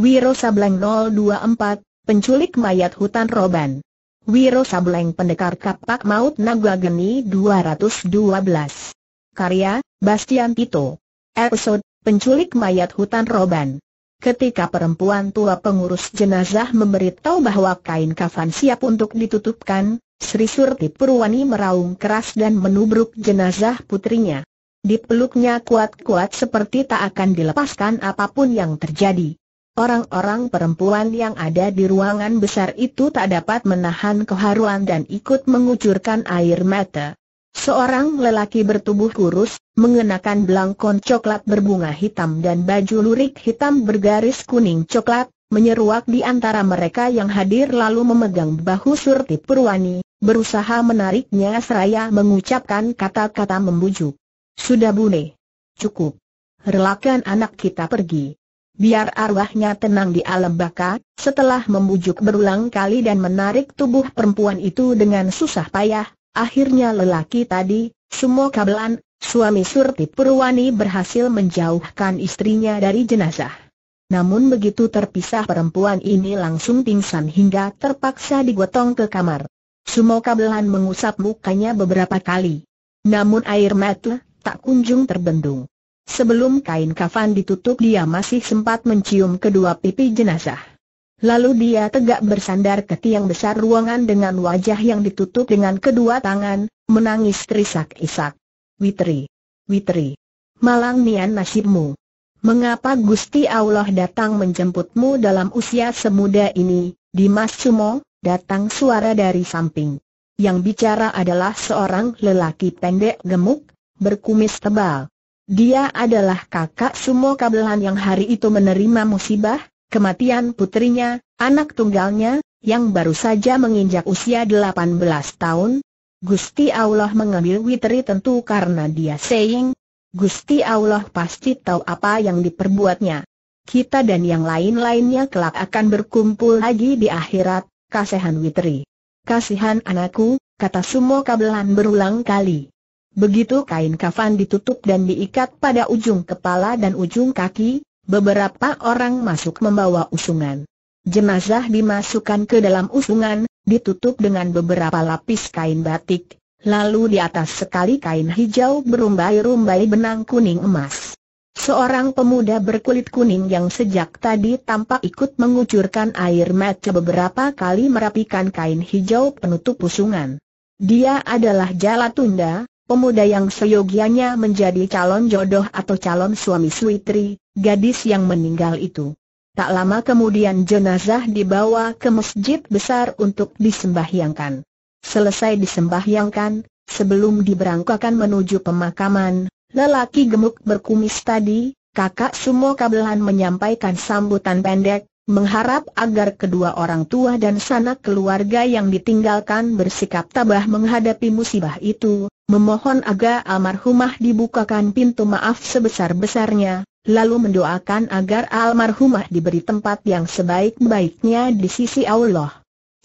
Wiro Sableng 024, penculik mayat hutan Roban. Wiro Sableng pendekar kapak maut naga geni 212. Karya, Bastian Tito. Episode, penculik mayat hutan Roban. Ketika perempuan tua pengurus jenazah memberitahu bahwa kain kafan siap untuk ditutupkan, Sri Surti Purwani meraung keras dan menubruk jenazah putrinya. Dipeluknya kuat-kuat seperti tak akan dilepaskan apapun yang terjadi. Orang-orang perempuan yang ada di ruangan besar itu tak dapat menahan keharuan dan ikut mengucurkan air mata. Seorang lelaki bertubuh kurus, mengenakan belangkon coklat berbunga hitam dan baju lurik hitam bergaris kuning coklat, menyeruak di antara mereka yang hadir lalu memegang bahu Surti Perwani, berusaha menariknya seraya mengucapkan kata-kata membujuk. Sudah bune. Cukup. Relakan anak kita pergi biar arwahnya tenang di alam baka, setelah membujuk berulang kali dan menarik tubuh perempuan itu dengan susah payah, akhirnya lelaki tadi, Sumo Kabelan, suami Surti Purwani berhasil menjauhkan istrinya dari jenazah. Namun begitu terpisah perempuan ini langsung pingsan hingga terpaksa digotong ke kamar. Sumo Kabelan mengusap mukanya beberapa kali. Namun air mata tak kunjung terbendung. Sebelum kain kafan ditutup dia masih sempat mencium kedua pipi jenazah. Lalu dia tegak bersandar ke tiang besar ruangan dengan wajah yang ditutup dengan kedua tangan, menangis terisak-isak. Witri! Witri! Malang nian nasibmu! Mengapa Gusti Allah datang menjemputmu dalam usia semuda ini, Dimas Sumo? Datang suara dari samping. Yang bicara adalah seorang lelaki pendek gemuk, berkumis tebal. Dia adalah kakak Sumo Kabelan yang hari itu menerima musibah, kematian putrinya, anak tunggalnya, yang baru saja menginjak usia 18 tahun. Gusti Allah mengambil Witri tentu karena dia saying. Gusti Allah pasti tahu apa yang diperbuatnya. Kita dan yang lain-lainnya kelak akan berkumpul lagi di akhirat, kasihan Witri. Kasihan anakku, kata Sumo Kabelan berulang kali. Begitu kain kafan ditutup dan diikat pada ujung kepala dan ujung kaki, beberapa orang masuk membawa usungan. Jenazah dimasukkan ke dalam usungan, ditutup dengan beberapa lapis kain batik, lalu di atas sekali kain hijau berumbai-rumbai benang kuning emas. Seorang pemuda berkulit kuning yang sejak tadi tampak ikut mengucurkan air mata beberapa kali merapikan kain hijau penutup usungan. Dia adalah Jalatunda, pemuda yang seyogianya menjadi calon jodoh atau calon suami Suitri, gadis yang meninggal itu. Tak lama kemudian jenazah dibawa ke masjid besar untuk disembahyangkan. Selesai disembahyangkan, sebelum diberangkakan menuju pemakaman, lelaki gemuk berkumis tadi, kakak Sumo Kabelan menyampaikan sambutan pendek, mengharap agar kedua orang tua dan sanak keluarga yang ditinggalkan bersikap tabah menghadapi musibah itu, memohon agar almarhumah dibukakan pintu maaf sebesar-besarnya, lalu mendoakan agar almarhumah diberi tempat yang sebaik-baiknya di sisi Allah.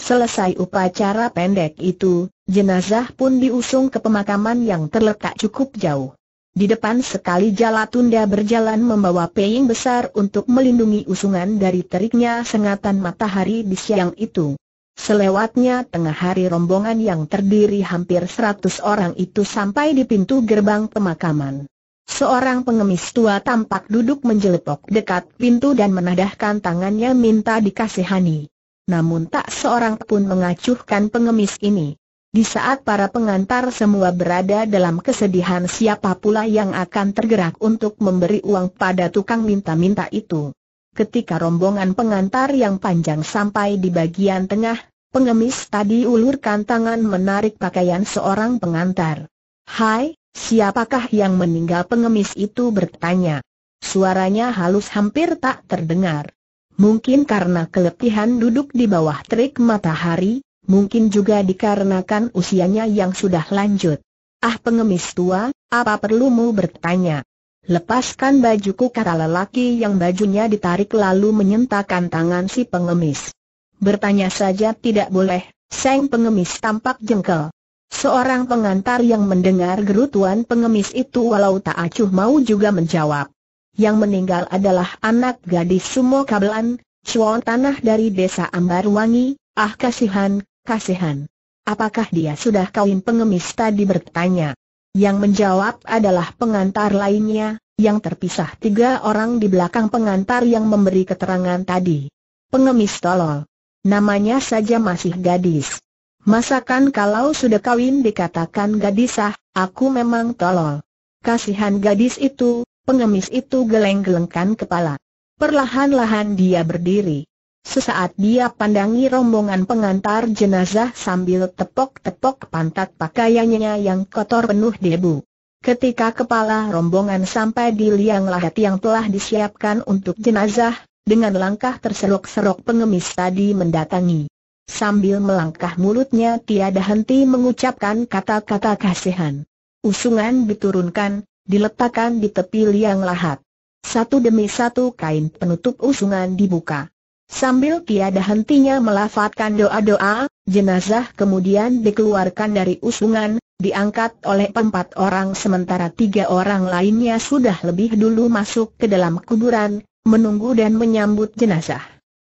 Selesai upacara pendek itu, jenazah pun diusung ke pemakaman yang terletak cukup jauh. Di depan sekali jala tunda berjalan membawa peying besar untuk melindungi usungan dari teriknya sengatan matahari di siang itu. Selewatnya tengah hari rombongan yang terdiri hampir seratus orang itu sampai di pintu gerbang pemakaman. Seorang pengemis tua tampak duduk menjelepok dekat pintu dan menadahkan tangannya minta dikasihani. Namun tak seorang pun mengacuhkan pengemis ini. Di saat para pengantar semua berada dalam kesedihan siapa pula yang akan tergerak untuk memberi uang pada tukang minta-minta itu. Ketika rombongan pengantar yang panjang sampai di bagian tengah, pengemis tadi ulurkan tangan menarik pakaian seorang pengantar. Hai, siapakah yang meninggal pengemis itu bertanya. Suaranya halus hampir tak terdengar. Mungkin karena keletihan duduk di bawah terik matahari, mungkin juga dikarenakan usianya yang sudah lanjut. Ah pengemis tua, apa perlumu bertanya? Lepaskan bajuku kata lelaki yang bajunya ditarik lalu menyentakkan tangan si pengemis. Bertanya saja tidak boleh, sang pengemis tampak jengkel. Seorang pengantar yang mendengar gerutuan pengemis itu walau tak acuh mau juga menjawab. Yang meninggal adalah anak gadis Sumo Kabelan, cuan tanah dari desa Ambarwangi, ah kasihan, Kasihan. Apakah dia sudah kawin pengemis tadi bertanya? Yang menjawab adalah pengantar lainnya, yang terpisah tiga orang di belakang pengantar yang memberi keterangan tadi. Pengemis tolol. Namanya saja masih gadis. Masakan kalau sudah kawin dikatakan gadisah, aku memang tolol. Kasihan gadis itu, pengemis itu geleng-gelengkan kepala. Perlahan-lahan dia berdiri. Sesaat dia pandangi rombongan pengantar jenazah sambil tepok-tepok pantat pakaiannya yang kotor penuh debu. Ketika kepala rombongan sampai di liang lahat yang telah disiapkan untuk jenazah, dengan langkah terserok-serok pengemis tadi mendatangi. Sambil melangkah mulutnya tiada henti mengucapkan kata-kata kasihan. Usungan diturunkan, diletakkan di tepi liang lahat. Satu demi satu kain penutup usungan dibuka. Sambil tiada hentinya melafatkan doa-doa, jenazah kemudian dikeluarkan dari usungan, diangkat oleh empat orang sementara tiga orang lainnya sudah lebih dulu masuk ke dalam kuburan, menunggu dan menyambut jenazah.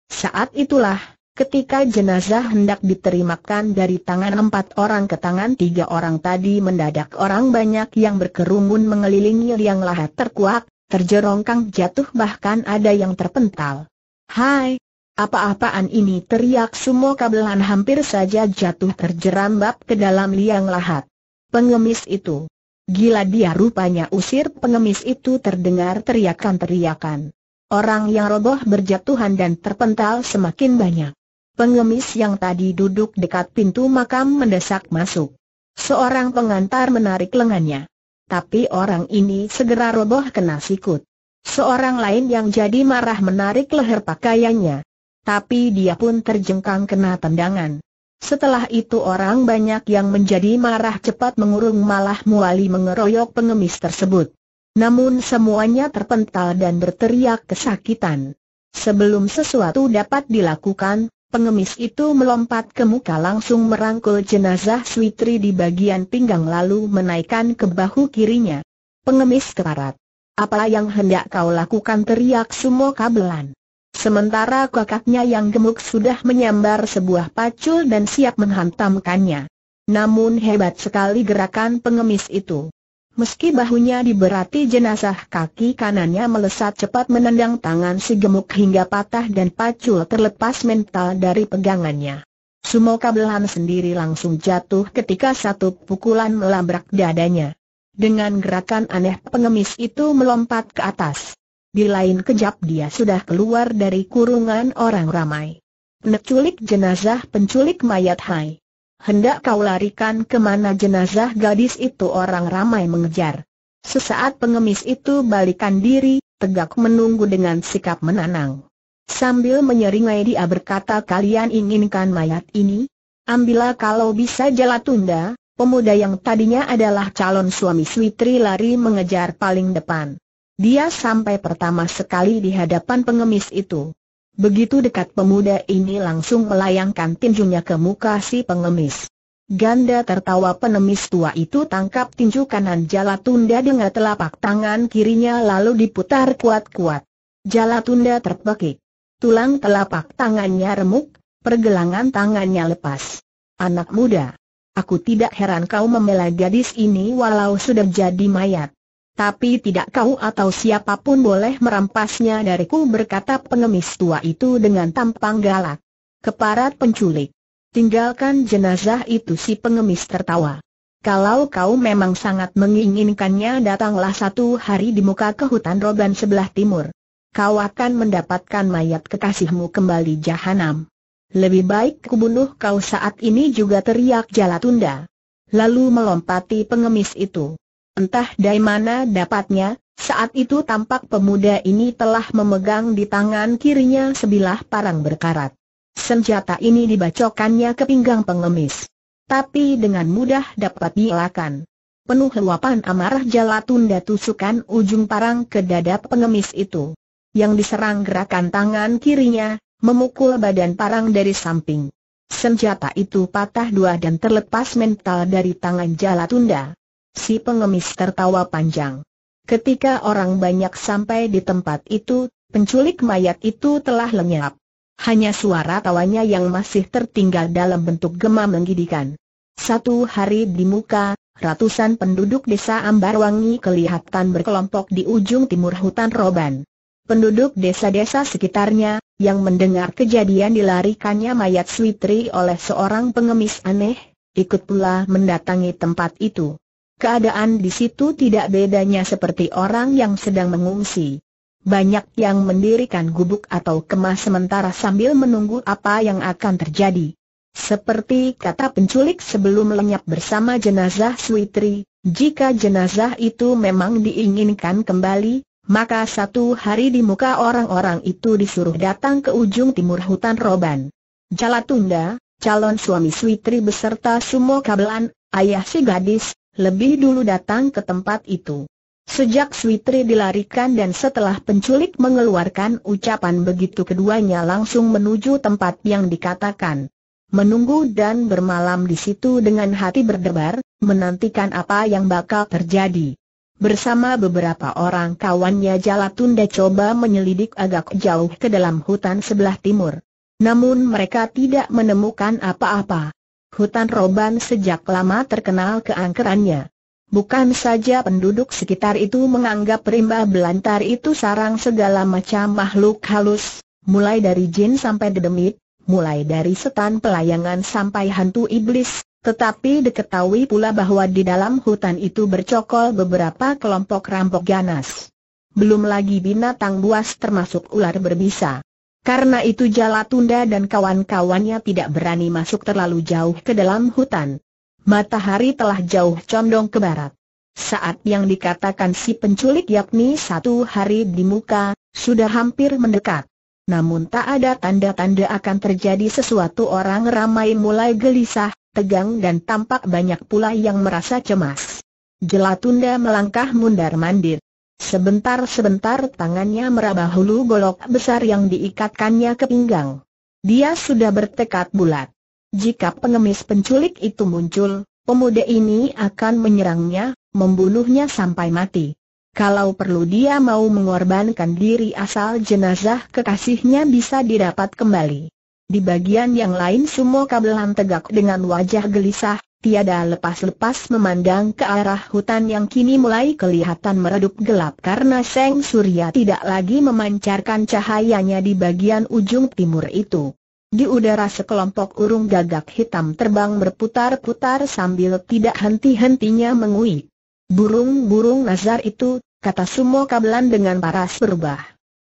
Saat itulah, ketika jenazah hendak diterimakan dari tangan empat orang ke tangan tiga orang tadi mendadak orang banyak yang berkerumun mengelilingi liang lahat terkuak, terjerongkang jatuh bahkan ada yang terpental. Hai, apa-apaan ini teriak semua Kabelan hampir saja jatuh terjerambab ke dalam liang lahat. Pengemis itu. Gila dia rupanya usir pengemis itu terdengar teriakan-teriakan. Orang yang roboh berjatuhan dan terpental semakin banyak. Pengemis yang tadi duduk dekat pintu makam mendesak masuk. Seorang pengantar menarik lengannya. Tapi orang ini segera roboh kena sikut. Seorang lain yang jadi marah menarik leher pakaiannya tapi dia pun terjengkang kena tendangan. Setelah itu orang banyak yang menjadi marah cepat mengurung malah muali mengeroyok pengemis tersebut. Namun semuanya terpental dan berteriak kesakitan. Sebelum sesuatu dapat dilakukan, pengemis itu melompat ke muka langsung merangkul jenazah Switri di bagian pinggang lalu menaikkan ke bahu kirinya. Pengemis keparat. Apa yang hendak kau lakukan teriak semua Kabelan. Sementara kakaknya yang gemuk sudah menyambar sebuah pacul dan siap menghantamkannya. Namun hebat sekali gerakan pengemis itu. Meski bahunya diberati jenazah kaki kanannya melesat cepat menendang tangan si gemuk hingga patah dan pacul terlepas mental dari pegangannya. Sumo Kabelhan sendiri langsung jatuh ketika satu pukulan melabrak dadanya. Dengan gerakan aneh pengemis itu melompat ke atas. Di lain kejap dia sudah keluar dari kurungan orang ramai. Penculik jenazah penculik mayat hai. Hendak kau larikan kemana jenazah gadis itu orang ramai mengejar. Sesaat pengemis itu balikan diri, tegak menunggu dengan sikap menanang. Sambil menyeringai dia berkata kalian inginkan mayat ini? Ambillah kalau bisa jala tunda, pemuda yang tadinya adalah calon suami Switri lari mengejar paling depan. Dia sampai pertama sekali di hadapan pengemis itu. Begitu dekat pemuda ini langsung melayangkan tinjunya ke muka si pengemis. Ganda tertawa penemis tua itu tangkap tinju kanan jala tunda dengan telapak tangan kirinya lalu diputar kuat-kuat. Jala tunda terpekik. Tulang telapak tangannya remuk, pergelangan tangannya lepas. Anak muda, aku tidak heran kau membela gadis ini walau sudah jadi mayat tapi tidak kau atau siapapun boleh merampasnya dariku berkata pengemis tua itu dengan tampang galak. Keparat penculik. Tinggalkan jenazah itu si pengemis tertawa. Kalau kau memang sangat menginginkannya datanglah satu hari di muka ke hutan Roban sebelah timur. Kau akan mendapatkan mayat kekasihmu kembali jahanam. Lebih baik kubunuh kau saat ini juga teriak Jala Tunda, Lalu melompati pengemis itu. Entah dari mana dapatnya, saat itu tampak pemuda ini telah memegang di tangan kirinya sebilah parang berkarat. Senjata ini dibacokannya ke pinggang pengemis. Tapi dengan mudah dapat dielakkan. Penuh luapan amarah jala tunda tusukan ujung parang ke dada pengemis itu. Yang diserang gerakan tangan kirinya, memukul badan parang dari samping. Senjata itu patah dua dan terlepas mental dari tangan jala tunda. Si pengemis tertawa panjang. Ketika orang banyak sampai di tempat itu, penculik mayat itu telah lenyap. Hanya suara tawanya yang masih tertinggal dalam bentuk gema menggidikan. Satu hari di muka, ratusan penduduk desa Ambarwangi kelihatan berkelompok di ujung timur hutan Roban. Penduduk desa-desa sekitarnya, yang mendengar kejadian dilarikannya mayat Switri oleh seorang pengemis aneh, ikut pula mendatangi tempat itu. Keadaan di situ tidak bedanya seperti orang yang sedang mengungsi. Banyak yang mendirikan gubuk atau kemah sementara sambil menunggu apa yang akan terjadi. Seperti kata penculik sebelum lenyap bersama jenazah Switri, jika jenazah itu memang diinginkan kembali, maka satu hari di muka orang-orang itu disuruh datang ke ujung timur hutan Roban. Jalatunda, calon suami Switri beserta semua Kabelan, ayah si gadis, lebih dulu datang ke tempat itu. Sejak Switri dilarikan dan setelah penculik mengeluarkan ucapan begitu keduanya langsung menuju tempat yang dikatakan. Menunggu dan bermalam di situ dengan hati berdebar, menantikan apa yang bakal terjadi. Bersama beberapa orang kawannya Jalatunda coba menyelidik agak jauh ke dalam hutan sebelah timur. Namun mereka tidak menemukan apa-apa. Hutan Roban sejak lama terkenal keangkerannya. Bukan saja penduduk sekitar itu menganggap rimba belantar itu sarang segala macam makhluk halus, mulai dari jin sampai dedemit, mulai dari setan pelayangan sampai hantu iblis, tetapi diketahui pula bahwa di dalam hutan itu bercokol beberapa kelompok rampok ganas. Belum lagi binatang buas termasuk ular berbisa. Karena itu Jalatunda dan kawan-kawannya tidak berani masuk terlalu jauh ke dalam hutan. Matahari telah jauh condong ke barat. Saat yang dikatakan si penculik yakni satu hari di muka, sudah hampir mendekat. Namun tak ada tanda-tanda akan terjadi sesuatu orang ramai mulai gelisah, tegang dan tampak banyak pula yang merasa cemas. Jelatunda melangkah mundar-mandir. Sebentar-sebentar tangannya meraba hulu golok besar yang diikatkannya ke pinggang. Dia sudah bertekad bulat. Jika pengemis penculik itu muncul, pemuda ini akan menyerangnya, membunuhnya sampai mati. Kalau perlu dia mau mengorbankan diri asal jenazah kekasihnya bisa didapat kembali. Di bagian yang lain Sumo Kabelan tegak dengan wajah gelisah, tiada lepas-lepas memandang ke arah hutan yang kini mulai kelihatan meredup gelap karena Seng Surya tidak lagi memancarkan cahayanya di bagian ujung timur itu. Di udara sekelompok urung gagak hitam terbang berputar-putar sambil tidak henti-hentinya mengui. Burung-burung nazar itu, kata Sumo Kablan dengan paras berubah.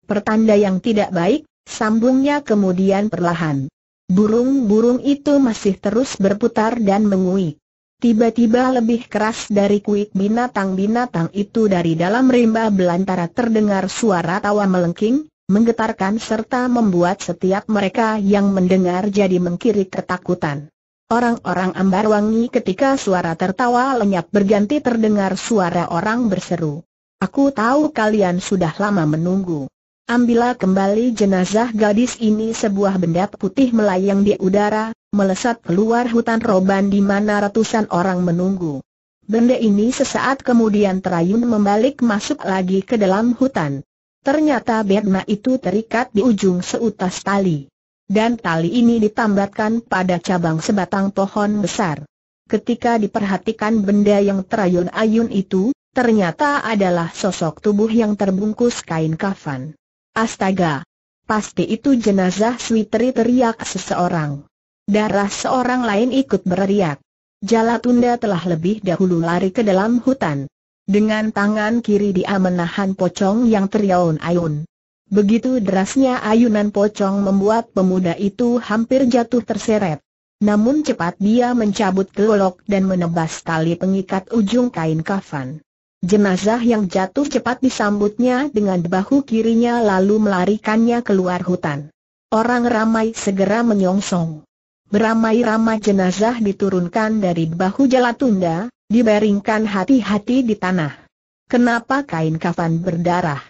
Pertanda yang tidak baik, sambungnya kemudian perlahan. Burung-burung itu masih terus berputar dan menguik. Tiba-tiba lebih keras dari kuik binatang-binatang itu dari dalam rimba belantara terdengar suara tawa melengking, menggetarkan serta membuat setiap mereka yang mendengar jadi mengkiri ketakutan. Orang-orang Ambarwangi ketika suara tertawa lenyap berganti terdengar suara orang berseru. Aku tahu kalian sudah lama menunggu. Ambillah kembali jenazah gadis ini sebuah benda putih melayang di udara, melesat keluar hutan roban di mana ratusan orang menunggu. Benda ini sesaat kemudian terayun membalik masuk lagi ke dalam hutan. Ternyata benda itu terikat di ujung seutas tali. Dan tali ini ditambatkan pada cabang sebatang pohon besar. Ketika diperhatikan benda yang terayun-ayun itu, ternyata adalah sosok tubuh yang terbungkus kain kafan. Astaga! Pasti itu jenazah Switri teriak seseorang. Darah seorang lain ikut berteriak. Jalatunda telah lebih dahulu lari ke dalam hutan. Dengan tangan kiri dia menahan pocong yang teriaun-ayun. Begitu derasnya ayunan pocong membuat pemuda itu hampir jatuh terseret. Namun cepat dia mencabut kelolok dan menebas tali pengikat ujung kain kafan. Jenazah yang jatuh cepat disambutnya dengan bahu kirinya lalu melarikannya keluar hutan. Orang ramai segera menyongsong. Beramai-ramai jenazah diturunkan dari bahu Jalatunda, dibaringkan hati-hati di tanah. Kenapa kain kafan berdarah?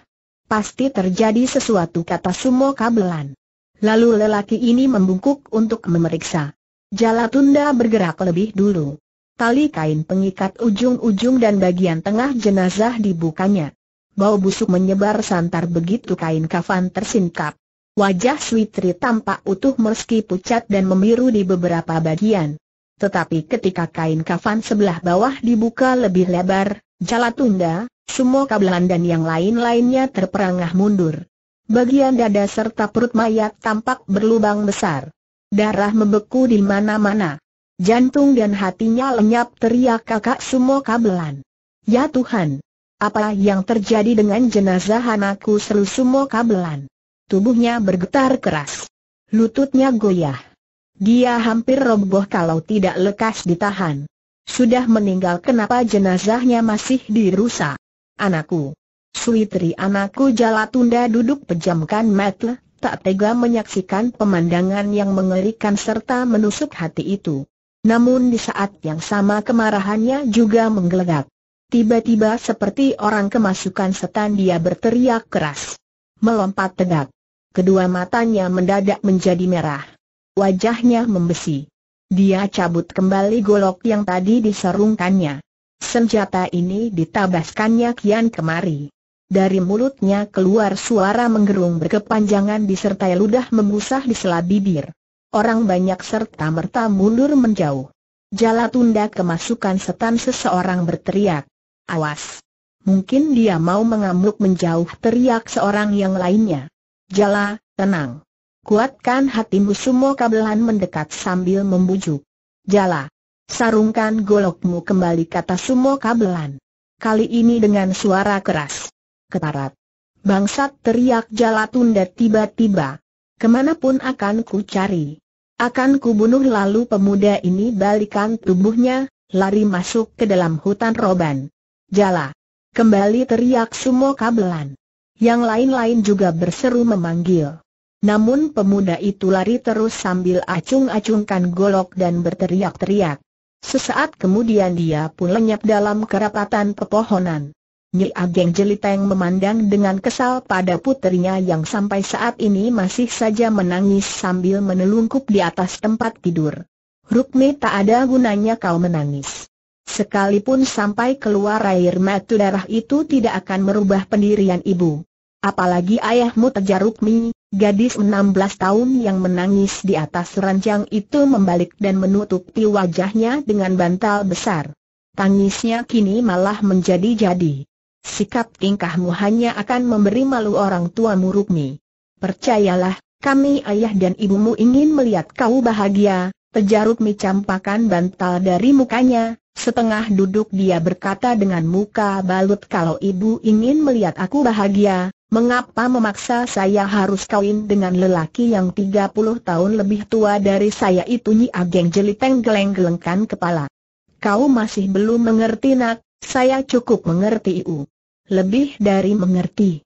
Pasti terjadi sesuatu kata Sumo Kabelan. Lalu lelaki ini membungkuk untuk memeriksa. Jalatunda bergerak lebih dulu tali kain pengikat ujung-ujung dan bagian tengah jenazah dibukanya. Bau busuk menyebar santar begitu kain kafan tersingkap. Wajah Switri tampak utuh meski pucat dan memiru di beberapa bagian. Tetapi ketika kain kafan sebelah bawah dibuka lebih lebar, jala tunda, semua kabelan dan yang lain-lainnya terperangah mundur. Bagian dada serta perut mayat tampak berlubang besar. Darah membeku di mana-mana. Jantung dan hatinya lenyap teriak kakak sumo kabelan. Ya Tuhan! Apa yang terjadi dengan jenazah anakku seru sumo kabelan? Tubuhnya bergetar keras. Lututnya goyah. Dia hampir roboh kalau tidak lekas ditahan. Sudah meninggal kenapa jenazahnya masih dirusak? Anakku! Suitri anakku tunda duduk pejamkan mata, tak tega menyaksikan pemandangan yang mengerikan serta menusuk hati itu. Namun di saat yang sama kemarahannya juga menggelegak. Tiba-tiba seperti orang kemasukan setan dia berteriak keras. Melompat tegak. Kedua matanya mendadak menjadi merah. Wajahnya membesi. Dia cabut kembali golok yang tadi diserungkannya. Senjata ini ditabaskannya kian kemari. Dari mulutnya keluar suara menggerung berkepanjangan disertai ludah membusah di sela bibir. Orang banyak serta merta mundur menjauh. Jala tunda kemasukan setan seseorang berteriak. Awas! Mungkin dia mau mengamuk menjauh teriak seorang yang lainnya. Jala, tenang. Kuatkan hatimu semua kabelan mendekat sambil membujuk. Jala. Sarungkan golokmu kembali kata semua kabelan. Kali ini dengan suara keras. Ketarat. Bangsat teriak jala tunda tiba-tiba. Kemanapun akan ku cari. Akan ku bunuh lalu pemuda ini balikan tubuhnya, lari masuk ke dalam hutan roban. Jala. Kembali teriak Sumo Kabelan. Yang lain-lain juga berseru memanggil. Namun pemuda itu lari terus sambil acung-acungkan golok dan berteriak-teriak. Sesaat kemudian dia pun lenyap dalam kerapatan pepohonan. Nyi Ageng Jeliteng memandang dengan kesal pada putrinya yang sampai saat ini masih saja menangis sambil menelungkup di atas tempat tidur. Rukmi tak ada gunanya kau menangis. Sekalipun sampai keluar air mata darah itu tidak akan merubah pendirian ibu. Apalagi ayahmu Rukmi, gadis 16 tahun yang menangis di atas ranjang itu membalik dan menutupi wajahnya dengan bantal besar. Tangisnya kini malah menjadi-jadi. Sikap tingkahmu hanya akan memberi malu orang tuamu Rukmi. Percayalah, kami ayah dan ibumu ingin melihat kau bahagia, Pejaruk mencampakkan bantal dari mukanya, setengah duduk dia berkata dengan muka balut kalau ibu ingin melihat aku bahagia, mengapa memaksa saya harus kawin dengan lelaki yang 30 tahun lebih tua dari saya itu Nyi Ageng Jeliteng geleng-gelengkan kepala. Kau masih belum mengerti nak, saya cukup mengerti Ibu. Lebih dari mengerti.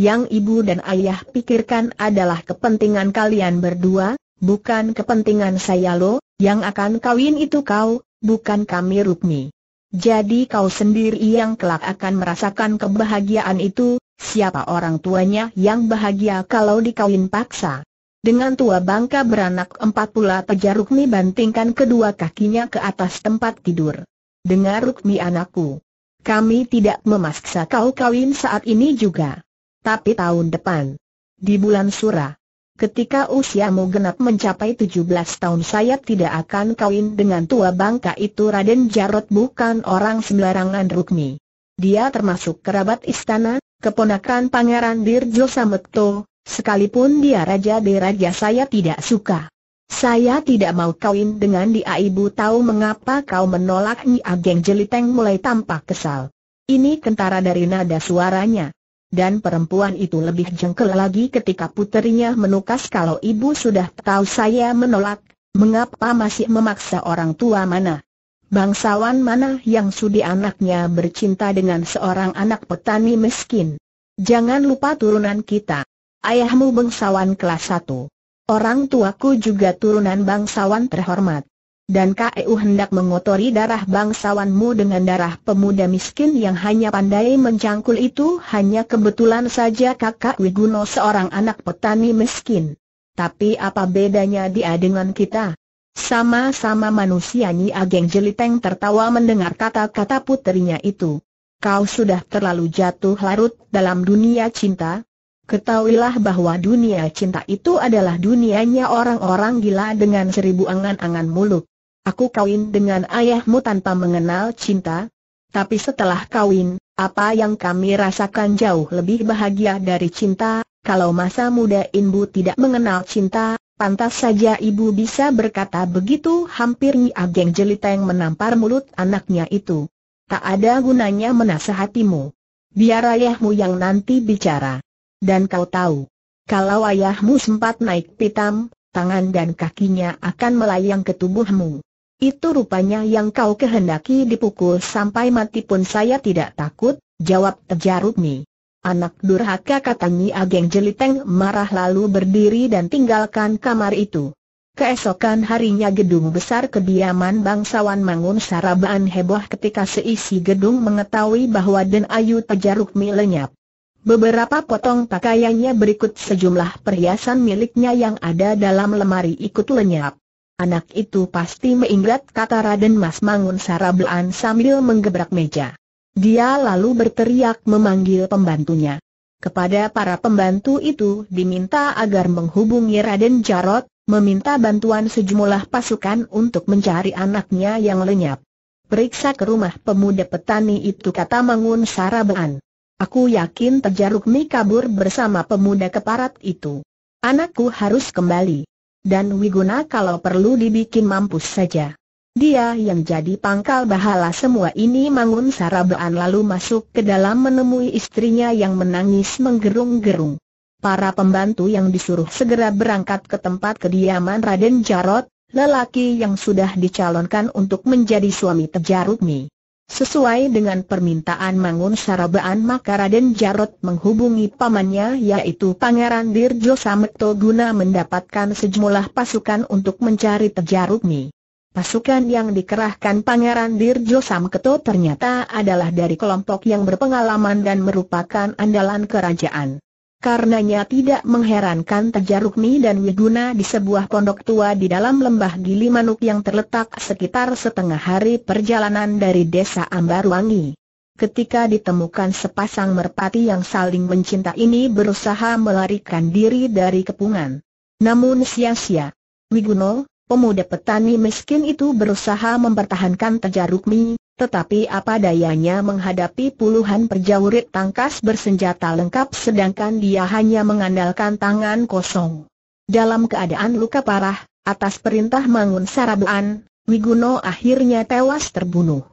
Yang ibu dan ayah pikirkan adalah kepentingan kalian berdua, bukan kepentingan saya lo, yang akan kawin itu kau, bukan kami Rukmi. Jadi kau sendiri yang kelak akan merasakan kebahagiaan itu, siapa orang tuanya yang bahagia kalau dikawin paksa. Dengan tua bangka beranak empat pula pejar Rukmi bantingkan kedua kakinya ke atas tempat tidur. Dengar Rukmi anakku. Kami tidak memaksa kau kawin saat ini juga. Tapi tahun depan. Di bulan Sura. Ketika usiamu genap mencapai 17 tahun saya tidak akan kawin dengan tua bangka itu Raden Jarot bukan orang sembarangan Rukmi. Dia termasuk kerabat istana, keponakan Pangeran Dirjo Sametto, sekalipun dia raja di raja saya tidak suka. Saya tidak mau kawin dengan dia ibu tahu mengapa kau menolak Nyi Ageng Jeliteng mulai tampak kesal. Ini kentara dari nada suaranya. Dan perempuan itu lebih jengkel lagi ketika puterinya menukas kalau ibu sudah tahu saya menolak, mengapa masih memaksa orang tua mana? Bangsawan mana yang sudi anaknya bercinta dengan seorang anak petani miskin? Jangan lupa turunan kita. Ayahmu bangsawan kelas 1. Orang tuaku juga turunan bangsawan terhormat. Dan KEU hendak mengotori darah bangsawanmu dengan darah pemuda miskin yang hanya pandai mencangkul itu hanya kebetulan saja kakak Wiguno seorang anak petani miskin. Tapi apa bedanya dia dengan kita? Sama-sama manusia Nyi Ageng Jeliteng tertawa mendengar kata-kata putrinya itu. Kau sudah terlalu jatuh larut dalam dunia cinta, Ketahuilah bahwa dunia cinta itu adalah dunianya orang-orang gila dengan seribu angan-angan muluk. Aku kawin dengan ayahmu tanpa mengenal cinta. Tapi setelah kawin, apa yang kami rasakan jauh lebih bahagia dari cinta. Kalau masa muda ibu tidak mengenal cinta, pantas saja ibu bisa berkata begitu hampir Nyi Ageng yang menampar mulut anaknya itu. Tak ada gunanya menasehatimu. Biar ayahmu yang nanti bicara. Dan kau tahu, kalau ayahmu sempat naik pitam, tangan dan kakinya akan melayang ke tubuhmu. Itu rupanya yang kau kehendaki dipukul sampai mati pun saya tidak takut, jawab Tejarukmi. Anak durhaka katanya Ageng Jeliteng marah lalu berdiri dan tinggalkan kamar itu. Keesokan harinya gedung besar kediaman bangsawan Mangun Sarabaan heboh ketika seisi gedung mengetahui bahwa Den Ayu Tejarukmi lenyap. Beberapa potong pakaiannya berikut sejumlah perhiasan miliknya yang ada dalam lemari ikut lenyap. Anak itu pasti mengingrat kata Raden Mas Mangun Sarabelan sambil menggebrak meja. Dia lalu berteriak memanggil pembantunya. Kepada para pembantu itu diminta agar menghubungi Raden Jarot, meminta bantuan sejumlah pasukan untuk mencari anaknya yang lenyap. Periksa ke rumah pemuda petani itu kata Mangun Sarabelan. Aku yakin terjaruk mi kabur bersama pemuda keparat itu. Anakku harus kembali. Dan Wiguna kalau perlu dibikin mampus saja. Dia yang jadi pangkal bahala semua ini Mangun Sarabaan lalu masuk ke dalam menemui istrinya yang menangis menggerung-gerung. Para pembantu yang disuruh segera berangkat ke tempat kediaman Raden Jarot, lelaki yang sudah dicalonkan untuk menjadi suami terjaruk Rukmi. Sesuai dengan permintaan Mangun Sarabaan maka Raden Jarot menghubungi pamannya yaitu Pangeran Dirjo Samekto guna mendapatkan sejumlah pasukan untuk mencari Tejarukmi. Pasukan yang dikerahkan Pangeran Dirjo Samketo ternyata adalah dari kelompok yang berpengalaman dan merupakan andalan kerajaan. Karenanya tidak mengherankan Tejarukmi dan Widuna di sebuah pondok tua di dalam lembah Gili Manuk yang terletak sekitar setengah hari perjalanan dari desa Ambarwangi. Ketika ditemukan sepasang merpati yang saling mencinta ini berusaha melarikan diri dari kepungan. Namun sia-sia. Wiguno, pemuda petani miskin itu berusaha mempertahankan Tejarukmi, tetapi apa dayanya menghadapi puluhan perjaurit tangkas bersenjata lengkap sedangkan dia hanya mengandalkan tangan kosong. Dalam keadaan luka parah, atas perintah Mangun Sarabuan, Wiguno akhirnya tewas terbunuh.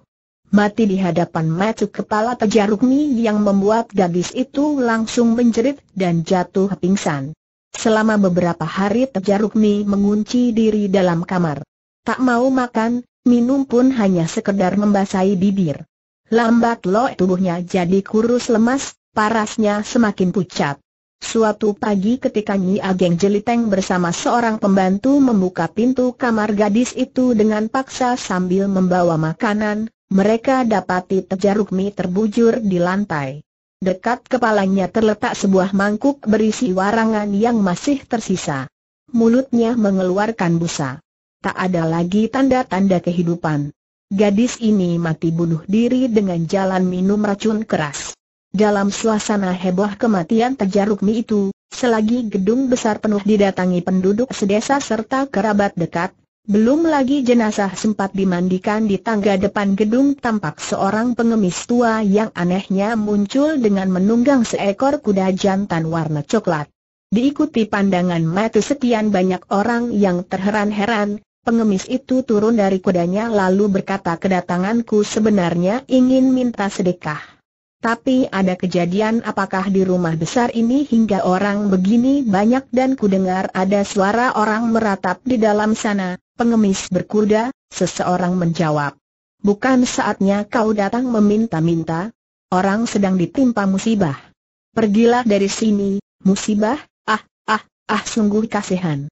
Mati di hadapan matu kepala Tejarukmi yang membuat gadis itu langsung menjerit dan jatuh pingsan. Selama beberapa hari Tejarukmi mengunci diri dalam kamar. Tak mau makan, minum pun hanya sekedar membasahi bibir. Lambat loh tubuhnya jadi kurus lemas, parasnya semakin pucat. Suatu pagi ketika Nyi Ageng Jeliteng bersama seorang pembantu membuka pintu kamar gadis itu dengan paksa sambil membawa makanan, mereka dapati tejaruk mie terbujur di lantai. Dekat kepalanya terletak sebuah mangkuk berisi warangan yang masih tersisa. Mulutnya mengeluarkan busa tak ada lagi tanda-tanda kehidupan. Gadis ini mati bunuh diri dengan jalan minum racun keras. Dalam suasana heboh kematian terjarukmi itu, selagi gedung besar penuh didatangi penduduk sedesa serta kerabat dekat, belum lagi jenazah sempat dimandikan di tangga depan gedung tampak seorang pengemis tua yang anehnya muncul dengan menunggang seekor kuda jantan warna coklat. Diikuti pandangan mata sekian banyak orang yang terheran-heran, Pengemis itu turun dari kudanya lalu berkata kedatanganku sebenarnya ingin minta sedekah. Tapi ada kejadian apakah di rumah besar ini hingga orang begini banyak dan kudengar ada suara orang meratap di dalam sana, pengemis berkuda, seseorang menjawab. Bukan saatnya kau datang meminta-minta, orang sedang ditimpa musibah. Pergilah dari sini, musibah, ah, ah, ah sungguh kasihan.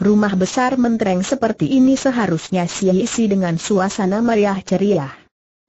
Rumah besar mentereng seperti ini seharusnya siisi dengan suasana meriah ceria.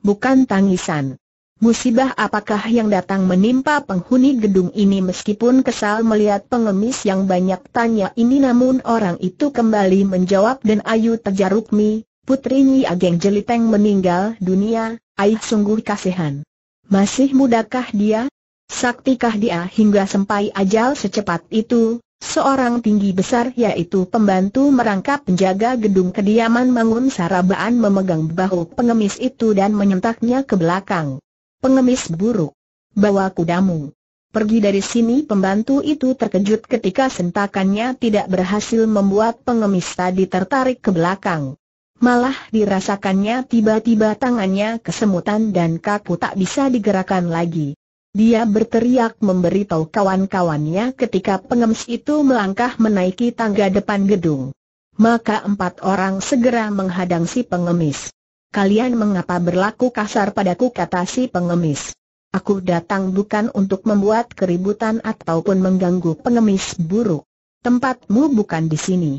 Bukan tangisan. Musibah apakah yang datang menimpa penghuni gedung ini meskipun kesal melihat pengemis yang banyak tanya ini namun orang itu kembali menjawab dan Ayu terjarukmi, putri Nyi Ageng Jeliteng meninggal dunia, aik sungguh kasihan. Masih mudakah dia? Saktikah dia hingga sampai ajal secepat itu? Seorang tinggi besar yaitu pembantu merangkap penjaga gedung kediaman Mangun Sarabaan memegang bahu pengemis itu dan menyentaknya ke belakang. Pengemis buruk. Bawa kudamu. Pergi dari sini pembantu itu terkejut ketika sentakannya tidak berhasil membuat pengemis tadi tertarik ke belakang. Malah dirasakannya tiba-tiba tangannya kesemutan dan kaku tak bisa digerakkan lagi. Dia berteriak memberitahu kawan-kawannya ketika pengemis itu melangkah menaiki tangga depan gedung. Maka empat orang segera menghadang si pengemis. Kalian mengapa berlaku kasar padaku kata si pengemis. Aku datang bukan untuk membuat keributan ataupun mengganggu pengemis buruk. Tempatmu bukan di sini.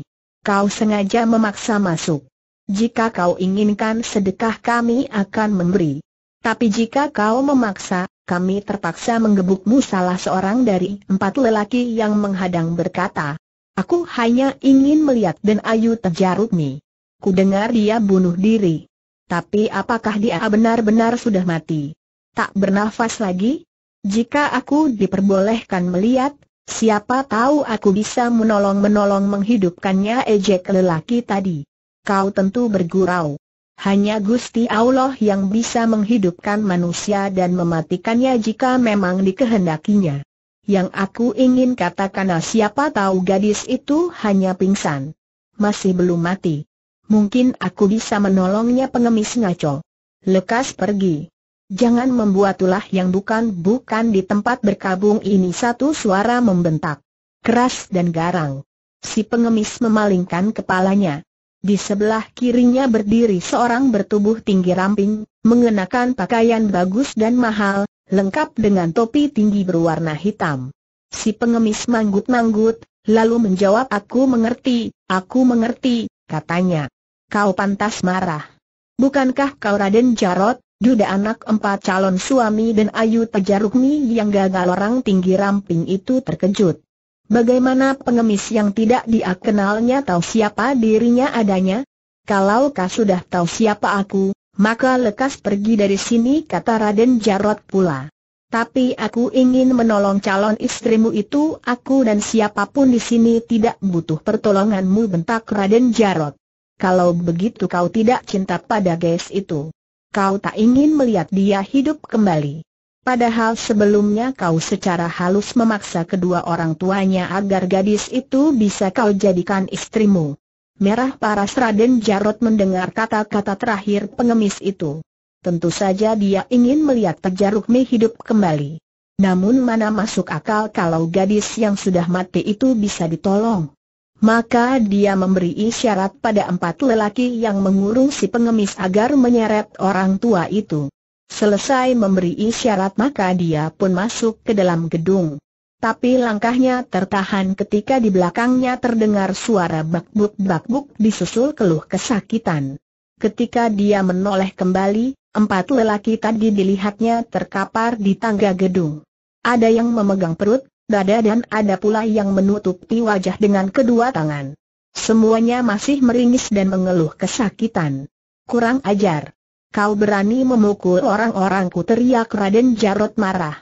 Kau sengaja memaksa masuk. Jika kau inginkan sedekah kami akan memberi. Tapi jika kau memaksa, kami terpaksa menggebukmu salah seorang dari empat lelaki yang menghadang berkata. Aku hanya ingin melihat Den Ayu nih. Ku dengar dia bunuh diri. Tapi apakah dia benar-benar sudah mati? Tak bernafas lagi? Jika aku diperbolehkan melihat, siapa tahu aku bisa menolong-menolong menghidupkannya ejek lelaki tadi. Kau tentu bergurau. Hanya Gusti Allah yang bisa menghidupkan manusia dan mematikannya jika memang dikehendakinya. Yang aku ingin katakan siapa tahu gadis itu hanya pingsan. Masih belum mati. Mungkin aku bisa menolongnya pengemis ngaco. Lekas pergi. Jangan membuat ulah yang bukan-bukan di tempat berkabung ini satu suara membentak. Keras dan garang. Si pengemis memalingkan kepalanya. Di sebelah kirinya berdiri seorang bertubuh tinggi ramping, mengenakan pakaian bagus dan mahal, lengkap dengan topi tinggi berwarna hitam. Si pengemis manggut-manggut, lalu menjawab aku mengerti, aku mengerti, katanya. Kau pantas marah. Bukankah kau Raden Jarot, duda anak empat calon suami dan Ayu Tejarukmi yang gagal orang tinggi ramping itu terkejut. Bagaimana pengemis yang tidak dia kenalnya tahu siapa dirinya adanya? Kalau kau sudah tahu siapa aku, maka lekas pergi dari sini kata Raden Jarot pula. Tapi aku ingin menolong calon istrimu itu, aku dan siapapun di sini tidak butuh pertolonganmu bentak Raden Jarot. Kalau begitu kau tidak cinta pada guys itu. Kau tak ingin melihat dia hidup kembali. Padahal sebelumnya kau secara halus memaksa kedua orang tuanya agar gadis itu bisa kau jadikan istrimu. Merah paras Raden Jarot mendengar kata-kata terakhir pengemis itu. Tentu saja dia ingin melihat Mei hidup kembali. Namun mana masuk akal kalau gadis yang sudah mati itu bisa ditolong. Maka dia memberi isyarat pada empat lelaki yang mengurung si pengemis agar menyeret orang tua itu. Selesai memberi isyarat maka dia pun masuk ke dalam gedung. Tapi langkahnya tertahan ketika di belakangnya terdengar suara bakbuk-bakbuk disusul keluh kesakitan. Ketika dia menoleh kembali, empat lelaki tadi dilihatnya terkapar di tangga gedung. Ada yang memegang perut, dada dan ada pula yang menutupi wajah dengan kedua tangan. Semuanya masih meringis dan mengeluh kesakitan. Kurang ajar. Kau berani memukul orang-orangku teriak Raden Jarot marah.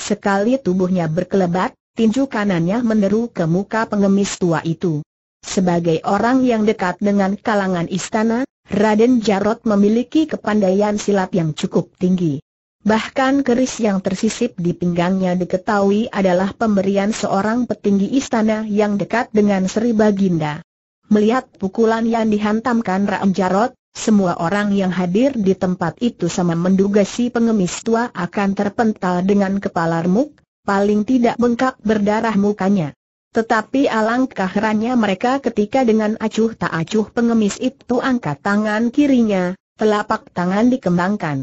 Sekali tubuhnya berkelebat, tinju kanannya meneru ke muka pengemis tua itu. Sebagai orang yang dekat dengan kalangan istana, Raden Jarot memiliki kepandaian silat yang cukup tinggi. Bahkan keris yang tersisip di pinggangnya diketahui adalah pemberian seorang petinggi istana yang dekat dengan Sri Baginda. Melihat pukulan yang dihantamkan Raden Jarot, semua orang yang hadir di tempat itu sama menduga si pengemis tua akan terpental dengan kepala remuk, paling tidak bengkak berdarah mukanya. Tetapi alangkah herannya mereka ketika dengan acuh tak acuh pengemis itu angkat tangan kirinya, telapak tangan dikembangkan.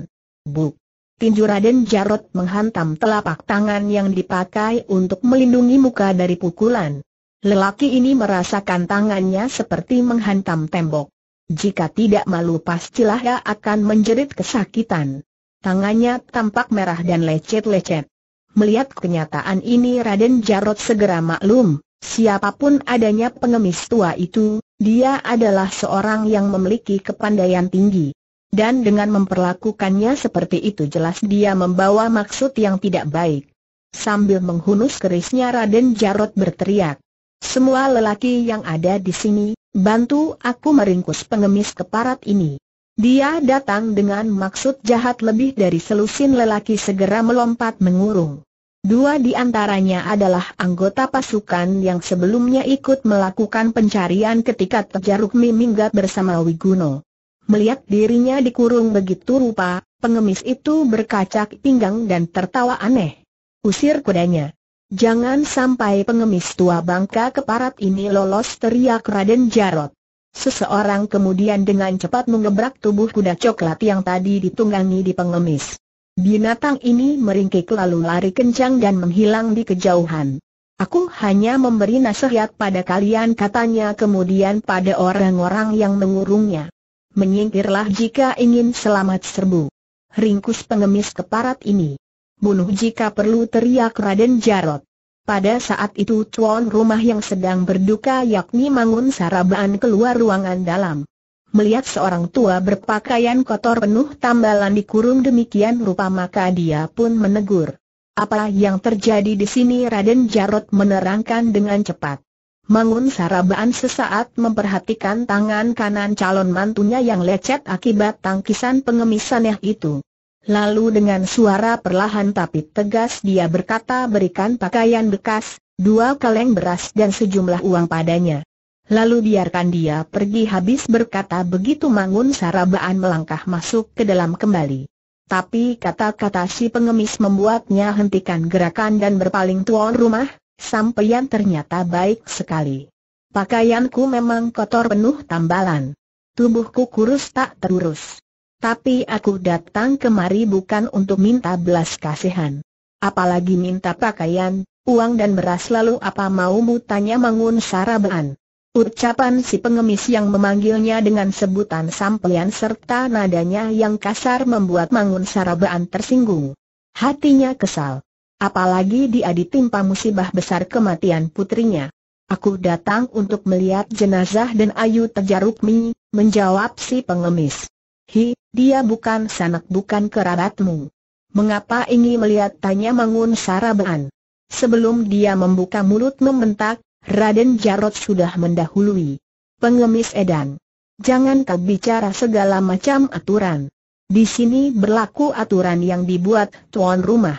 Buk! Tinju Raden Jarot menghantam telapak tangan yang dipakai untuk melindungi muka dari pukulan. Lelaki ini merasakan tangannya seperti menghantam tembok. Jika tidak malu pastilah ia akan menjerit kesakitan. Tangannya tampak merah dan lecet-lecet. Melihat kenyataan ini Raden Jarot segera maklum, siapapun adanya pengemis tua itu, dia adalah seorang yang memiliki kepandaian tinggi. Dan dengan memperlakukannya seperti itu jelas dia membawa maksud yang tidak baik. Sambil menghunus kerisnya Raden Jarot berteriak, semua lelaki yang ada di sini, bantu aku meringkus pengemis keparat ini. Dia datang dengan maksud jahat lebih dari selusin lelaki segera melompat mengurung. Dua di antaranya adalah anggota pasukan yang sebelumnya ikut melakukan pencarian ketika terjaruk minggat bersama Wiguno. Melihat dirinya dikurung begitu rupa, pengemis itu berkacak pinggang dan tertawa aneh. Usir kudanya. Jangan sampai pengemis tua bangka keparat ini lolos teriak Raden Jarot. Seseorang kemudian dengan cepat mengebrak tubuh kuda coklat yang tadi ditunggangi di pengemis. Binatang ini meringkik lalu lari kencang dan menghilang di kejauhan. Aku hanya memberi nasihat pada kalian katanya kemudian pada orang-orang yang mengurungnya. Menyingkirlah jika ingin selamat serbu. Ringkus pengemis keparat ini. Bunuh jika perlu teriak Raden Jarot. Pada saat itu tuan rumah yang sedang berduka yakni Mangun Sarabaan keluar ruangan dalam. Melihat seorang tua berpakaian kotor penuh tambalan dikurung demikian rupa maka dia pun menegur. Apa yang terjadi di sini Raden Jarot menerangkan dengan cepat. Mangun Sarabaan sesaat memperhatikan tangan kanan calon mantunya yang lecet akibat tangkisan pengemisannya itu. Lalu dengan suara perlahan tapi tegas dia berkata berikan pakaian bekas, dua kaleng beras dan sejumlah uang padanya. Lalu biarkan dia pergi habis berkata begitu Mangun Sarabaan melangkah masuk ke dalam kembali. Tapi kata-kata si pengemis membuatnya hentikan gerakan dan berpaling tuan rumah, sampeyan ternyata baik sekali. Pakaianku memang kotor penuh tambalan. Tubuhku kurus tak terurus. Tapi aku datang kemari bukan untuk minta belas kasihan. Apalagi minta pakaian, uang dan beras lalu apa maumu tanya Mangun Sarabean. Ucapan si pengemis yang memanggilnya dengan sebutan sampeyan serta nadanya yang kasar membuat Mangun Sarabean tersinggung. Hatinya kesal. Apalagi dia ditimpa musibah besar kematian putrinya. Aku datang untuk melihat jenazah dan Ayu terjarukmi, menjawab si pengemis. Hi, dia bukan sanak bukan kerabatmu. Mengapa ingin melihat tanya Mangun Sarabean? Sebelum dia membuka mulut membentak, Raden Jarot sudah mendahului. Pengemis edan. Jangan kau bicara segala macam aturan. Di sini berlaku aturan yang dibuat tuan rumah.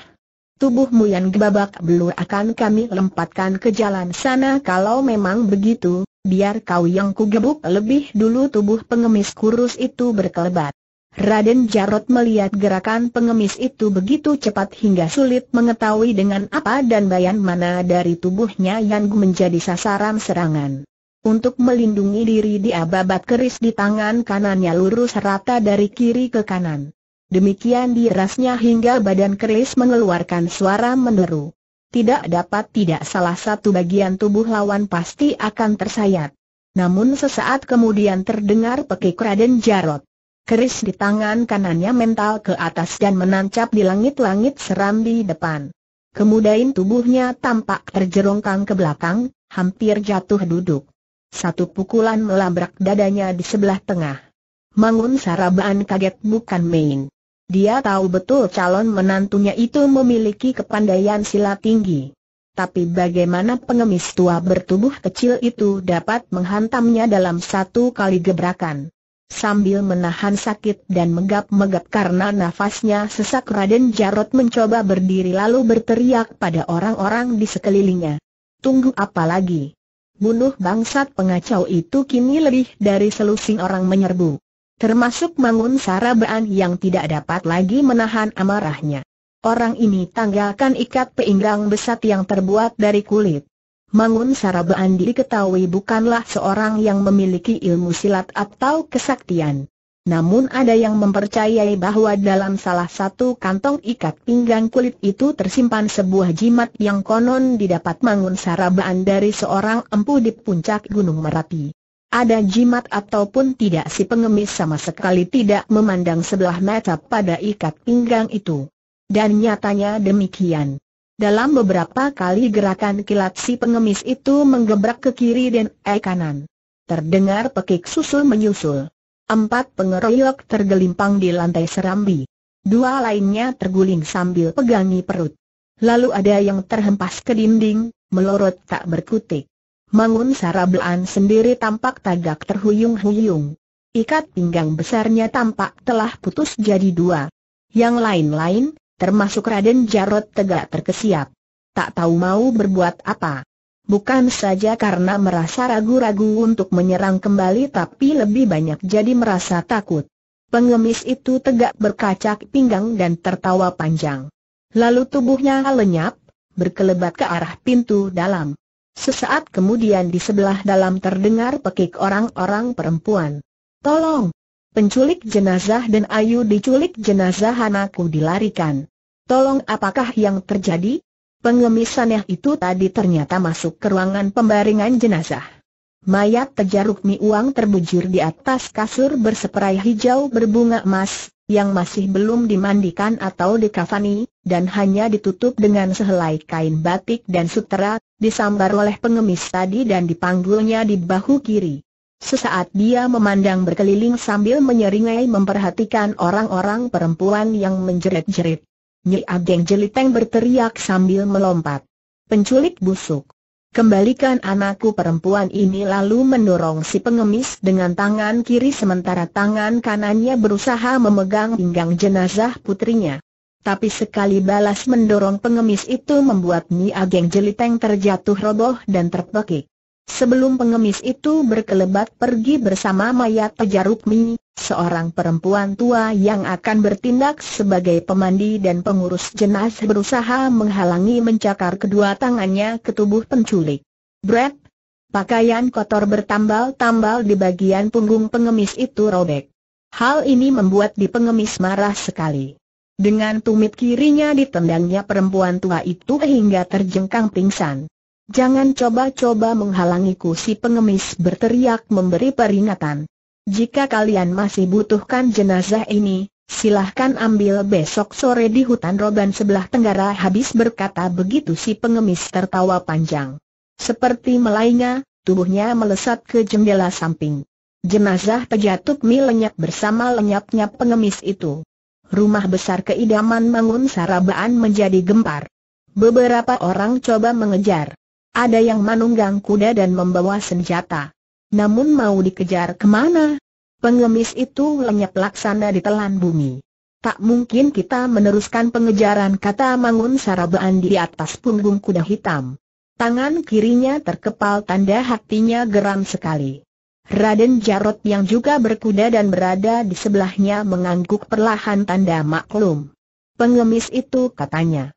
Tubuhmu yang gebabak belur akan kami lempatkan ke jalan sana kalau memang begitu, biar kau yang kugebuk lebih dulu tubuh pengemis kurus itu berkelebat. Raden Jarot melihat gerakan pengemis itu begitu cepat hingga sulit mengetahui dengan apa dan bayan mana dari tubuhnya yang menjadi sasaran serangan. Untuk melindungi diri dia babat keris di tangan kanannya lurus rata dari kiri ke kanan. Demikian dirasnya hingga badan keris mengeluarkan suara meneru tidak dapat tidak salah satu bagian tubuh lawan pasti akan tersayat. Namun sesaat kemudian terdengar pekik Raden Jarot. Keris di tangan kanannya mental ke atas dan menancap di langit-langit serambi depan. Kemudian tubuhnya tampak terjerongkang ke belakang, hampir jatuh duduk. Satu pukulan melabrak dadanya di sebelah tengah. Mangun Sarabaan kaget bukan main. Dia tahu betul calon menantunya itu memiliki kepandaian silat tinggi. Tapi bagaimana pengemis tua bertubuh kecil itu dapat menghantamnya dalam satu kali gebrakan? Sambil menahan sakit dan megap-megap karena nafasnya sesak Raden Jarot mencoba berdiri lalu berteriak pada orang-orang di sekelilingnya. Tunggu apa lagi? Bunuh bangsat pengacau itu kini lebih dari selusin orang menyerbu termasuk Mangun Sarabaan yang tidak dapat lagi menahan amarahnya. Orang ini tanggalkan ikat pinggang besar yang terbuat dari kulit. Mangun Sarabaan diketahui bukanlah seorang yang memiliki ilmu silat atau kesaktian. Namun ada yang mempercayai bahwa dalam salah satu kantong ikat pinggang kulit itu tersimpan sebuah jimat yang konon didapat Mangun Sarabaan dari seorang empu di puncak Gunung Merapi. Ada jimat ataupun tidak si pengemis sama sekali tidak memandang sebelah mata pada ikat pinggang itu. Dan nyatanya demikian. Dalam beberapa kali gerakan kilat si pengemis itu menggebrak ke kiri dan ke eh, kanan. Terdengar pekik susul menyusul. Empat pengeroyok tergelimpang di lantai serambi. Dua lainnya terguling sambil pegangi perut. Lalu ada yang terhempas ke dinding, melorot tak berkutik. Mangun Sarabelan sendiri tampak tagak terhuyung-huyung. Ikat pinggang besarnya tampak telah putus jadi dua. Yang lain-lain, termasuk Raden Jarot tegak terkesiap. Tak tahu mau berbuat apa. Bukan saja karena merasa ragu-ragu untuk menyerang kembali tapi lebih banyak jadi merasa takut. Pengemis itu tegak berkacak pinggang dan tertawa panjang. Lalu tubuhnya lenyap, berkelebat ke arah pintu dalam. Sesaat kemudian di sebelah dalam terdengar pekik orang-orang perempuan. Tolong! Penculik jenazah dan Ayu diculik jenazah anakku dilarikan. Tolong apakah yang terjadi? Penglemisannya itu tadi ternyata masuk ke ruangan pembaringan jenazah. Mayat terjaruk mi uang terbujur di atas kasur berseperai hijau berbunga emas, yang masih belum dimandikan atau dikafani, dan hanya ditutup dengan sehelai kain batik dan sutera, disambar oleh pengemis tadi dan dipanggulnya di bahu kiri. Sesaat dia memandang berkeliling sambil menyeringai memperhatikan orang-orang perempuan yang menjerit-jerit. Nyi Ageng Jeliteng berteriak sambil melompat. Penculik busuk. Kembalikan anakku perempuan ini lalu mendorong si pengemis dengan tangan kiri sementara tangan kanannya berusaha memegang pinggang jenazah putrinya. Tapi sekali balas mendorong pengemis itu membuat Ni Ageng Jeliteng terjatuh roboh dan terpekik. Sebelum pengemis itu berkelebat pergi bersama mayat Pejarukmi, seorang perempuan tua yang akan bertindak sebagai pemandi dan pengurus jenazah berusaha menghalangi mencakar kedua tangannya ke tubuh penculik. Brett, pakaian kotor bertambal-tambal di bagian punggung pengemis itu robek. Hal ini membuat di pengemis marah sekali. Dengan tumit kirinya ditendangnya perempuan tua itu hingga terjengkang pingsan. Jangan coba-coba menghalangiku si pengemis berteriak memberi peringatan. Jika kalian masih butuhkan jenazah ini, silahkan ambil besok sore di hutan Roban sebelah tenggara habis berkata begitu si pengemis tertawa panjang. Seperti melainya, tubuhnya melesat ke jendela samping. Jenazah terjatuh mi lenyap bersama lenyapnya pengemis itu. Rumah besar keidaman Mangun Sarabaan menjadi gempar. Beberapa orang coba mengejar. Ada yang manunggang kuda dan membawa senjata. Namun mau dikejar kemana? Pengemis itu lenyap laksana di telan bumi. Tak mungkin kita meneruskan pengejaran kata Mangun Saraban di atas punggung kuda hitam. Tangan kirinya terkepal tanda hatinya geram sekali. Raden Jarot yang juga berkuda dan berada di sebelahnya mengangguk perlahan tanda maklum. Pengemis itu katanya.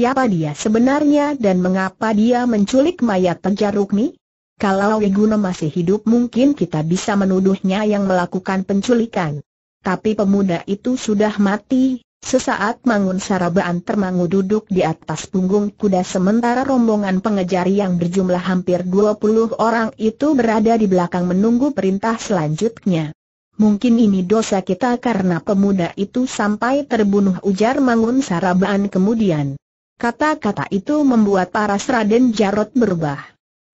Siapa dia sebenarnya dan mengapa dia menculik mayat Tegar Rukmi? Kalau Wiguna masih hidup mungkin kita bisa menuduhnya yang melakukan penculikan. Tapi pemuda itu sudah mati, Sesaat Mangun Sarabaan termangu duduk di atas punggung kuda sementara rombongan pengejar yang berjumlah hampir 20 orang itu berada di belakang menunggu perintah selanjutnya. Mungkin ini dosa kita karena pemuda itu sampai terbunuh ujar Mangun Sarabaan kemudian. Kata-kata itu membuat para Raden Jarot berubah.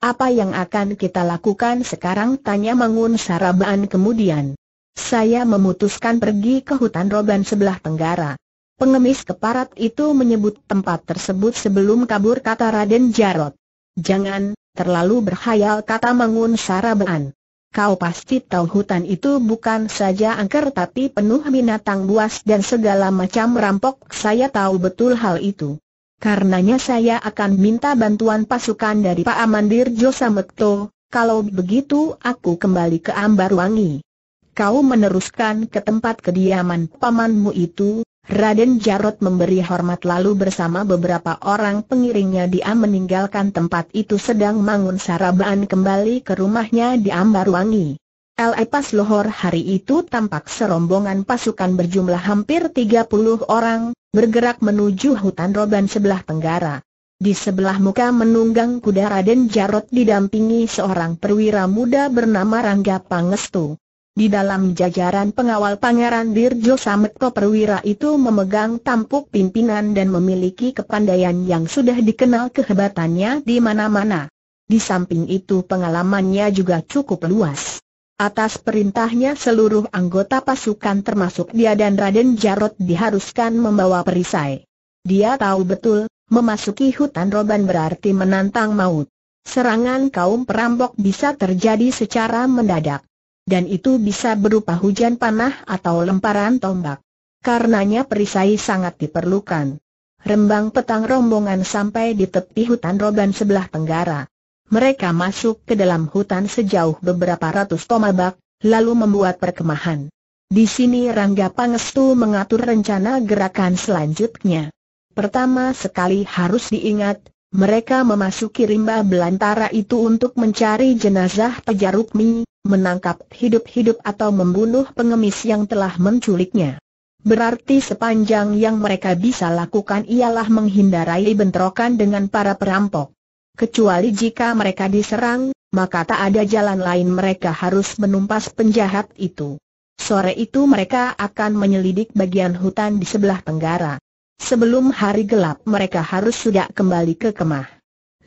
Apa yang akan kita lakukan sekarang? Tanya Mangun Sarabaan kemudian. Saya memutuskan pergi ke hutan Roban sebelah tenggara. Pengemis keparat itu menyebut tempat tersebut sebelum kabur kata Raden Jarot. Jangan, terlalu berhayal kata Mangun Sarabaan. Kau pasti tahu hutan itu bukan saja angker tapi penuh binatang buas dan segala macam rampok. Saya tahu betul hal itu karenanya saya akan minta bantuan pasukan dari Pak Amandir Josamekto, kalau begitu aku kembali ke Ambarwangi. Kau meneruskan ke tempat kediaman pamanmu itu, Raden Jarot memberi hormat lalu bersama beberapa orang pengiringnya dia meninggalkan tempat itu sedang mangun Saraban kembali ke rumahnya di Ambarwangi. Lepas Lohor hari itu tampak serombongan pasukan berjumlah hampir 30 orang, bergerak menuju hutan Roban sebelah tenggara. Di sebelah muka menunggang kuda Raden Jarot didampingi seorang perwira muda bernama Rangga Pangestu. Di dalam jajaran pengawal Pangeran Dirjo Sametko perwira itu memegang tampuk pimpinan dan memiliki kepandaian yang sudah dikenal kehebatannya di mana-mana. Di samping itu pengalamannya juga cukup luas. Atas perintahnya seluruh anggota pasukan termasuk dia dan Raden Jarot diharuskan membawa perisai. Dia tahu betul, memasuki hutan roban berarti menantang maut. Serangan kaum perampok bisa terjadi secara mendadak. Dan itu bisa berupa hujan panah atau lemparan tombak. Karenanya perisai sangat diperlukan. Rembang petang rombongan sampai di tepi hutan roban sebelah tenggara mereka masuk ke dalam hutan sejauh beberapa ratus tomabak, lalu membuat perkemahan. Di sini Rangga Pangestu mengatur rencana gerakan selanjutnya. Pertama sekali harus diingat, mereka memasuki rimba belantara itu untuk mencari jenazah pejarukmi, menangkap hidup-hidup atau membunuh pengemis yang telah menculiknya. Berarti sepanjang yang mereka bisa lakukan ialah menghindari bentrokan dengan para perampok. Kecuali jika mereka diserang, maka tak ada jalan lain mereka harus menumpas penjahat itu. Sore itu mereka akan menyelidik bagian hutan di sebelah tenggara. Sebelum hari gelap mereka harus sudah kembali ke kemah.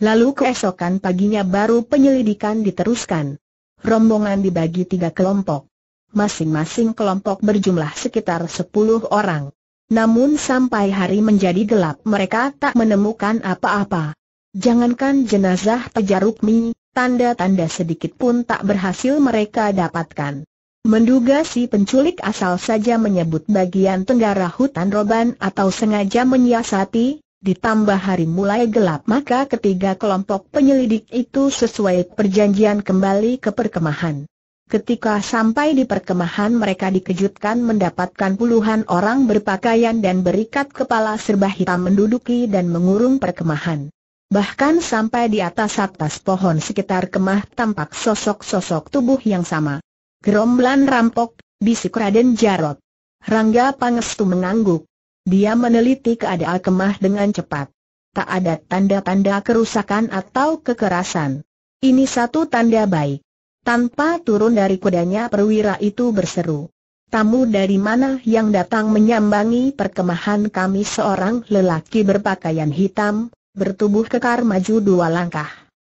Lalu keesokan paginya baru penyelidikan diteruskan. Rombongan dibagi tiga kelompok. Masing-masing kelompok berjumlah sekitar sepuluh orang. Namun sampai hari menjadi gelap mereka tak menemukan apa-apa. Jangankan jenazah Pejarukmi, tanda-tanda sedikit pun tak berhasil mereka dapatkan. Menduga si penculik asal saja menyebut bagian tenggara hutan roban atau sengaja menyiasati, ditambah hari mulai gelap maka ketiga kelompok penyelidik itu sesuai perjanjian kembali ke perkemahan. Ketika sampai di perkemahan mereka dikejutkan mendapatkan puluhan orang berpakaian dan berikat kepala serba hitam menduduki dan mengurung perkemahan. Bahkan sampai di atas atas pohon sekitar kemah tampak sosok-sosok tubuh yang sama. Gerombolan rampok, bisik Raden Jarot. Rangga Pangestu mengangguk. Dia meneliti keadaan kemah dengan cepat. Tak ada tanda-tanda kerusakan atau kekerasan. Ini satu tanda baik. Tanpa turun dari kudanya perwira itu berseru. Tamu dari mana yang datang menyambangi perkemahan kami seorang lelaki berpakaian hitam, bertubuh kekar maju dua langkah.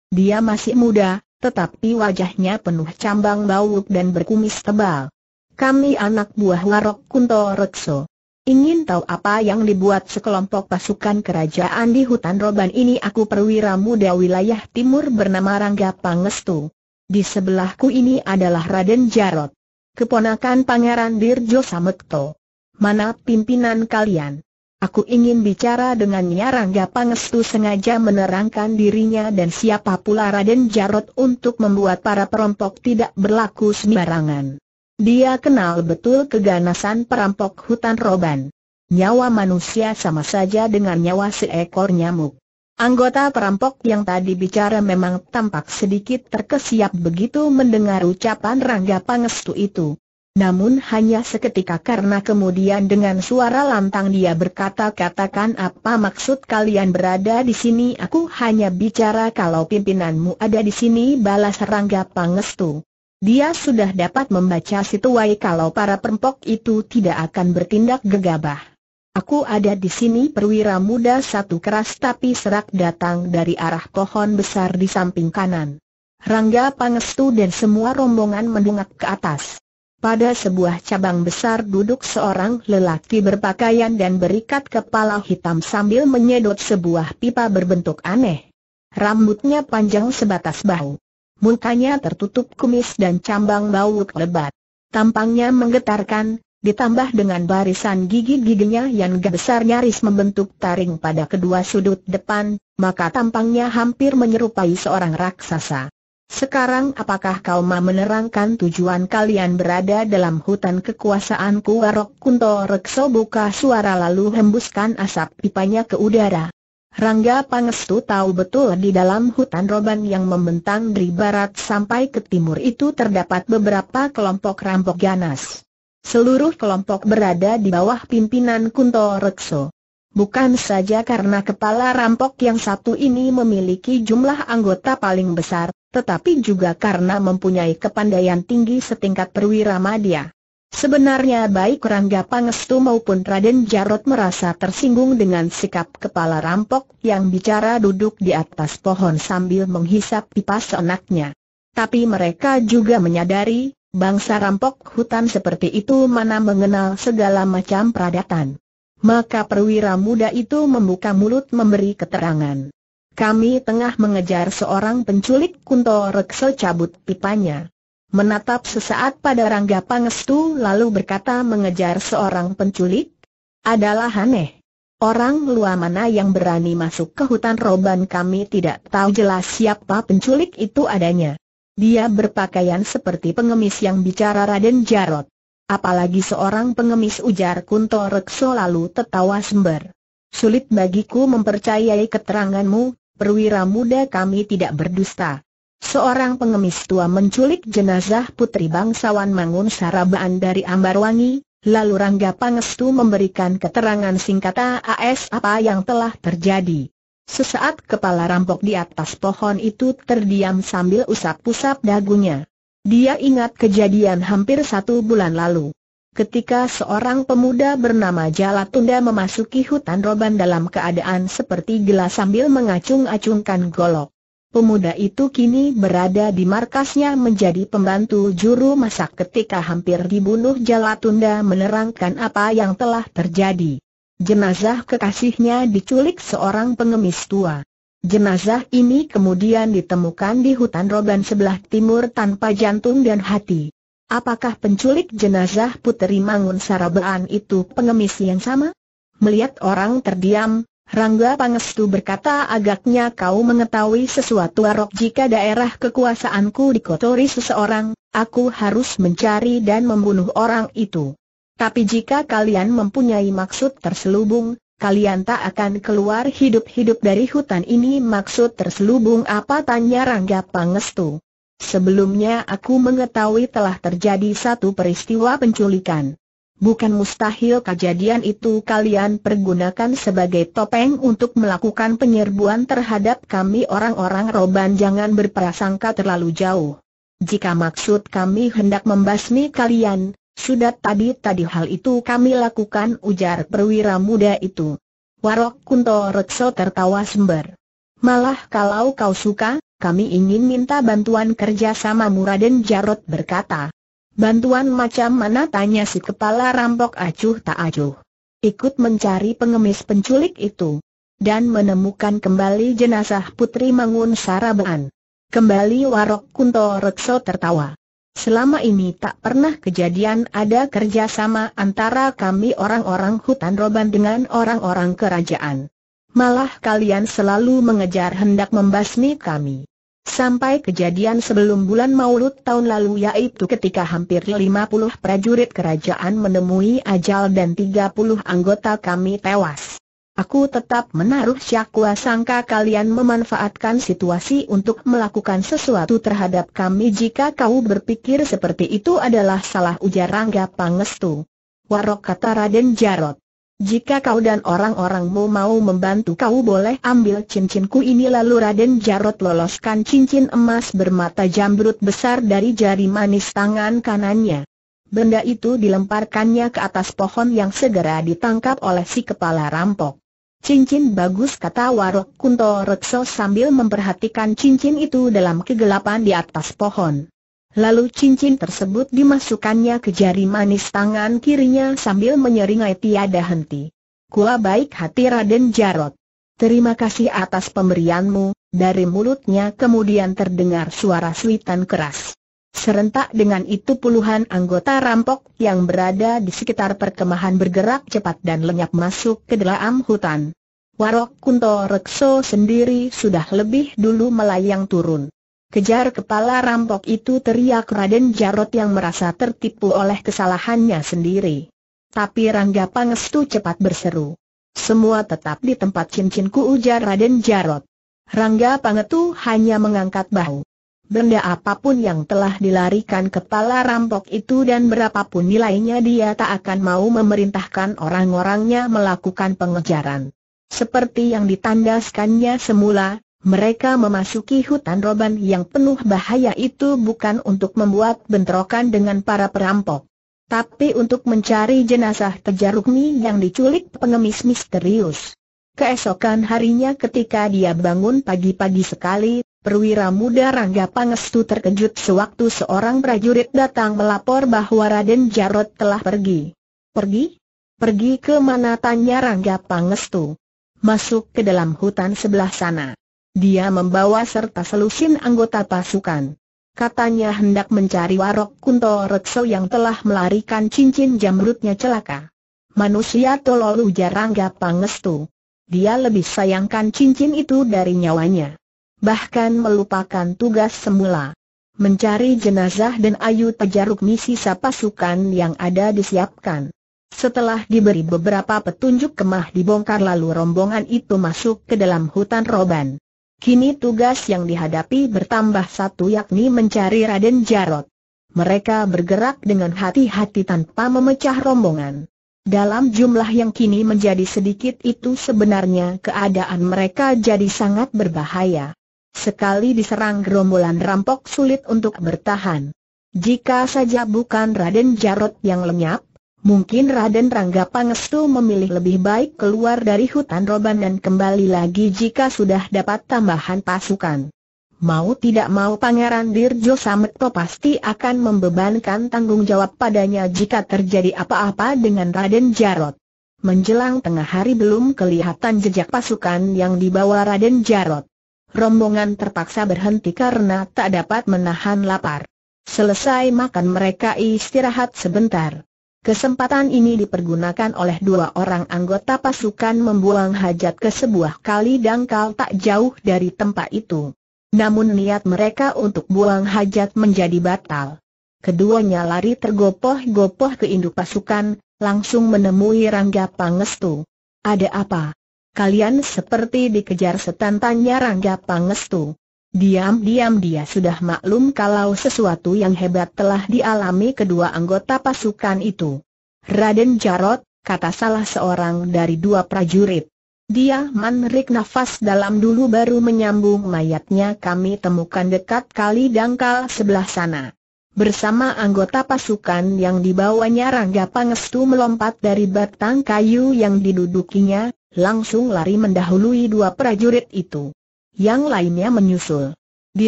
Dia masih muda, tetapi wajahnya penuh cambang bauk dan berkumis tebal. Kami anak buah Warok Kunto Rekso. Ingin tahu apa yang dibuat sekelompok pasukan kerajaan di hutan Roban ini aku perwira muda wilayah timur bernama Rangga Pangestu. Di sebelahku ini adalah Raden Jarot. Keponakan Pangeran Dirjo Sametto. Mana pimpinan kalian? Aku ingin bicara dengannya Rangga Pangestu sengaja menerangkan dirinya dan siapa pula Raden Jarot untuk membuat para perampok tidak berlaku sembarangan. Dia kenal betul keganasan perampok hutan roban. Nyawa manusia sama saja dengan nyawa seekor nyamuk. Anggota perampok yang tadi bicara memang tampak sedikit terkesiap begitu mendengar ucapan Rangga Pangestu itu. Namun hanya seketika karena kemudian dengan suara lantang dia berkata katakan apa maksud kalian berada di sini aku hanya bicara kalau pimpinanmu ada di sini balas Rangga Pangestu. Dia sudah dapat membaca situai kalau para perempok itu tidak akan bertindak gegabah. Aku ada di sini perwira muda satu keras tapi serak datang dari arah pohon besar di samping kanan. Rangga Pangestu dan semua rombongan mendungak ke atas. Pada sebuah cabang besar duduk seorang lelaki berpakaian dan berikat kepala hitam sambil menyedot sebuah pipa berbentuk aneh. Rambutnya panjang sebatas bahu. Mukanya tertutup kumis dan cambang bau lebat. Tampangnya menggetarkan, ditambah dengan barisan gigi-giginya yang besar nyaris membentuk taring pada kedua sudut depan, maka tampangnya hampir menyerupai seorang raksasa. Sekarang apakah kau mau menerangkan tujuan kalian berada dalam hutan kekuasaanku Warok Kunto Rekso buka suara lalu hembuskan asap pipanya ke udara. Rangga Pangestu tahu betul di dalam hutan roban yang membentang dari barat sampai ke timur itu terdapat beberapa kelompok rampok ganas. Seluruh kelompok berada di bawah pimpinan Kunto Rekso. Bukan saja karena kepala rampok yang satu ini memiliki jumlah anggota paling besar, tetapi juga karena mempunyai kepandaian tinggi setingkat perwira madya. Sebenarnya baik Rangga Pangestu maupun Raden Jarot merasa tersinggung dengan sikap kepala rampok yang bicara duduk di atas pohon sambil menghisap pipa senaknya. Tapi mereka juga menyadari, bangsa rampok hutan seperti itu mana mengenal segala macam peradatan. Maka perwira muda itu membuka mulut memberi keterangan. Kami tengah mengejar seorang penculik Kunto Rekso cabut pipanya. Menatap sesaat pada Rangga Pangestu lalu berkata mengejar seorang penculik? Adalah aneh. Orang luar mana yang berani masuk ke hutan roban kami tidak tahu jelas siapa penculik itu adanya. Dia berpakaian seperti pengemis yang bicara Raden Jarot. Apalagi seorang pengemis ujar Kunto Rekso lalu tertawa sember. Sulit bagiku mempercayai keteranganmu, perwira muda kami tidak berdusta. Seorang pengemis tua menculik jenazah putri bangsawan Mangun Sarabaan dari Ambarwangi, lalu Rangga Pangestu memberikan keterangan singkat AS apa yang telah terjadi. Sesaat kepala rampok di atas pohon itu terdiam sambil usap-usap dagunya. Dia ingat kejadian hampir satu bulan lalu. Ketika seorang pemuda bernama Jalatunda memasuki hutan roban dalam keadaan seperti gelas sambil mengacung-acungkan golok. Pemuda itu kini berada di markasnya menjadi pembantu juru masak ketika hampir dibunuh Jalatunda menerangkan apa yang telah terjadi. Jenazah kekasihnya diculik seorang pengemis tua. Jenazah ini kemudian ditemukan di hutan roban sebelah timur tanpa jantung dan hati. Apakah penculik jenazah Puteri Mangun Sarabaan itu pengemis yang sama? Melihat orang terdiam, Rangga Pangestu berkata agaknya kau mengetahui sesuatu Arok jika daerah kekuasaanku dikotori seseorang, aku harus mencari dan membunuh orang itu. Tapi jika kalian mempunyai maksud terselubung, kalian tak akan keluar hidup-hidup dari hutan ini maksud terselubung apa tanya Rangga Pangestu. Sebelumnya aku mengetahui telah terjadi satu peristiwa penculikan. Bukan mustahil kejadian itu kalian pergunakan sebagai topeng untuk melakukan penyerbuan terhadap kami orang-orang roban jangan berprasangka terlalu jauh. Jika maksud kami hendak membasmi kalian, sudah tadi-tadi hal itu kami lakukan ujar perwira muda itu. Warok Kunto Rekso tertawa sember. Malah kalau kau suka, kami ingin minta bantuan kerjasama Muraden Jarot berkata. Bantuan macam mana tanya si kepala rampok acuh tak acuh. Ikut mencari pengemis penculik itu. Dan menemukan kembali jenazah Putri Mangun Sarabean. Kembali Warok Kunto Rekso tertawa. Selama ini tak pernah kejadian ada kerjasama antara kami orang-orang hutan roban dengan orang-orang kerajaan. Malah kalian selalu mengejar hendak membasmi kami. Sampai kejadian sebelum bulan Maulud tahun lalu yaitu ketika hampir 50 prajurit kerajaan menemui ajal dan 30 anggota kami tewas. Aku tetap menaruh syakwa sangka kalian memanfaatkan situasi untuk melakukan sesuatu terhadap kami jika kau berpikir seperti itu adalah salah ujar Rangga Pangestu. Warok kata Raden Jarot. Jika kau dan orang-orangmu mau membantu kau boleh ambil cincinku ini lalu Raden Jarot loloskan cincin emas bermata jambrut besar dari jari manis tangan kanannya. Benda itu dilemparkannya ke atas pohon yang segera ditangkap oleh si kepala rampok. Cincin bagus kata Warok Kunto Rekso sambil memperhatikan cincin itu dalam kegelapan di atas pohon. Lalu cincin tersebut dimasukkannya ke jari manis tangan kirinya sambil menyeringai tiada henti. Kula baik hati Raden Jarot. Terima kasih atas pemberianmu, dari mulutnya kemudian terdengar suara suitan keras. Serentak dengan itu puluhan anggota rampok yang berada di sekitar perkemahan bergerak cepat dan lenyap masuk ke dalam hutan. Warok Kunto Rekso sendiri sudah lebih dulu melayang turun. Kejar kepala rampok itu teriak Raden Jarot yang merasa tertipu oleh kesalahannya sendiri. Tapi Rangga Pangestu cepat berseru. Semua tetap di tempat cincinku ujar Raden Jarot. Rangga Pangestu hanya mengangkat bahu. Benda apapun yang telah dilarikan kepala rampok itu dan berapapun nilainya dia tak akan mau memerintahkan orang-orangnya melakukan pengejaran. Seperti yang ditandaskannya semula, mereka memasuki hutan roban yang penuh bahaya itu bukan untuk membuat bentrokan dengan para perampok. Tapi untuk mencari jenazah Tejarukmi yang diculik pengemis misterius. Keesokan harinya ketika dia bangun pagi-pagi sekali, perwira muda Rangga Pangestu terkejut sewaktu seorang prajurit datang melapor bahwa Raden Jarot telah pergi. Pergi? Pergi ke mana tanya Rangga Pangestu? Masuk ke dalam hutan sebelah sana. Dia membawa serta selusin anggota pasukan. Katanya hendak mencari warok Kunto Rekso yang telah melarikan cincin jamrutnya celaka. Manusia tololu jarang pangestu. Dia lebih sayangkan cincin itu dari nyawanya. Bahkan melupakan tugas semula. Mencari jenazah dan ayu pejaruk misi pasukan yang ada disiapkan. Setelah diberi beberapa petunjuk kemah dibongkar lalu rombongan itu masuk ke dalam hutan roban. Kini tugas yang dihadapi bertambah satu yakni mencari Raden Jarot. Mereka bergerak dengan hati-hati tanpa memecah rombongan. Dalam jumlah yang kini menjadi sedikit itu sebenarnya keadaan mereka jadi sangat berbahaya. Sekali diserang gerombolan rampok sulit untuk bertahan. Jika saja bukan Raden Jarot yang lenyap, Mungkin Raden Rangga Pangestu memilih lebih baik keluar dari hutan roban dan kembali lagi jika sudah dapat tambahan pasukan. Mau tidak mau Pangeran Dirjo Sametto pasti akan membebankan tanggung jawab padanya jika terjadi apa-apa dengan Raden Jarot. Menjelang tengah hari belum kelihatan jejak pasukan yang dibawa Raden Jarot. Rombongan terpaksa berhenti karena tak dapat menahan lapar. Selesai makan mereka istirahat sebentar. Kesempatan ini dipergunakan oleh dua orang anggota pasukan membuang hajat ke sebuah kali dangkal tak jauh dari tempat itu. Namun niat mereka untuk buang hajat menjadi batal. Keduanya lari tergopoh-gopoh ke induk pasukan, langsung menemui Rangga Pangestu. Ada apa? Kalian seperti dikejar setan tanya Rangga Pangestu. Diam-diam dia sudah maklum kalau sesuatu yang hebat telah dialami kedua anggota pasukan itu. Raden Jarot, kata salah seorang dari dua prajurit. Dia menarik nafas dalam dulu baru menyambung mayatnya kami temukan dekat kali dangkal sebelah sana. Bersama anggota pasukan yang dibawanya Rangga Pangestu melompat dari batang kayu yang didudukinya, langsung lari mendahului dua prajurit itu yang lainnya menyusul. Di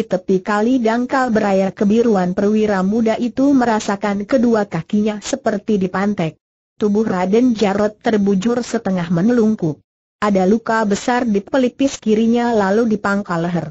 tepi kali dangkal berair kebiruan perwira muda itu merasakan kedua kakinya seperti dipantek. Tubuh Raden Jarot terbujur setengah menelungkup. Ada luka besar di pelipis kirinya lalu di pangkal leher.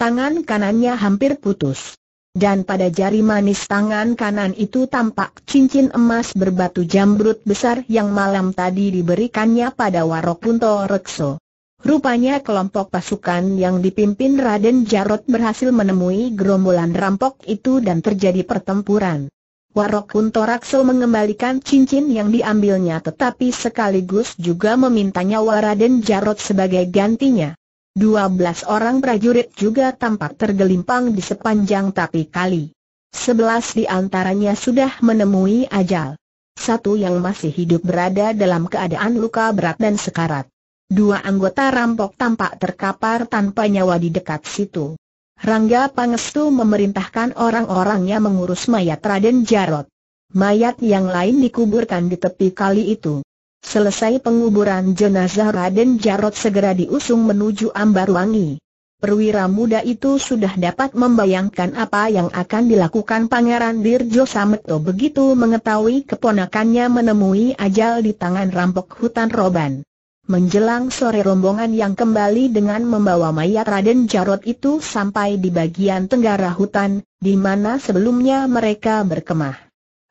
Tangan kanannya hampir putus. Dan pada jari manis tangan kanan itu tampak cincin emas berbatu jambrut besar yang malam tadi diberikannya pada Warokunto Rekso. Rupanya kelompok pasukan yang dipimpin Raden Jarot berhasil menemui gerombolan rampok itu dan terjadi pertempuran. Warok Toraksel mengembalikan cincin yang diambilnya tetapi sekaligus juga memintanya Waraden Jarot sebagai gantinya. Dua belas orang prajurit juga tampak tergelimpang di sepanjang tapi kali. Sebelas di antaranya sudah menemui ajal. Satu yang masih hidup berada dalam keadaan luka berat dan sekarat. Dua anggota rampok tampak terkapar tanpa nyawa di dekat situ. Rangga Pangestu memerintahkan orang-orangnya mengurus mayat Raden Jarot. Mayat yang lain dikuburkan di tepi kali itu. Selesai penguburan jenazah Raden Jarot segera diusung menuju Ambarwangi. Perwira muda itu sudah dapat membayangkan apa yang akan dilakukan Pangeran Dirjo Sameto begitu mengetahui keponakannya menemui ajal di tangan rampok hutan Roban. Menjelang sore rombongan yang kembali dengan membawa mayat Raden Jarot itu sampai di bagian tenggara hutan, di mana sebelumnya mereka berkemah.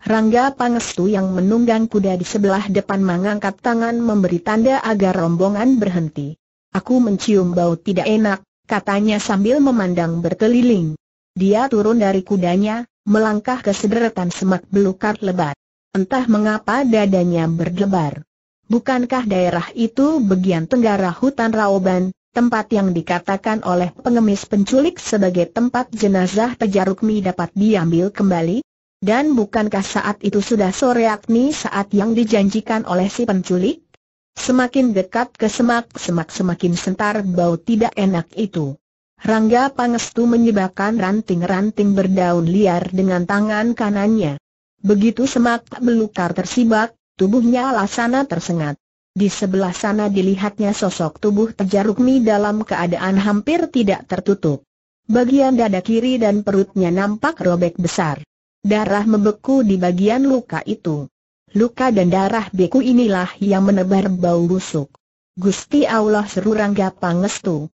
Rangga Pangestu yang menunggang kuda di sebelah depan mengangkat tangan memberi tanda agar rombongan berhenti. Aku mencium bau tidak enak, katanya sambil memandang berkeliling. Dia turun dari kudanya, melangkah ke sederetan semak belukar lebat. Entah mengapa dadanya berdebar. Bukankah daerah itu bagian tenggara hutan Raoban, tempat yang dikatakan oleh pengemis penculik sebagai tempat jenazah Tejarukmi dapat diambil kembali? Dan bukankah saat itu sudah sore yakni saat yang dijanjikan oleh si penculik? Semakin dekat ke semak-semak semakin sentar bau tidak enak itu. Rangga Pangestu menyebabkan ranting-ranting berdaun liar dengan tangan kanannya. Begitu semak belukar tersibak, Tubuhnya lasana tersengat. Di sebelah sana dilihatnya sosok tubuh terjarukmi dalam keadaan hampir tidak tertutup. Bagian dada kiri dan perutnya nampak robek besar. Darah membeku di bagian luka itu. Luka dan darah beku inilah yang menebar bau busuk. Gusti Allah seru Rangga Pangestu.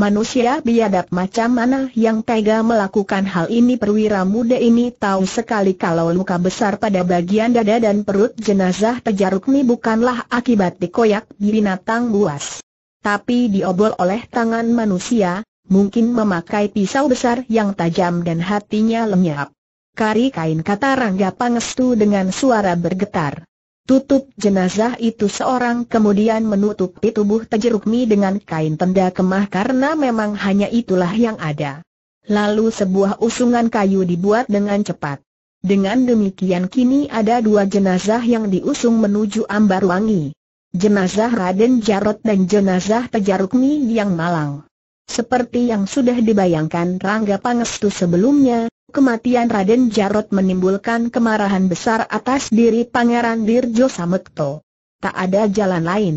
Manusia biadab macam mana yang tega melakukan hal ini perwira muda ini tahu sekali kalau luka besar pada bagian dada dan perut jenazah pejaruk ini bukanlah akibat dikoyak binatang buas. Tapi diobol oleh tangan manusia, mungkin memakai pisau besar yang tajam dan hatinya lenyap. Kari kain kata Rangga Pangestu dengan suara bergetar. Tutup jenazah itu seorang kemudian menutupi tubuh Tejerukmi dengan kain tenda kemah karena memang hanya itulah yang ada. Lalu sebuah usungan kayu dibuat dengan cepat. Dengan demikian kini ada dua jenazah yang diusung menuju Ambarwangi. Jenazah Raden Jarot dan jenazah Tejarukmi yang malang. Seperti yang sudah dibayangkan Rangga Pangestu sebelumnya, Kematian Raden Jarot menimbulkan kemarahan besar atas diri Pangeran Dirjo Sametto. Tak ada jalan lain.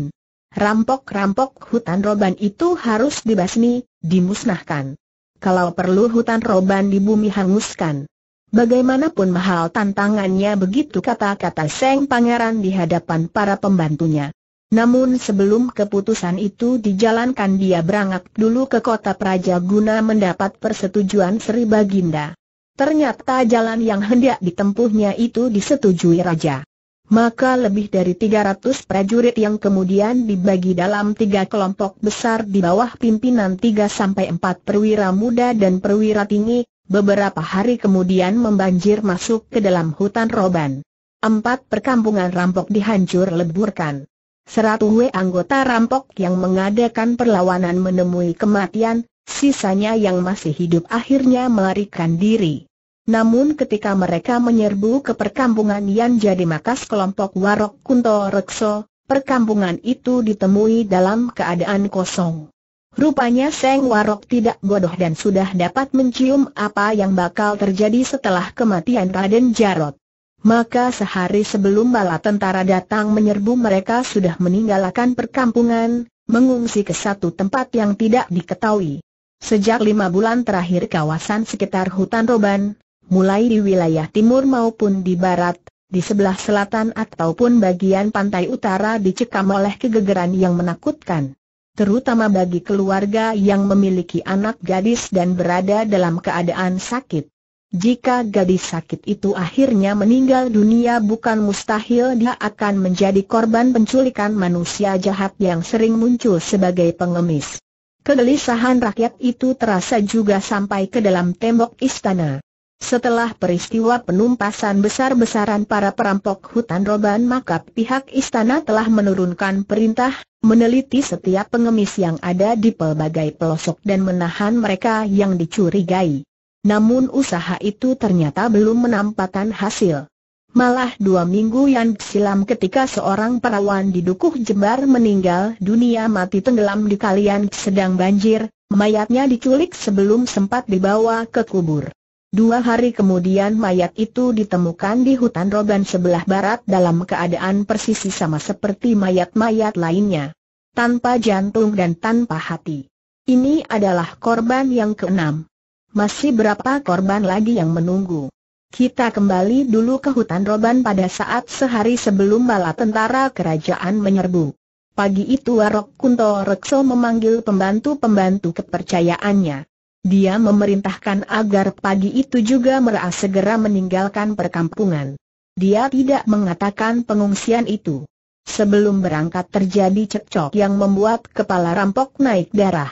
Rampok-rampok hutan roban itu harus dibasmi, dimusnahkan. Kalau perlu hutan roban di bumi hanguskan. Bagaimanapun mahal tantangannya begitu kata-kata Seng Pangeran di hadapan para pembantunya. Namun sebelum keputusan itu dijalankan dia berangkat dulu ke kota Praja guna mendapat persetujuan Sri Baginda. Ternyata jalan yang hendak ditempuhnya itu disetujui Raja. Maka lebih dari 300 prajurit yang kemudian dibagi dalam tiga kelompok besar di bawah pimpinan 3-4 perwira muda dan perwira tinggi, beberapa hari kemudian membanjir masuk ke dalam hutan Roban. Empat perkampungan rampok dihancur leburkan. Seratus W anggota rampok yang mengadakan perlawanan menemui kematian, sisanya yang masih hidup akhirnya melarikan diri. Namun ketika mereka menyerbu ke perkampungan yang jadi makas kelompok Warok Kunto Rekso, perkampungan itu ditemui dalam keadaan kosong. Rupanya Seng Warok tidak bodoh dan sudah dapat mencium apa yang bakal terjadi setelah kematian Raden Jarot. Maka sehari sebelum bala tentara datang menyerbu mereka sudah meninggalkan perkampungan, mengungsi ke satu tempat yang tidak diketahui. Sejak lima bulan terakhir kawasan sekitar hutan Roban, mulai di wilayah timur maupun di barat, di sebelah selatan ataupun bagian pantai utara dicekam oleh kegegeran yang menakutkan. Terutama bagi keluarga yang memiliki anak gadis dan berada dalam keadaan sakit. Jika gadis sakit itu akhirnya meninggal dunia bukan mustahil dia akan menjadi korban penculikan manusia jahat yang sering muncul sebagai pengemis. Kegelisahan rakyat itu terasa juga sampai ke dalam tembok istana. Setelah peristiwa penumpasan besar-besaran para perampok hutan roban maka pihak istana telah menurunkan perintah, meneliti setiap pengemis yang ada di pelbagai pelosok dan menahan mereka yang dicurigai. Namun usaha itu ternyata belum menampakkan hasil. Malah dua minggu yang silam ketika seorang perawan di Dukuh Jembar meninggal dunia mati tenggelam di kalian sedang banjir, mayatnya diculik sebelum sempat dibawa ke kubur. Dua hari kemudian mayat itu ditemukan di hutan Roban sebelah barat dalam keadaan persis sama seperti mayat-mayat lainnya. Tanpa jantung dan tanpa hati. Ini adalah korban yang keenam. Masih berapa korban lagi yang menunggu? Kita kembali dulu ke hutan Roban pada saat sehari sebelum bala tentara kerajaan menyerbu. Pagi itu Warok Kunto Rekso memanggil pembantu-pembantu kepercayaannya. Dia memerintahkan agar pagi itu juga merah segera meninggalkan perkampungan. Dia tidak mengatakan pengungsian itu. Sebelum berangkat terjadi cekcok yang membuat kepala rampok naik darah.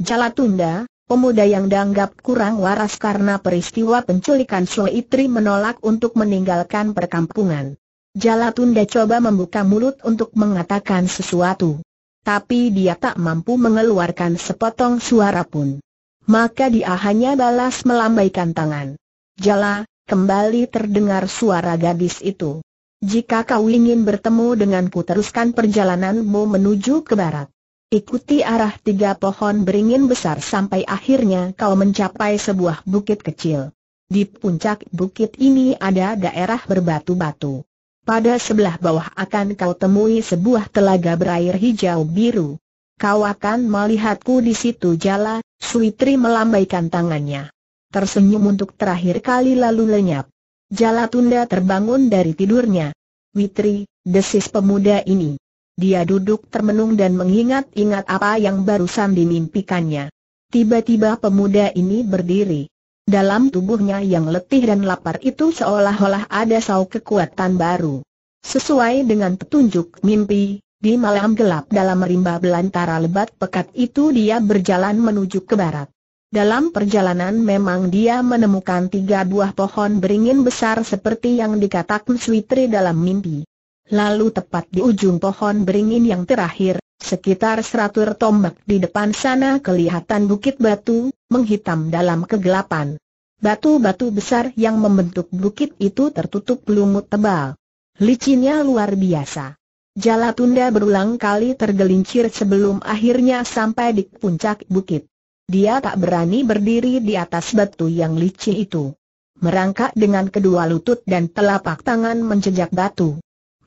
Jalatunda, pemuda yang dianggap kurang waras karena peristiwa penculikan Suitri menolak untuk meninggalkan perkampungan. Jala tunda coba membuka mulut untuk mengatakan sesuatu. Tapi dia tak mampu mengeluarkan sepotong suara pun. Maka dia hanya balas melambaikan tangan. Jala, kembali terdengar suara gadis itu. Jika kau ingin bertemu denganku teruskan perjalananmu menuju ke barat. Ikuti arah tiga pohon beringin besar sampai akhirnya kau mencapai sebuah bukit kecil. Di puncak bukit ini ada daerah berbatu-batu. Pada sebelah bawah akan kau temui sebuah telaga berair hijau biru. Kau akan melihatku di situ jala, Suitri melambaikan tangannya. Tersenyum untuk terakhir kali lalu lenyap. Jala tunda terbangun dari tidurnya. Witri, desis pemuda ini. Dia duduk termenung dan mengingat-ingat apa yang barusan dimimpikannya. Tiba-tiba pemuda ini berdiri. Dalam tubuhnya yang letih dan lapar itu seolah-olah ada sau kekuatan baru. Sesuai dengan petunjuk mimpi, di malam gelap dalam rimba belantara lebat pekat itu dia berjalan menuju ke barat. Dalam perjalanan memang dia menemukan tiga buah pohon beringin besar seperti yang dikatakan Switri dalam mimpi. Lalu tepat di ujung pohon beringin yang terakhir, sekitar seratus tombak di depan sana kelihatan bukit batu, menghitam dalam kegelapan. Batu-batu besar yang membentuk bukit itu tertutup lumut tebal. Licinnya luar biasa. Jala tunda berulang kali tergelincir sebelum akhirnya sampai di puncak bukit. Dia tak berani berdiri di atas batu yang licin itu. Merangkak dengan kedua lutut dan telapak tangan menjejak batu.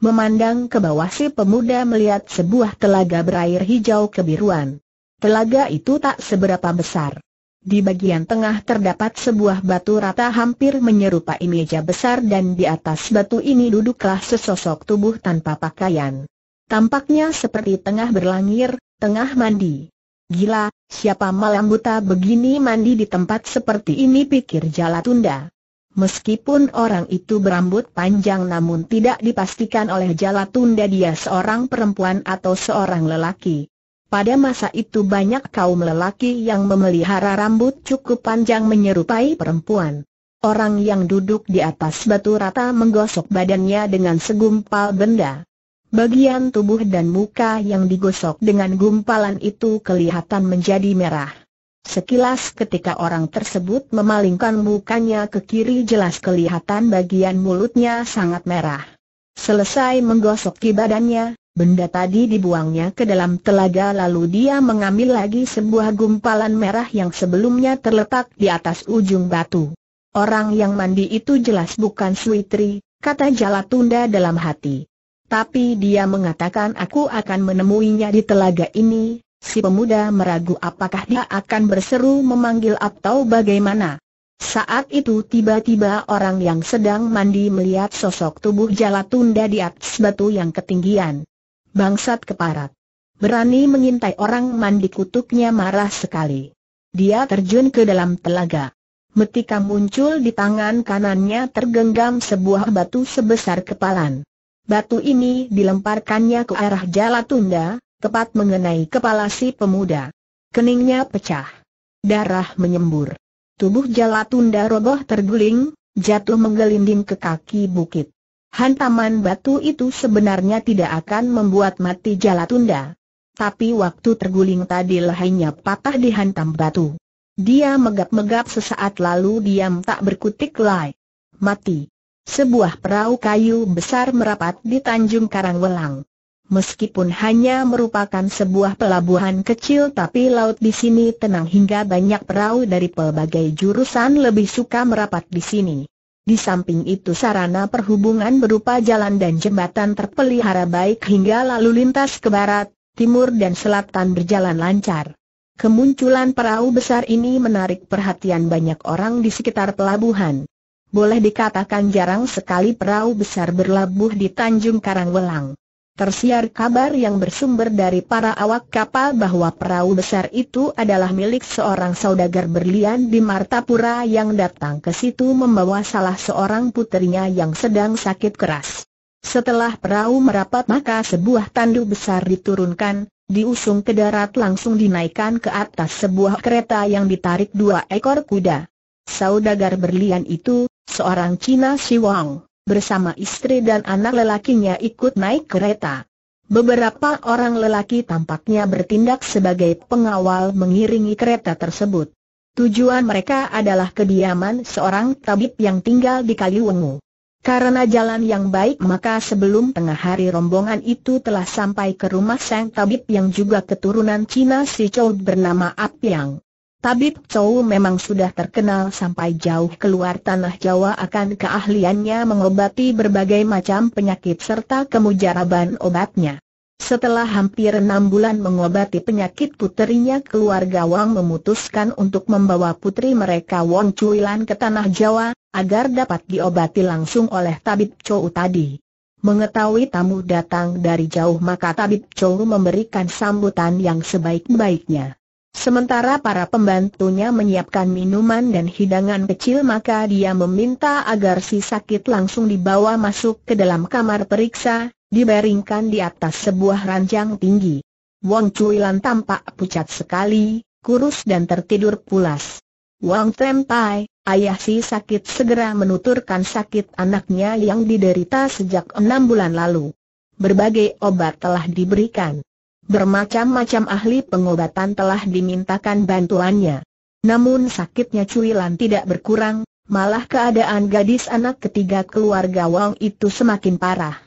Memandang ke bawah si pemuda melihat sebuah telaga berair hijau kebiruan. Telaga itu tak seberapa besar. Di bagian tengah terdapat sebuah batu rata hampir menyerupai meja besar dan di atas batu ini duduklah sesosok tubuh tanpa pakaian. Tampaknya seperti tengah berlangir, tengah mandi. Gila, siapa malam buta begini mandi di tempat seperti ini pikir Jala Tunda. Meskipun orang itu berambut panjang namun tidak dipastikan oleh jala tunda dia seorang perempuan atau seorang lelaki. Pada masa itu banyak kaum lelaki yang memelihara rambut cukup panjang menyerupai perempuan. Orang yang duduk di atas batu rata menggosok badannya dengan segumpal benda. Bagian tubuh dan muka yang digosok dengan gumpalan itu kelihatan menjadi merah. Sekilas ketika orang tersebut memalingkan mukanya ke kiri jelas kelihatan bagian mulutnya sangat merah. Selesai menggosoki badannya, benda tadi dibuangnya ke dalam telaga lalu dia mengambil lagi sebuah gumpalan merah yang sebelumnya terletak di atas ujung batu. Orang yang mandi itu jelas bukan Suitri, kata Jala Tunda dalam hati. Tapi dia mengatakan aku akan menemuinya di telaga ini, Si pemuda meragu apakah dia akan berseru memanggil atau bagaimana. Saat itu tiba-tiba orang yang sedang mandi melihat sosok tubuh jala tunda di atas batu yang ketinggian. Bangsat keparat. Berani mengintai orang mandi kutuknya marah sekali. Dia terjun ke dalam telaga. Metika muncul di tangan kanannya tergenggam sebuah batu sebesar kepalan. Batu ini dilemparkannya ke arah jala tunda, tepat mengenai kepala si pemuda. Keningnya pecah. Darah menyembur. Tubuh Jalatunda roboh terguling, jatuh menggelinding ke kaki bukit. Hantaman batu itu sebenarnya tidak akan membuat mati Jalatunda. Tapi waktu terguling tadi lehainya patah dihantam batu. Dia megap-megap sesaat lalu diam tak berkutik lai. Mati. Sebuah perahu kayu besar merapat di Tanjung Karangwelang. Meskipun hanya merupakan sebuah pelabuhan kecil tapi laut di sini tenang hingga banyak perahu dari pelbagai jurusan lebih suka merapat di sini. Di samping itu sarana perhubungan berupa jalan dan jembatan terpelihara baik hingga lalu lintas ke barat, timur dan selatan berjalan lancar. Kemunculan perahu besar ini menarik perhatian banyak orang di sekitar pelabuhan. Boleh dikatakan jarang sekali perahu besar berlabuh di Tanjung Karangwelang tersiar kabar yang bersumber dari para awak kapal bahwa perahu besar itu adalah milik seorang saudagar berlian di Martapura yang datang ke situ membawa salah seorang putrinya yang sedang sakit keras. Setelah perahu merapat maka sebuah tandu besar diturunkan, diusung ke darat langsung dinaikkan ke atas sebuah kereta yang ditarik dua ekor kuda. Saudagar berlian itu, seorang Cina Siwang bersama istri dan anak lelakinya ikut naik kereta. Beberapa orang lelaki tampaknya bertindak sebagai pengawal mengiringi kereta tersebut. Tujuan mereka adalah kediaman seorang tabib yang tinggal di Kaliwungu. Karena jalan yang baik maka sebelum tengah hari rombongan itu telah sampai ke rumah sang tabib yang juga keturunan Cina si Chow bernama Apiang. Tabib Chow memang sudah terkenal sampai jauh keluar tanah Jawa akan keahliannya mengobati berbagai macam penyakit serta kemujaraban obatnya. Setelah hampir enam bulan mengobati penyakit puterinya keluarga Wang memutuskan untuk membawa putri mereka Wang Cuilan ke tanah Jawa, agar dapat diobati langsung oleh Tabib Chow tadi. Mengetahui tamu datang dari jauh maka Tabib Chow memberikan sambutan yang sebaik-baiknya. Sementara para pembantunya menyiapkan minuman dan hidangan kecil maka dia meminta agar si sakit langsung dibawa masuk ke dalam kamar periksa, dibaringkan di atas sebuah ranjang tinggi. Wang Cuilan tampak pucat sekali, kurus dan tertidur pulas. Wang Tempai, ayah si sakit segera menuturkan sakit anaknya yang diderita sejak enam bulan lalu. Berbagai obat telah diberikan bermacam-macam ahli pengobatan telah dimintakan bantuannya. Namun sakitnya cuilan tidak berkurang, malah keadaan gadis anak ketiga keluarga Wang itu semakin parah.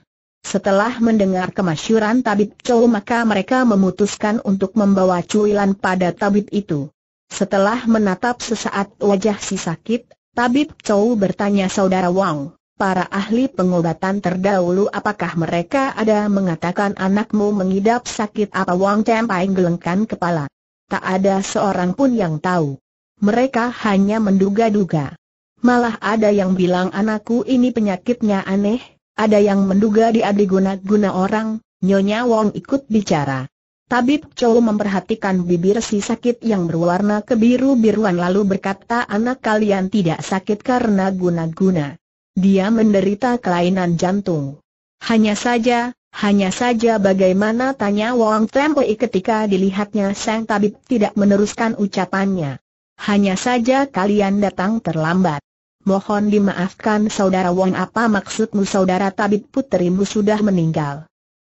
Setelah mendengar kemasyuran tabib Chou, maka mereka memutuskan untuk membawa cuilan pada tabib itu. Setelah menatap sesaat wajah si sakit, tabib Chou bertanya saudara Wang, para ahli pengobatan terdahulu apakah mereka ada mengatakan anakmu mengidap sakit apa Wang Tempai gelengkan kepala. Tak ada seorang pun yang tahu. Mereka hanya menduga-duga. Malah ada yang bilang anakku ini penyakitnya aneh, ada yang menduga dia diguna-guna orang, Nyonya Wong ikut bicara. Tabib Chow memperhatikan bibir si sakit yang berwarna kebiru-biruan lalu berkata anak kalian tidak sakit karena guna-guna dia menderita kelainan jantung. Hanya saja, hanya saja bagaimana tanya Wong Tempoi ketika dilihatnya sang tabib tidak meneruskan ucapannya. Hanya saja kalian datang terlambat. Mohon dimaafkan saudara Wang. apa maksudmu saudara tabib putrimu sudah meninggal.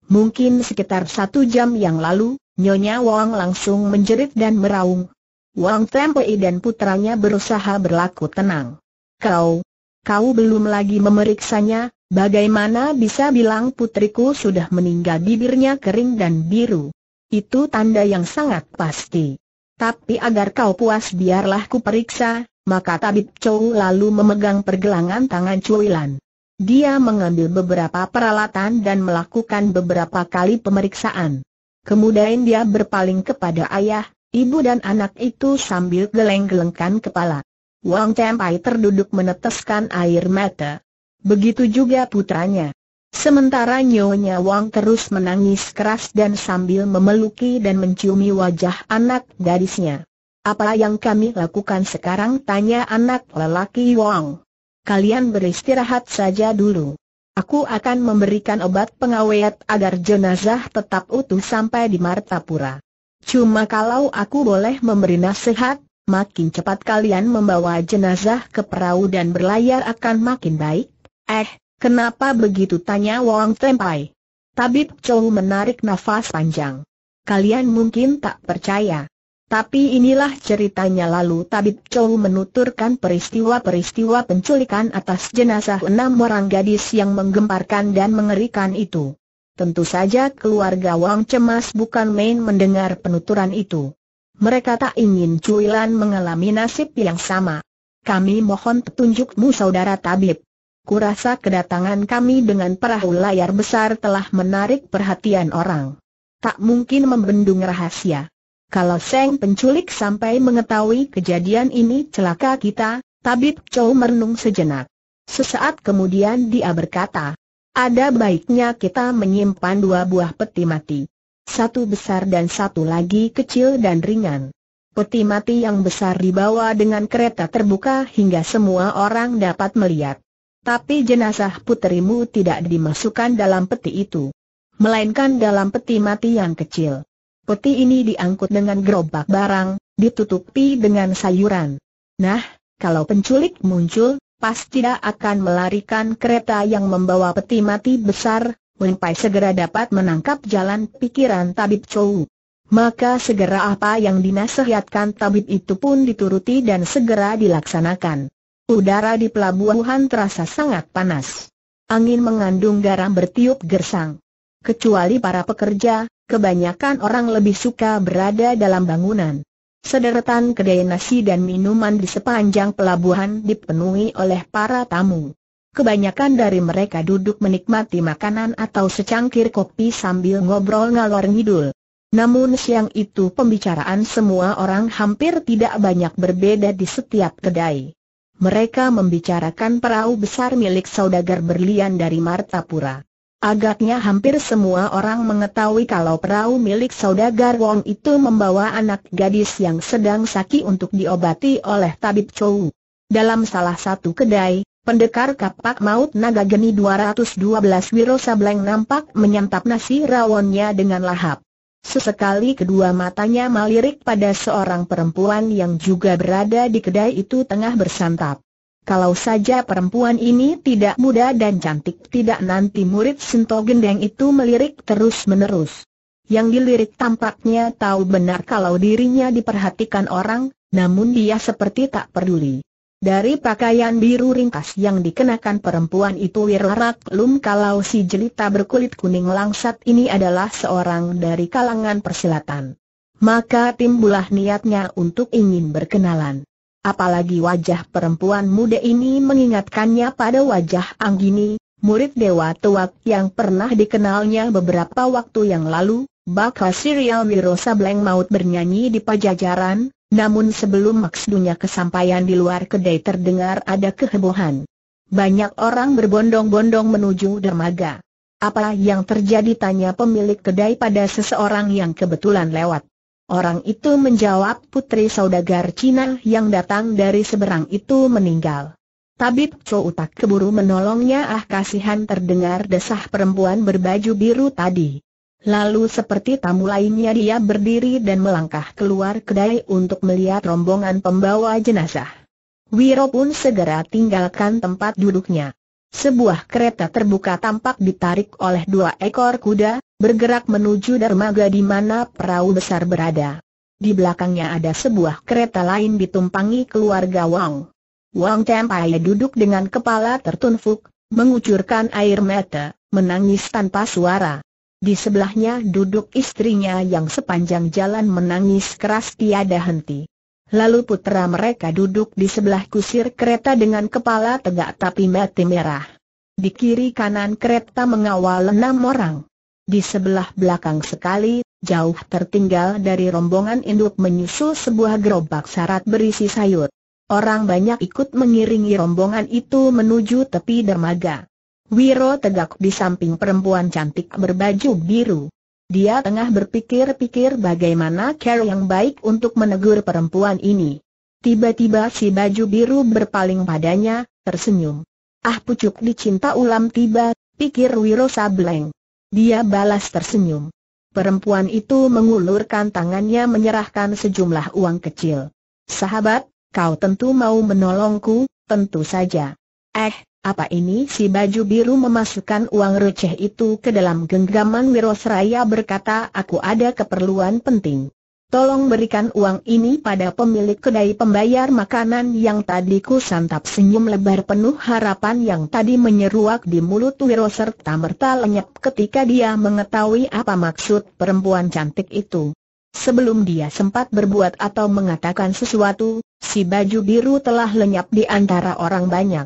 Mungkin sekitar satu jam yang lalu, Nyonya Wang langsung menjerit dan meraung. Wang Tempoi dan putranya berusaha berlaku tenang. Kau, kau belum lagi memeriksanya, bagaimana bisa bilang putriku sudah meninggal bibirnya kering dan biru. Itu tanda yang sangat pasti. Tapi agar kau puas biarlah ku periksa, maka tabib Chou lalu memegang pergelangan tangan Cuilan. Dia mengambil beberapa peralatan dan melakukan beberapa kali pemeriksaan. Kemudian dia berpaling kepada ayah, ibu dan anak itu sambil geleng-gelengkan kepala. Wang Tempai terduduk meneteskan air mata. Begitu juga putranya. Sementara Nyonya Wang terus menangis keras dan sambil memeluki dan menciumi wajah anak gadisnya. Apa yang kami lakukan sekarang? Tanya anak lelaki Wang. Kalian beristirahat saja dulu. Aku akan memberikan obat pengawet agar jenazah tetap utuh sampai di Martapura. Cuma kalau aku boleh memberi nasihat, makin cepat kalian membawa jenazah ke perahu dan berlayar akan makin baik. Eh, kenapa begitu tanya Wong Tempai? Tabib Chow menarik nafas panjang. Kalian mungkin tak percaya. Tapi inilah ceritanya lalu Tabib Chow menuturkan peristiwa-peristiwa penculikan atas jenazah enam orang gadis yang menggemparkan dan mengerikan itu. Tentu saja keluarga Wang cemas bukan main mendengar penuturan itu. Mereka tak ingin Cuilan mengalami nasib yang sama. Kami mohon petunjukmu saudara tabib. Kurasa kedatangan kami dengan perahu layar besar telah menarik perhatian orang. Tak mungkin membendung rahasia. Kalau Seng penculik sampai mengetahui kejadian ini celaka kita, Tabib Chow merenung sejenak. Sesaat kemudian dia berkata, ada baiknya kita menyimpan dua buah peti mati satu besar dan satu lagi kecil dan ringan. Peti mati yang besar dibawa dengan kereta terbuka hingga semua orang dapat melihat. Tapi jenazah puterimu tidak dimasukkan dalam peti itu. Melainkan dalam peti mati yang kecil. Peti ini diangkut dengan gerobak barang, ditutupi dengan sayuran. Nah, kalau penculik muncul, pasti tidak akan melarikan kereta yang membawa peti mati besar, Wen Pai segera dapat menangkap jalan pikiran Tabib Chou. Maka segera apa yang dinasehatkan Tabib itu pun dituruti dan segera dilaksanakan. Udara di pelabuhan terasa sangat panas. Angin mengandung garam bertiup gersang. Kecuali para pekerja, kebanyakan orang lebih suka berada dalam bangunan. Sederetan kedai nasi dan minuman di sepanjang pelabuhan dipenuhi oleh para tamu. Kebanyakan dari mereka duduk menikmati makanan atau secangkir kopi sambil ngobrol ngalor ngidul. Namun siang itu pembicaraan semua orang hampir tidak banyak berbeda di setiap kedai. Mereka membicarakan perahu besar milik saudagar berlian dari Martapura. Agaknya hampir semua orang mengetahui kalau perahu milik saudagar Wong itu membawa anak gadis yang sedang sakit untuk diobati oleh tabib Chow. Dalam salah satu kedai, Pendekar kapak maut naga geni 212 Wiro Sableng nampak menyantap nasi rawonnya dengan lahap. Sesekali kedua matanya melirik pada seorang perempuan yang juga berada di kedai itu tengah bersantap. Kalau saja perempuan ini tidak muda dan cantik tidak nanti murid Sinto Gendeng itu melirik terus-menerus. Yang dilirik tampaknya tahu benar kalau dirinya diperhatikan orang, namun dia seperti tak peduli. Dari pakaian biru ringkas yang dikenakan perempuan itu Wirarak Lum kalau si jelita berkulit kuning langsat ini adalah seorang dari kalangan persilatan. Maka timbulah niatnya untuk ingin berkenalan. Apalagi wajah perempuan muda ini mengingatkannya pada wajah Anggini, murid Dewa Tuak yang pernah dikenalnya beberapa waktu yang lalu, bakal serial Wiro Sableng maut bernyanyi di pajajaran, namun sebelum maksudnya kesampaian di luar kedai terdengar ada kehebohan. Banyak orang berbondong-bondong menuju dermaga. Apa yang terjadi tanya pemilik kedai pada seseorang yang kebetulan lewat. Orang itu menjawab putri saudagar Cina yang datang dari seberang itu meninggal. Tabib Chou tak keburu menolongnya ah kasihan terdengar desah perempuan berbaju biru tadi. Lalu seperti tamu lainnya dia berdiri dan melangkah keluar kedai untuk melihat rombongan pembawa jenazah. Wiro pun segera tinggalkan tempat duduknya. Sebuah kereta terbuka tampak ditarik oleh dua ekor kuda, bergerak menuju dermaga di mana perahu besar berada. Di belakangnya ada sebuah kereta lain ditumpangi keluarga Wang. Wang Tempai duduk dengan kepala tertunduk, mengucurkan air mata, menangis tanpa suara. Di sebelahnya duduk istrinya yang sepanjang jalan menangis keras tiada henti. Lalu putera mereka duduk di sebelah kusir kereta dengan kepala tegak tapi mati merah. Di kiri kanan kereta mengawal enam orang. Di sebelah belakang sekali, jauh tertinggal dari rombongan induk menyusul sebuah gerobak syarat berisi sayur. Orang banyak ikut mengiringi rombongan itu menuju tepi dermaga. Wiro tegak di samping perempuan cantik berbaju biru. Dia tengah berpikir-pikir bagaimana cara yang baik untuk menegur perempuan ini. Tiba-tiba si baju biru berpaling padanya, tersenyum. Ah pucuk dicinta ulam tiba, pikir Wiro Sableng. Dia balas tersenyum. Perempuan itu mengulurkan tangannya menyerahkan sejumlah uang kecil. Sahabat, kau tentu mau menolongku, tentu saja. Eh, apa ini si baju biru memasukkan uang receh itu ke dalam genggaman Wirosraya berkata aku ada keperluan penting. Tolong berikan uang ini pada pemilik kedai pembayar makanan yang tadi ku santap senyum lebar penuh harapan yang tadi menyeruak di mulut Wiro serta merta lenyap ketika dia mengetahui apa maksud perempuan cantik itu. Sebelum dia sempat berbuat atau mengatakan sesuatu, si baju biru telah lenyap di antara orang banyak.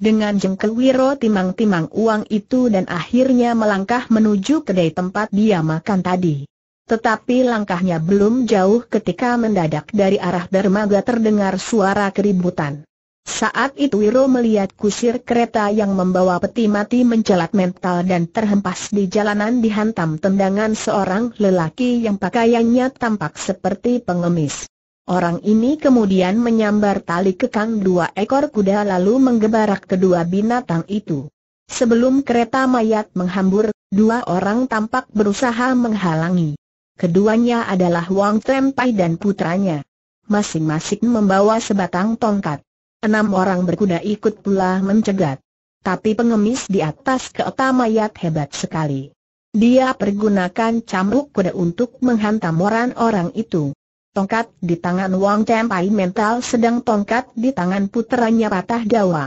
Dengan jengkel Wiro timang-timang uang itu dan akhirnya melangkah menuju kedai tempat dia makan tadi. Tetapi langkahnya belum jauh ketika mendadak dari arah dermaga terdengar suara keributan. Saat itu Wiro melihat kusir kereta yang membawa peti mati mencelat mental dan terhempas di jalanan dihantam tendangan seorang lelaki yang pakaiannya tampak seperti pengemis. Orang ini kemudian menyambar tali kekang dua ekor kuda lalu menggebarak kedua binatang itu. Sebelum kereta mayat menghambur, dua orang tampak berusaha menghalangi. Keduanya adalah Wang Tempai dan putranya. Masing-masing membawa sebatang tongkat. Enam orang berkuda ikut pula mencegat. Tapi pengemis di atas kereta mayat hebat sekali. Dia pergunakan cambuk kuda untuk menghantam orang-orang itu tongkat di tangan Wang Tempai mental sedang tongkat di tangan puteranya patah dawa.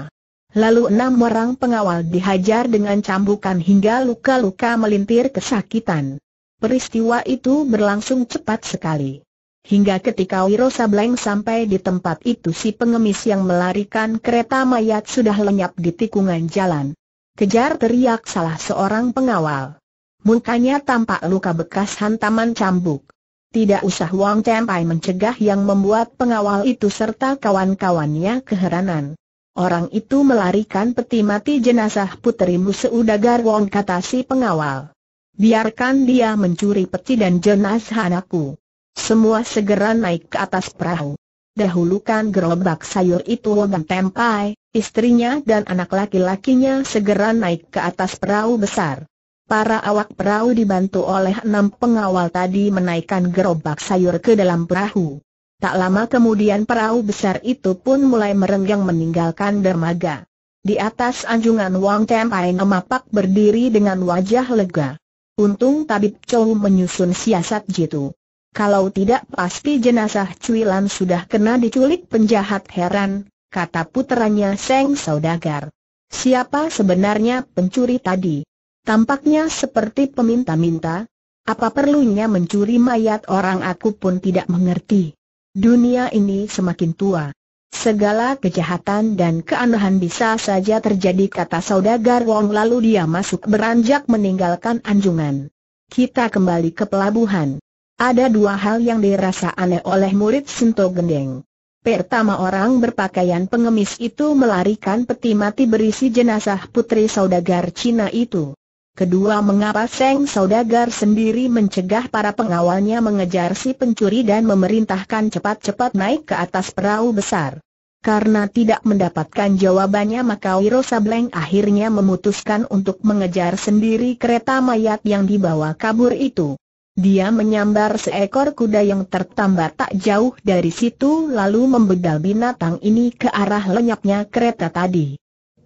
Lalu enam orang pengawal dihajar dengan cambukan hingga luka-luka melintir kesakitan. Peristiwa itu berlangsung cepat sekali. Hingga ketika Wiro Sableng sampai di tempat itu si pengemis yang melarikan kereta mayat sudah lenyap di tikungan jalan. Kejar teriak salah seorang pengawal. Mukanya tampak luka bekas hantaman cambuk. Tidak usah Wang Tempai mencegah yang membuat pengawal itu serta kawan-kawannya keheranan. Orang itu melarikan peti mati jenazah puterimu seudagar Wong kata si pengawal. Biarkan dia mencuri peti dan jenazah anakku. Semua segera naik ke atas perahu. Dahulukan gerobak sayur itu Wang Tempai, istrinya dan anak laki-lakinya segera naik ke atas perahu besar. Para awak perahu dibantu oleh enam pengawal tadi menaikkan gerobak sayur ke dalam perahu. Tak lama kemudian perahu besar itu pun mulai merenggang meninggalkan dermaga. Di atas anjungan Wang Tempai Ngemapak berdiri dengan wajah lega. Untung tabib Chow menyusun siasat jitu. Kalau tidak pasti jenazah Cuilan sudah kena diculik penjahat heran, kata puteranya Seng Saudagar. Siapa sebenarnya pencuri tadi? Tampaknya seperti peminta-minta. Apa perlunya mencuri mayat orang aku pun tidak mengerti. Dunia ini semakin tua. Segala kejahatan dan keanehan bisa saja terjadi kata saudagar Wong lalu dia masuk beranjak meninggalkan anjungan. Kita kembali ke pelabuhan. Ada dua hal yang dirasa aneh oleh murid Sinto Gendeng. Pertama orang berpakaian pengemis itu melarikan peti mati berisi jenazah putri saudagar Cina itu. Kedua mengapa Seng Saudagar sendiri mencegah para pengawalnya mengejar si pencuri dan memerintahkan cepat-cepat naik ke atas perahu besar. Karena tidak mendapatkan jawabannya maka Wiro Sableng akhirnya memutuskan untuk mengejar sendiri kereta mayat yang dibawa kabur itu. Dia menyambar seekor kuda yang tertambat tak jauh dari situ lalu membedal binatang ini ke arah lenyapnya kereta tadi.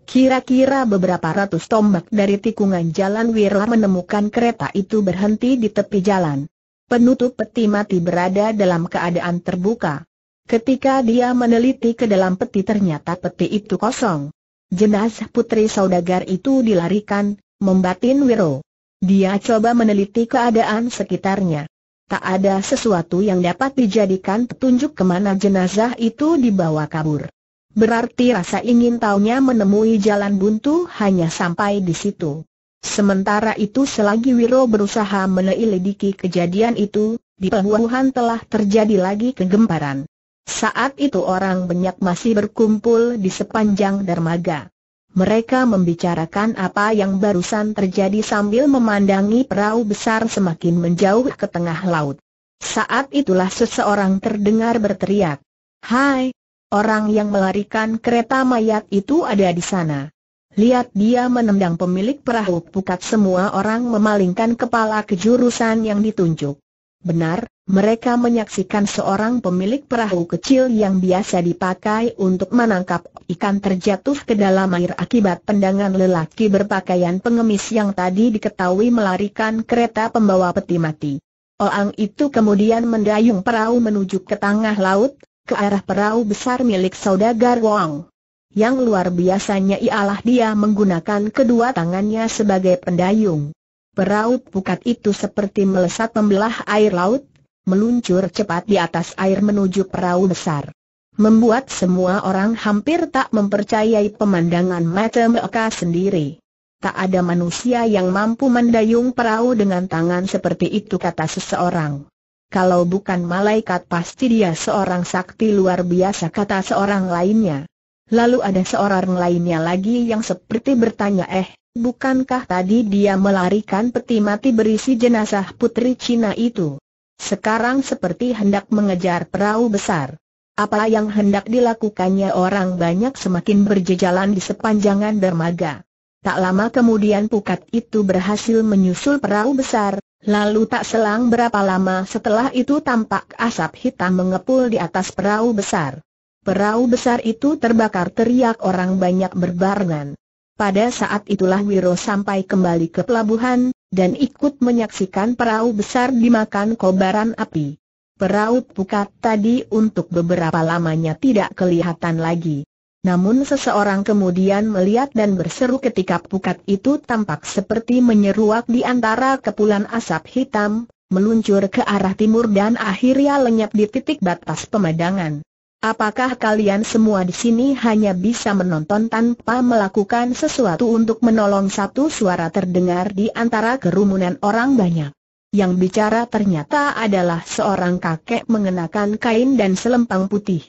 Kira-kira beberapa ratus tombak dari tikungan jalan Wira menemukan kereta itu berhenti di tepi jalan. Penutup peti mati berada dalam keadaan terbuka. Ketika dia meneliti ke dalam peti ternyata peti itu kosong. Jenazah putri saudagar itu dilarikan, membatin Wiro. Dia coba meneliti keadaan sekitarnya. Tak ada sesuatu yang dapat dijadikan petunjuk kemana jenazah itu dibawa kabur. Berarti rasa ingin tahunya menemui jalan buntu hanya sampai di situ. Sementara itu selagi Wiro berusaha meneliti kejadian itu, di pelabuhan telah terjadi lagi kegemparan. Saat itu orang banyak masih berkumpul di sepanjang dermaga. Mereka membicarakan apa yang barusan terjadi sambil memandangi perahu besar semakin menjauh ke tengah laut. Saat itulah seseorang terdengar berteriak, Hai, Orang yang melarikan kereta mayat itu ada di sana. Lihat dia menendang pemilik perahu pukat semua orang memalingkan kepala ke jurusan yang ditunjuk. Benar, mereka menyaksikan seorang pemilik perahu kecil yang biasa dipakai untuk menangkap ikan terjatuh ke dalam air akibat pendangan lelaki berpakaian pengemis yang tadi diketahui melarikan kereta pembawa peti mati. Orang itu kemudian mendayung perahu menuju ke tengah laut, ke arah perahu besar milik saudagar Wong. Yang luar biasanya ialah dia menggunakan kedua tangannya sebagai pendayung. Perahu pukat itu seperti melesat membelah air laut, meluncur cepat di atas air menuju perahu besar. Membuat semua orang hampir tak mempercayai pemandangan mata mereka sendiri. Tak ada manusia yang mampu mendayung perahu dengan tangan seperti itu kata seseorang kalau bukan malaikat pasti dia seorang sakti luar biasa kata seorang lainnya. Lalu ada seorang lainnya lagi yang seperti bertanya eh, bukankah tadi dia melarikan peti mati berisi jenazah putri Cina itu? Sekarang seperti hendak mengejar perahu besar. Apa yang hendak dilakukannya orang banyak semakin berjejalan di sepanjangan dermaga. Tak lama kemudian pukat itu berhasil menyusul perahu besar, Lalu tak selang berapa lama setelah itu tampak asap hitam mengepul di atas perahu besar. Perahu besar itu terbakar teriak orang banyak berbarengan. Pada saat itulah Wiro sampai kembali ke pelabuhan, dan ikut menyaksikan perahu besar dimakan kobaran api. Perahu pukat tadi untuk beberapa lamanya tidak kelihatan lagi. Namun seseorang kemudian melihat dan berseru ketika pukat itu tampak seperti menyeruak di antara kepulan asap hitam, meluncur ke arah timur dan akhirnya lenyap di titik batas pemandangan. Apakah kalian semua di sini hanya bisa menonton tanpa melakukan sesuatu untuk menolong satu suara terdengar di antara kerumunan orang banyak? Yang bicara ternyata adalah seorang kakek mengenakan kain dan selempang putih.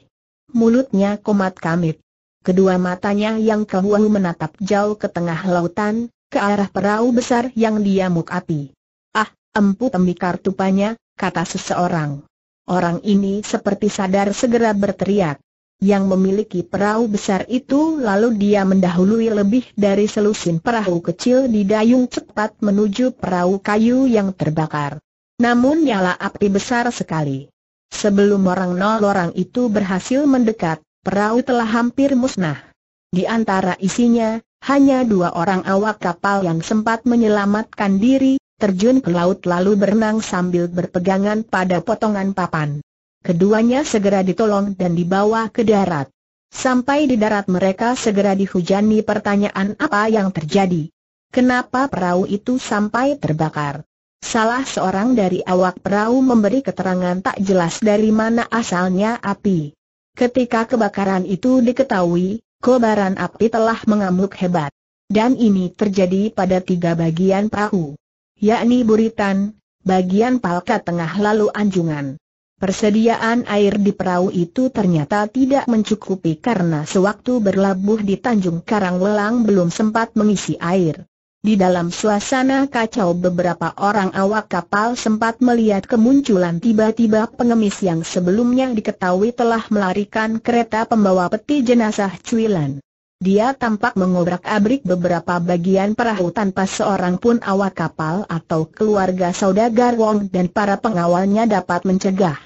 Mulutnya komat kamit. Kedua matanya yang kehuahu menatap jauh ke tengah lautan, ke arah perahu besar yang diamuk api. Ah, empu tembikar tupanya, kata seseorang. Orang ini seperti sadar segera berteriak. Yang memiliki perahu besar itu lalu dia mendahului lebih dari selusin perahu kecil di dayung cepat menuju perahu kayu yang terbakar. Namun nyala api besar sekali. Sebelum orang nol orang itu berhasil mendekat, perahu telah hampir musnah. Di antara isinya, hanya dua orang awak kapal yang sempat menyelamatkan diri, terjun ke laut lalu berenang sambil berpegangan pada potongan papan. Keduanya segera ditolong dan dibawa ke darat. Sampai di darat mereka segera dihujani pertanyaan apa yang terjadi. Kenapa perahu itu sampai terbakar? Salah seorang dari awak perahu memberi keterangan tak jelas dari mana asalnya api. Ketika kebakaran itu diketahui, kobaran api telah mengamuk hebat. Dan ini terjadi pada tiga bagian perahu, yakni buritan, bagian palka tengah lalu anjungan. Persediaan air di perahu itu ternyata tidak mencukupi karena sewaktu berlabuh di Tanjung Karang Lelang belum sempat mengisi air. Di dalam suasana kacau beberapa orang awak kapal sempat melihat kemunculan tiba-tiba pengemis yang sebelumnya diketahui telah melarikan kereta pembawa peti jenazah Cuilan. Dia tampak mengobrak-abrik beberapa bagian perahu tanpa seorang pun awak kapal atau keluarga saudagar Wong dan para pengawalnya dapat mencegah.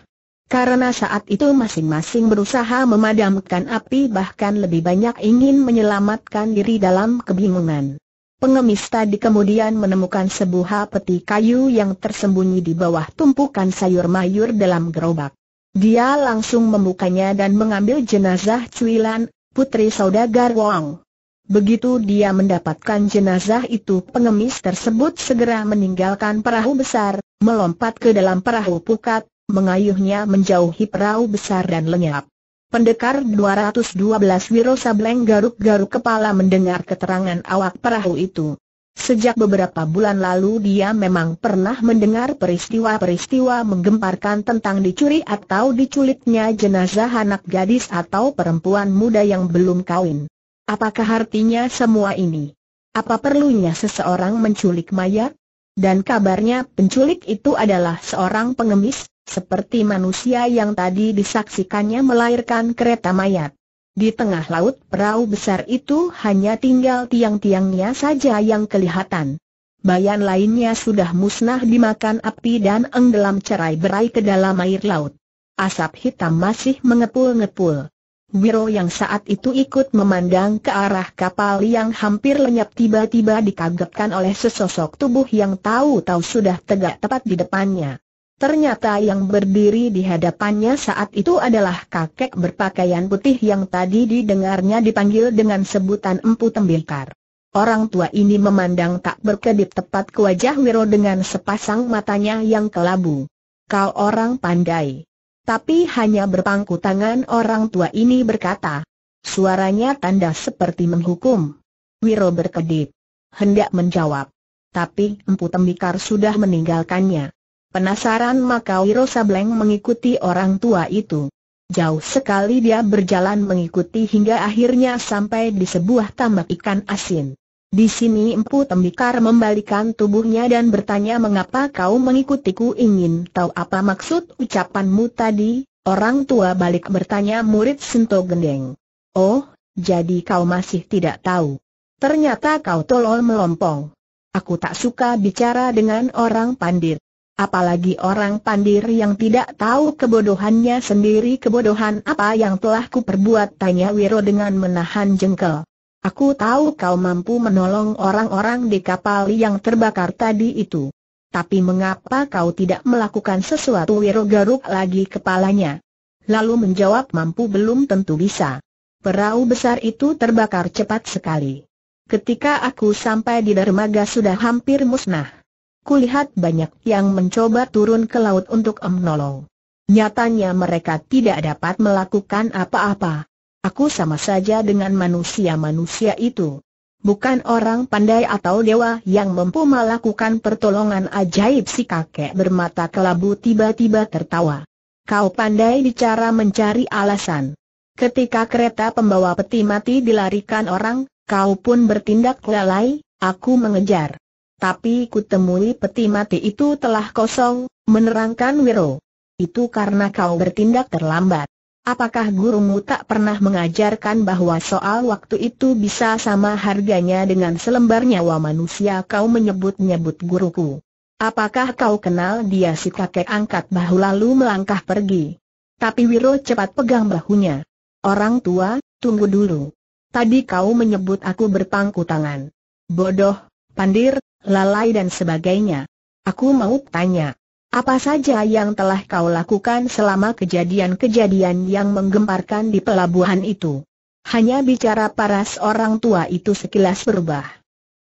Karena saat itu masing-masing berusaha memadamkan api bahkan lebih banyak ingin menyelamatkan diri dalam kebingungan. Pengemis tadi kemudian menemukan sebuah peti kayu yang tersembunyi di bawah tumpukan sayur mayur dalam gerobak. Dia langsung membukanya dan mengambil jenazah Cuilan, putri saudagar Wong. Begitu dia mendapatkan jenazah itu pengemis tersebut segera meninggalkan perahu besar, melompat ke dalam perahu pukat, mengayuhnya menjauhi perahu besar dan lenyap. Pendekar 212 Wiro Sableng garuk-garuk kepala mendengar keterangan awak perahu itu. Sejak beberapa bulan lalu dia memang pernah mendengar peristiwa-peristiwa menggemparkan tentang dicuri atau diculiknya jenazah anak gadis atau perempuan muda yang belum kawin. Apakah artinya semua ini? Apa perlunya seseorang menculik mayat? Dan kabarnya penculik itu adalah seorang pengemis, seperti manusia yang tadi disaksikannya melahirkan kereta mayat. Di tengah laut perahu besar itu hanya tinggal tiang-tiangnya saja yang kelihatan. Bayan lainnya sudah musnah dimakan api dan enggelam cerai-berai ke dalam air laut. Asap hitam masih mengepul-ngepul. Wiro yang saat itu ikut memandang ke arah kapal yang hampir lenyap tiba-tiba dikagetkan oleh sesosok tubuh yang tahu-tahu sudah tegak tepat di depannya. Ternyata yang berdiri di hadapannya saat itu adalah kakek berpakaian putih yang tadi didengarnya dipanggil dengan sebutan Empu Tembikar. Orang tua ini memandang tak berkedip tepat ke wajah Wiro dengan sepasang matanya yang kelabu. Kau orang pandai. Tapi hanya berpangku tangan orang tua ini berkata. Suaranya tanda seperti menghukum. Wiro berkedip. Hendak menjawab. Tapi Empu Tembikar sudah meninggalkannya. Penasaran maka Wiro Sableng mengikuti orang tua itu. Jauh sekali dia berjalan mengikuti hingga akhirnya sampai di sebuah tambak ikan asin. Di sini Empu Tembikar membalikan tubuhnya dan bertanya mengapa kau mengikutiku ingin tahu apa maksud ucapanmu tadi, orang tua balik bertanya murid Sento Gendeng. Oh, jadi kau masih tidak tahu. Ternyata kau tolol melompong. Aku tak suka bicara dengan orang pandir. Apalagi orang pandir yang tidak tahu kebodohannya sendiri kebodohan apa yang telah kuperbuat tanya Wiro dengan menahan jengkel. Aku tahu kau mampu menolong orang-orang di kapal yang terbakar tadi itu. Tapi mengapa kau tidak melakukan sesuatu Wiro garuk lagi kepalanya? Lalu menjawab mampu belum tentu bisa. Perahu besar itu terbakar cepat sekali. Ketika aku sampai di dermaga sudah hampir musnah. Kulihat banyak yang mencoba turun ke laut untuk menolong. Nyatanya mereka tidak dapat melakukan apa-apa. Aku sama saja dengan manusia-manusia itu. Bukan orang pandai atau dewa yang mampu melakukan pertolongan ajaib si kakek bermata kelabu tiba-tiba tertawa. Kau pandai bicara mencari alasan. Ketika kereta pembawa peti mati dilarikan orang, kau pun bertindak lalai, aku mengejar. Tapi kutemui peti mati itu telah kosong, menerangkan Wiro. Itu karena kau bertindak terlambat. Apakah gurumu tak pernah mengajarkan bahwa soal waktu itu bisa sama harganya dengan selembar nyawa manusia kau menyebut-nyebut guruku? Apakah kau kenal dia si kakek angkat bahu lalu melangkah pergi? Tapi Wiro cepat pegang bahunya. Orang tua, tunggu dulu. Tadi kau menyebut aku berpangku tangan. Bodoh, pandir, lalai dan sebagainya. Aku mau tanya, apa saja yang telah kau lakukan selama kejadian-kejadian yang menggemparkan di pelabuhan itu? Hanya bicara paras orang tua itu sekilas berubah.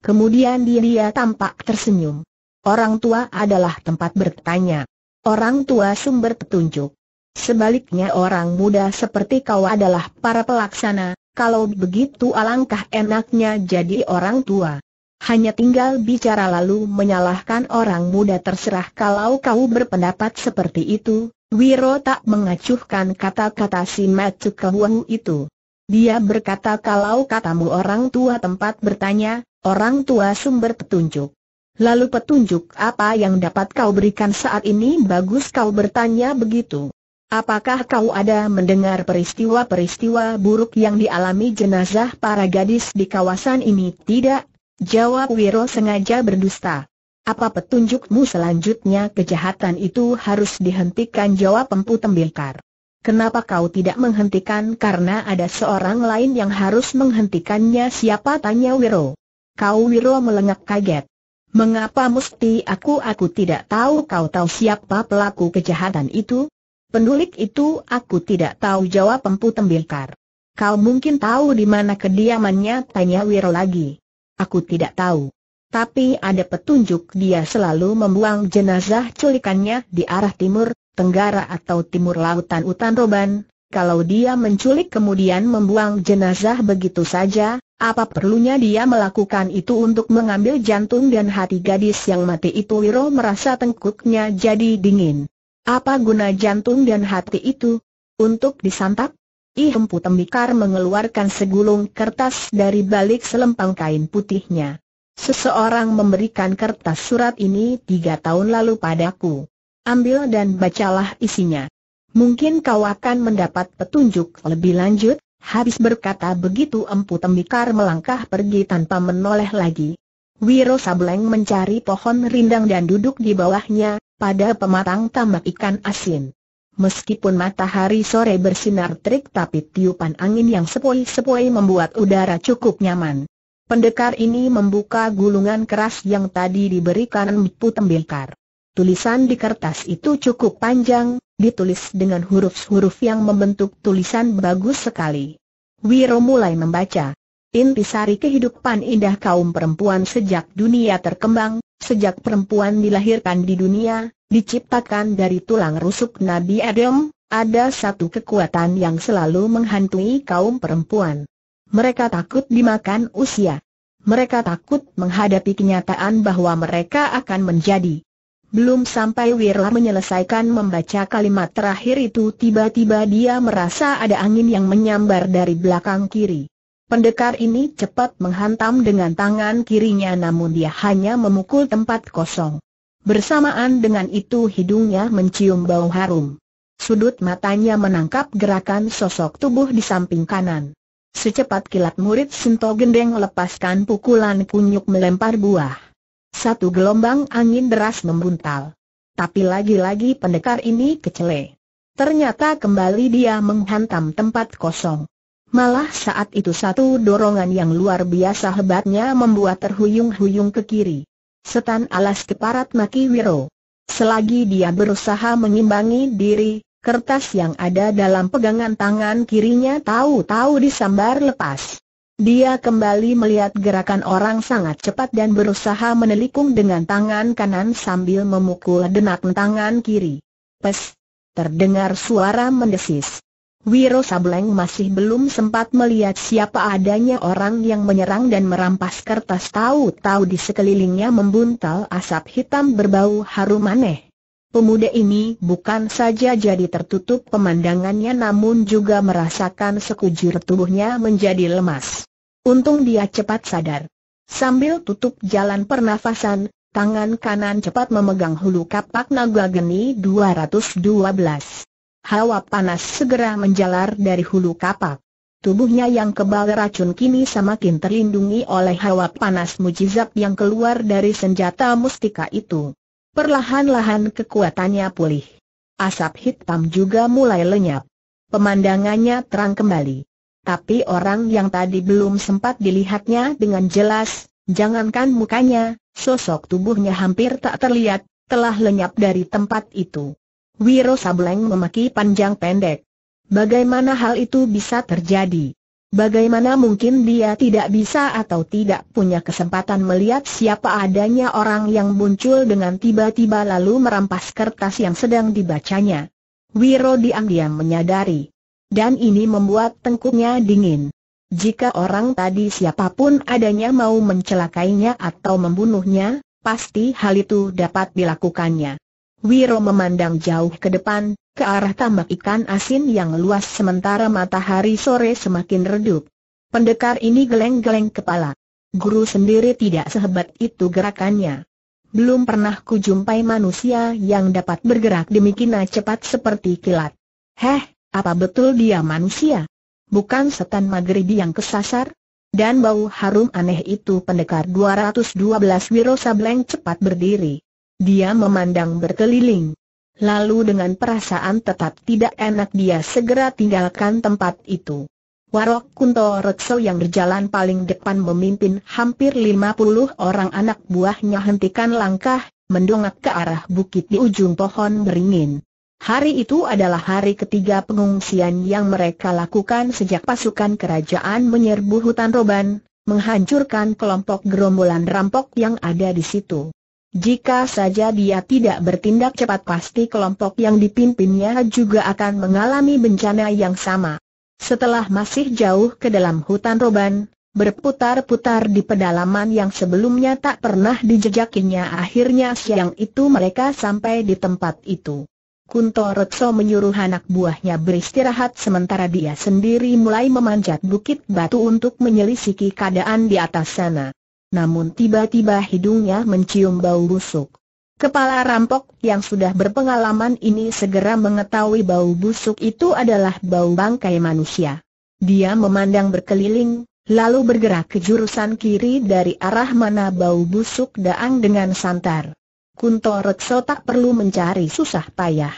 Kemudian dia tampak tersenyum. Orang tua adalah tempat bertanya. Orang tua sumber petunjuk. Sebaliknya orang muda seperti kau adalah para pelaksana, kalau begitu alangkah enaknya jadi orang tua hanya tinggal bicara lalu menyalahkan orang muda terserah kalau kau berpendapat seperti itu, Wiro tak mengacuhkan kata-kata si Matu Kehuahu itu. Dia berkata kalau katamu orang tua tempat bertanya, orang tua sumber petunjuk. Lalu petunjuk apa yang dapat kau berikan saat ini bagus kau bertanya begitu. Apakah kau ada mendengar peristiwa-peristiwa buruk yang dialami jenazah para gadis di kawasan ini? Tidak, Jawab Wiro sengaja berdusta. Apa petunjukmu selanjutnya kejahatan itu harus dihentikan jawab Empu Tembilkar. Kenapa kau tidak menghentikan karena ada seorang lain yang harus menghentikannya siapa tanya Wiro. Kau Wiro melengak kaget. Mengapa mesti aku aku tidak tahu kau tahu siapa pelaku kejahatan itu? Penulik itu aku tidak tahu jawab Empu Tembilkar. Kau mungkin tahu di mana kediamannya tanya Wiro lagi. Aku tidak tahu. Tapi ada petunjuk dia selalu membuang jenazah culikannya di arah timur, tenggara atau timur lautan Utan Roban. Kalau dia menculik kemudian membuang jenazah begitu saja, apa perlunya dia melakukan itu untuk mengambil jantung dan hati gadis yang mati itu Wiro merasa tengkuknya jadi dingin. Apa guna jantung dan hati itu? Untuk disantap? Ihempu Tembikar mengeluarkan segulung kertas dari balik selempang kain putihnya. Seseorang memberikan kertas surat ini tiga tahun lalu padaku. Ambil dan bacalah isinya. Mungkin kau akan mendapat petunjuk lebih lanjut. Habis berkata begitu Empu Tembikar melangkah pergi tanpa menoleh lagi. Wiro Sableng mencari pohon rindang dan duduk di bawahnya, pada pematang tambak ikan asin. Meskipun matahari sore bersinar terik tapi tiupan angin yang sepoi-sepoi membuat udara cukup nyaman. Pendekar ini membuka gulungan keras yang tadi diberikan Mpu tembilkar. Tulisan di kertas itu cukup panjang, ditulis dengan huruf-huruf yang membentuk tulisan bagus sekali. Wiro mulai membaca. Intisari kehidupan indah kaum perempuan sejak dunia terkembang, sejak perempuan dilahirkan di dunia, Diciptakan dari tulang rusuk Nabi Adam, ada satu kekuatan yang selalu menghantui kaum perempuan. Mereka takut dimakan usia. Mereka takut menghadapi kenyataan bahwa mereka akan menjadi. Belum sampai Wirla menyelesaikan membaca kalimat terakhir itu tiba-tiba dia merasa ada angin yang menyambar dari belakang kiri. Pendekar ini cepat menghantam dengan tangan kirinya namun dia hanya memukul tempat kosong. Bersamaan dengan itu hidungnya mencium bau harum. Sudut matanya menangkap gerakan sosok tubuh di samping kanan. Secepat kilat murid Sinto Gendeng lepaskan pukulan kunyuk melempar buah. Satu gelombang angin deras membuntal. Tapi lagi-lagi pendekar ini kecele. Ternyata kembali dia menghantam tempat kosong. Malah saat itu satu dorongan yang luar biasa hebatnya membuat terhuyung-huyung ke kiri. Setan alas keparat maki Wiro. Selagi dia berusaha mengimbangi diri, kertas yang ada dalam pegangan tangan kirinya tahu-tahu disambar lepas. Dia kembali melihat gerakan orang sangat cepat dan berusaha menelikung dengan tangan kanan sambil memukul denak tangan kiri. Pes! Terdengar suara mendesis. Wiro Sableng masih belum sempat melihat siapa adanya orang yang menyerang dan merampas kertas tahu-tahu di sekelilingnya membuntal asap hitam berbau harum aneh. Pemuda ini bukan saja jadi tertutup pemandangannya namun juga merasakan sekujur tubuhnya menjadi lemas. Untung dia cepat sadar. Sambil tutup jalan pernafasan, tangan kanan cepat memegang hulu kapak naga geni 212 hawa panas segera menjalar dari hulu kapak. Tubuhnya yang kebal racun kini semakin terlindungi oleh hawa panas mujizat yang keluar dari senjata mustika itu. Perlahan-lahan kekuatannya pulih. Asap hitam juga mulai lenyap. Pemandangannya terang kembali. Tapi orang yang tadi belum sempat dilihatnya dengan jelas, jangankan mukanya, sosok tubuhnya hampir tak terlihat, telah lenyap dari tempat itu. Wiro Sableng memaki panjang pendek. Bagaimana hal itu bisa terjadi? Bagaimana mungkin dia tidak bisa atau tidak punya kesempatan melihat siapa adanya orang yang muncul dengan tiba-tiba lalu merampas kertas yang sedang dibacanya? Wiro diam-diam menyadari. Dan ini membuat tengkuknya dingin. Jika orang tadi siapapun adanya mau mencelakainya atau membunuhnya, pasti hal itu dapat dilakukannya. Wiro memandang jauh ke depan, ke arah tambak ikan asin yang luas sementara matahari sore semakin redup. Pendekar ini geleng-geleng kepala. Guru sendiri tidak sehebat itu gerakannya. Belum pernah kujumpai manusia yang dapat bergerak demikian cepat seperti kilat. Heh, apa betul dia manusia? Bukan setan magribi yang kesasar? Dan bau harum aneh itu pendekar 212 Wiro Sableng cepat berdiri. Dia memandang berkeliling. Lalu dengan perasaan tetap tidak enak dia segera tinggalkan tempat itu. Warok Kunto Rekso yang berjalan paling depan memimpin hampir 50 orang anak buahnya hentikan langkah, mendongak ke arah bukit di ujung pohon beringin. Hari itu adalah hari ketiga pengungsian yang mereka lakukan sejak pasukan kerajaan menyerbu hutan Roban, menghancurkan kelompok gerombolan rampok yang ada di situ. Jika saja dia tidak bertindak cepat pasti kelompok yang dipimpinnya juga akan mengalami bencana yang sama. Setelah masih jauh ke dalam hutan roban, berputar-putar di pedalaman yang sebelumnya tak pernah dijejakinya akhirnya siang itu mereka sampai di tempat itu. Kunto Retso menyuruh anak buahnya beristirahat sementara dia sendiri mulai memanjat bukit batu untuk menyelisiki keadaan di atas sana namun tiba-tiba hidungnya mencium bau busuk. Kepala rampok yang sudah berpengalaman ini segera mengetahui bau busuk itu adalah bau bangkai manusia. Dia memandang berkeliling, lalu bergerak ke jurusan kiri dari arah mana bau busuk daang dengan santar. Kunto Rekso tak perlu mencari susah payah.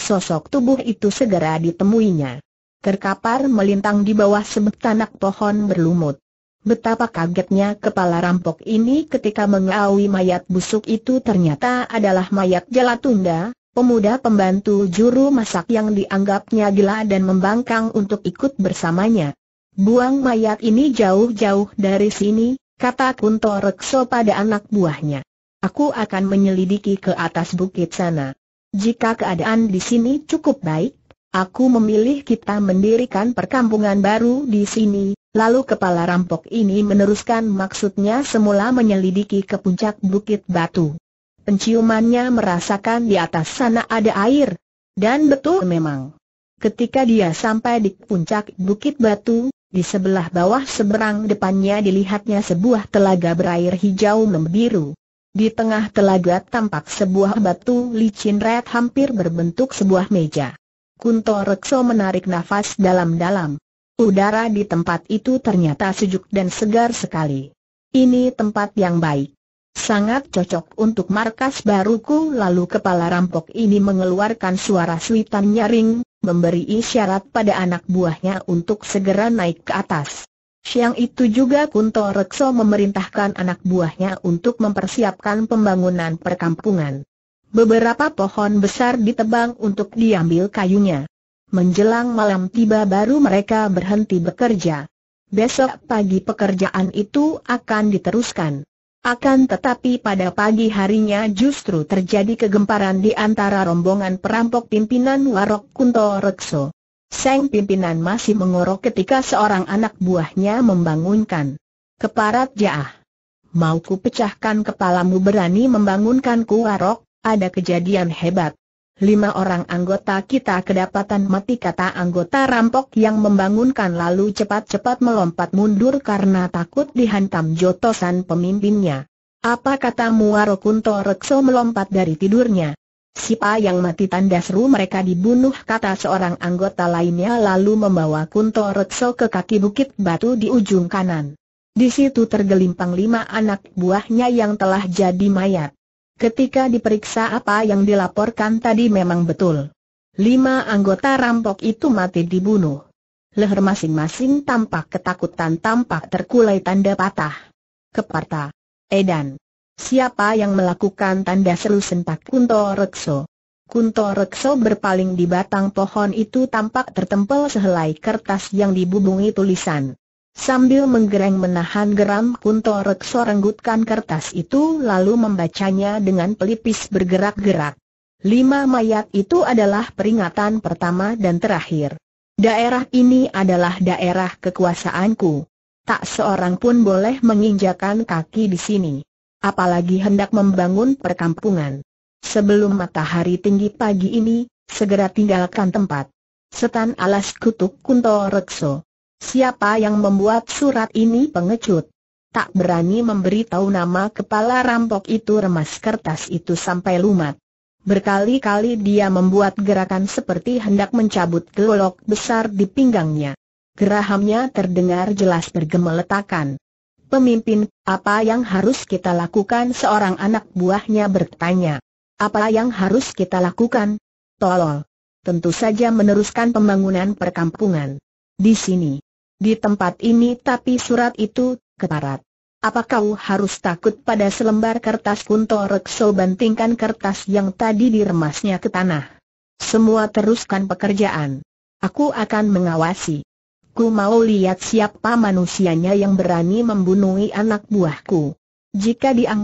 Sosok tubuh itu segera ditemuinya. Terkapar melintang di bawah sebek tanak pohon berlumut. Betapa kagetnya kepala rampok ini ketika mengawi mayat busuk itu ternyata adalah mayat Jalatunda, pemuda pembantu juru masak yang dianggapnya gila dan membangkang untuk ikut bersamanya. Buang mayat ini jauh-jauh dari sini, kata Kunto Rekso pada anak buahnya. Aku akan menyelidiki ke atas bukit sana. Jika keadaan di sini cukup baik, Aku memilih kita mendirikan perkampungan baru di sini, lalu kepala rampok ini meneruskan maksudnya semula menyelidiki ke puncak Bukit Batu. Penciumannya merasakan di atas sana ada air. Dan betul memang. Ketika dia sampai di puncak Bukit Batu, di sebelah bawah seberang depannya dilihatnya sebuah telaga berair hijau membiru. Di tengah telaga tampak sebuah batu licin red hampir berbentuk sebuah meja. Kunto Rekso menarik nafas dalam-dalam. Udara di tempat itu ternyata sejuk dan segar sekali. Ini tempat yang baik. Sangat cocok untuk markas baruku lalu kepala rampok ini mengeluarkan suara suitan nyaring, memberi isyarat pada anak buahnya untuk segera naik ke atas. Siang itu juga Kunto Rekso memerintahkan anak buahnya untuk mempersiapkan pembangunan perkampungan. Beberapa pohon besar ditebang untuk diambil kayunya. Menjelang malam tiba baru mereka berhenti bekerja. Besok pagi pekerjaan itu akan diteruskan. Akan tetapi pada pagi harinya justru terjadi kegemparan di antara rombongan perampok pimpinan Warok Kunto Rekso. Seng pimpinan masih mengorok ketika seorang anak buahnya membangunkan. Keparat jaah. Mau ku pecahkan kepalamu berani membangunkanku Warok? Ada kejadian hebat. Lima orang anggota kita kedapatan mati kata anggota rampok yang membangunkan lalu cepat-cepat melompat mundur karena takut dihantam jotosan pemimpinnya. Apa kata Muaro Kunto Rekso melompat dari tidurnya? Siapa yang mati tanda seru mereka dibunuh kata seorang anggota lainnya lalu membawa Kunto Rekso ke kaki bukit batu di ujung kanan. Di situ tergelimpang lima anak buahnya yang telah jadi mayat. Ketika diperiksa apa yang dilaporkan tadi memang betul. Lima anggota rampok itu mati dibunuh. Leher masing-masing tampak ketakutan tampak terkulai tanda patah. Keparta. Edan. Siapa yang melakukan tanda seru sentak Kunto Rekso? Kunto Rekso berpaling di batang pohon itu tampak tertempel sehelai kertas yang dibubungi tulisan. Sambil menggereng menahan geram Kunto Rekso renggutkan kertas itu lalu membacanya dengan pelipis bergerak-gerak. Lima mayat itu adalah peringatan pertama dan terakhir. Daerah ini adalah daerah kekuasaanku. Tak seorang pun boleh menginjakan kaki di sini. Apalagi hendak membangun perkampungan. Sebelum matahari tinggi pagi ini, segera tinggalkan tempat. Setan alas kutuk Kunto Rekso. Siapa yang membuat surat ini pengecut? Tak berani memberitahu nama kepala rampok itu remas kertas itu sampai lumat. Berkali-kali dia membuat gerakan seperti hendak mencabut gelolok besar di pinggangnya. Gerahamnya terdengar jelas bergemeletakan. Pemimpin, apa yang harus kita lakukan? Seorang anak buahnya bertanya. Apa yang harus kita lakukan? Tolol. Tentu saja meneruskan pembangunan perkampungan. Di sini, di tempat ini tapi surat itu, keparat. Apa kau harus takut pada selembar kertas Kunto Rekso bantingkan kertas yang tadi diremasnya ke tanah? Semua teruskan pekerjaan. Aku akan mengawasi. Ku mau lihat siapa manusianya yang berani membunuh anak buahku. Jika dia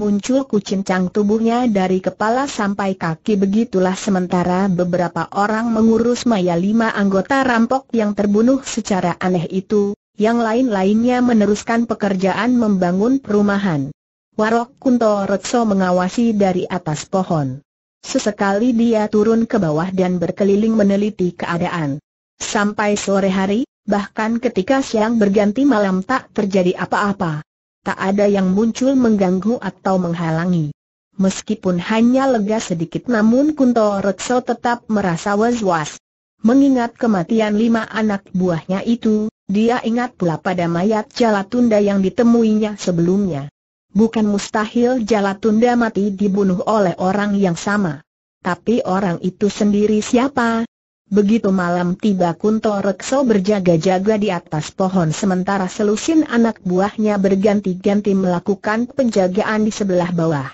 kucincang tubuhnya dari kepala sampai kaki begitulah sementara beberapa orang mengurus maya lima anggota rampok yang terbunuh secara aneh itu, yang lain-lainnya meneruskan pekerjaan membangun perumahan. Warok Kunto Retso mengawasi dari atas pohon. Sesekali dia turun ke bawah dan berkeliling meneliti keadaan. Sampai sore hari, bahkan ketika siang berganti malam tak terjadi apa-apa. Tak ada yang muncul mengganggu atau menghalangi. Meskipun hanya lega sedikit namun Kunto Rekso tetap merasa was-was. Mengingat kematian lima anak buahnya itu, dia ingat pula pada mayat Jalatunda yang ditemuinya sebelumnya. Bukan mustahil Jalatunda mati dibunuh oleh orang yang sama. Tapi orang itu sendiri siapa, Begitu malam tiba Kunto Rekso berjaga-jaga di atas pohon sementara selusin anak buahnya berganti-ganti melakukan penjagaan di sebelah bawah.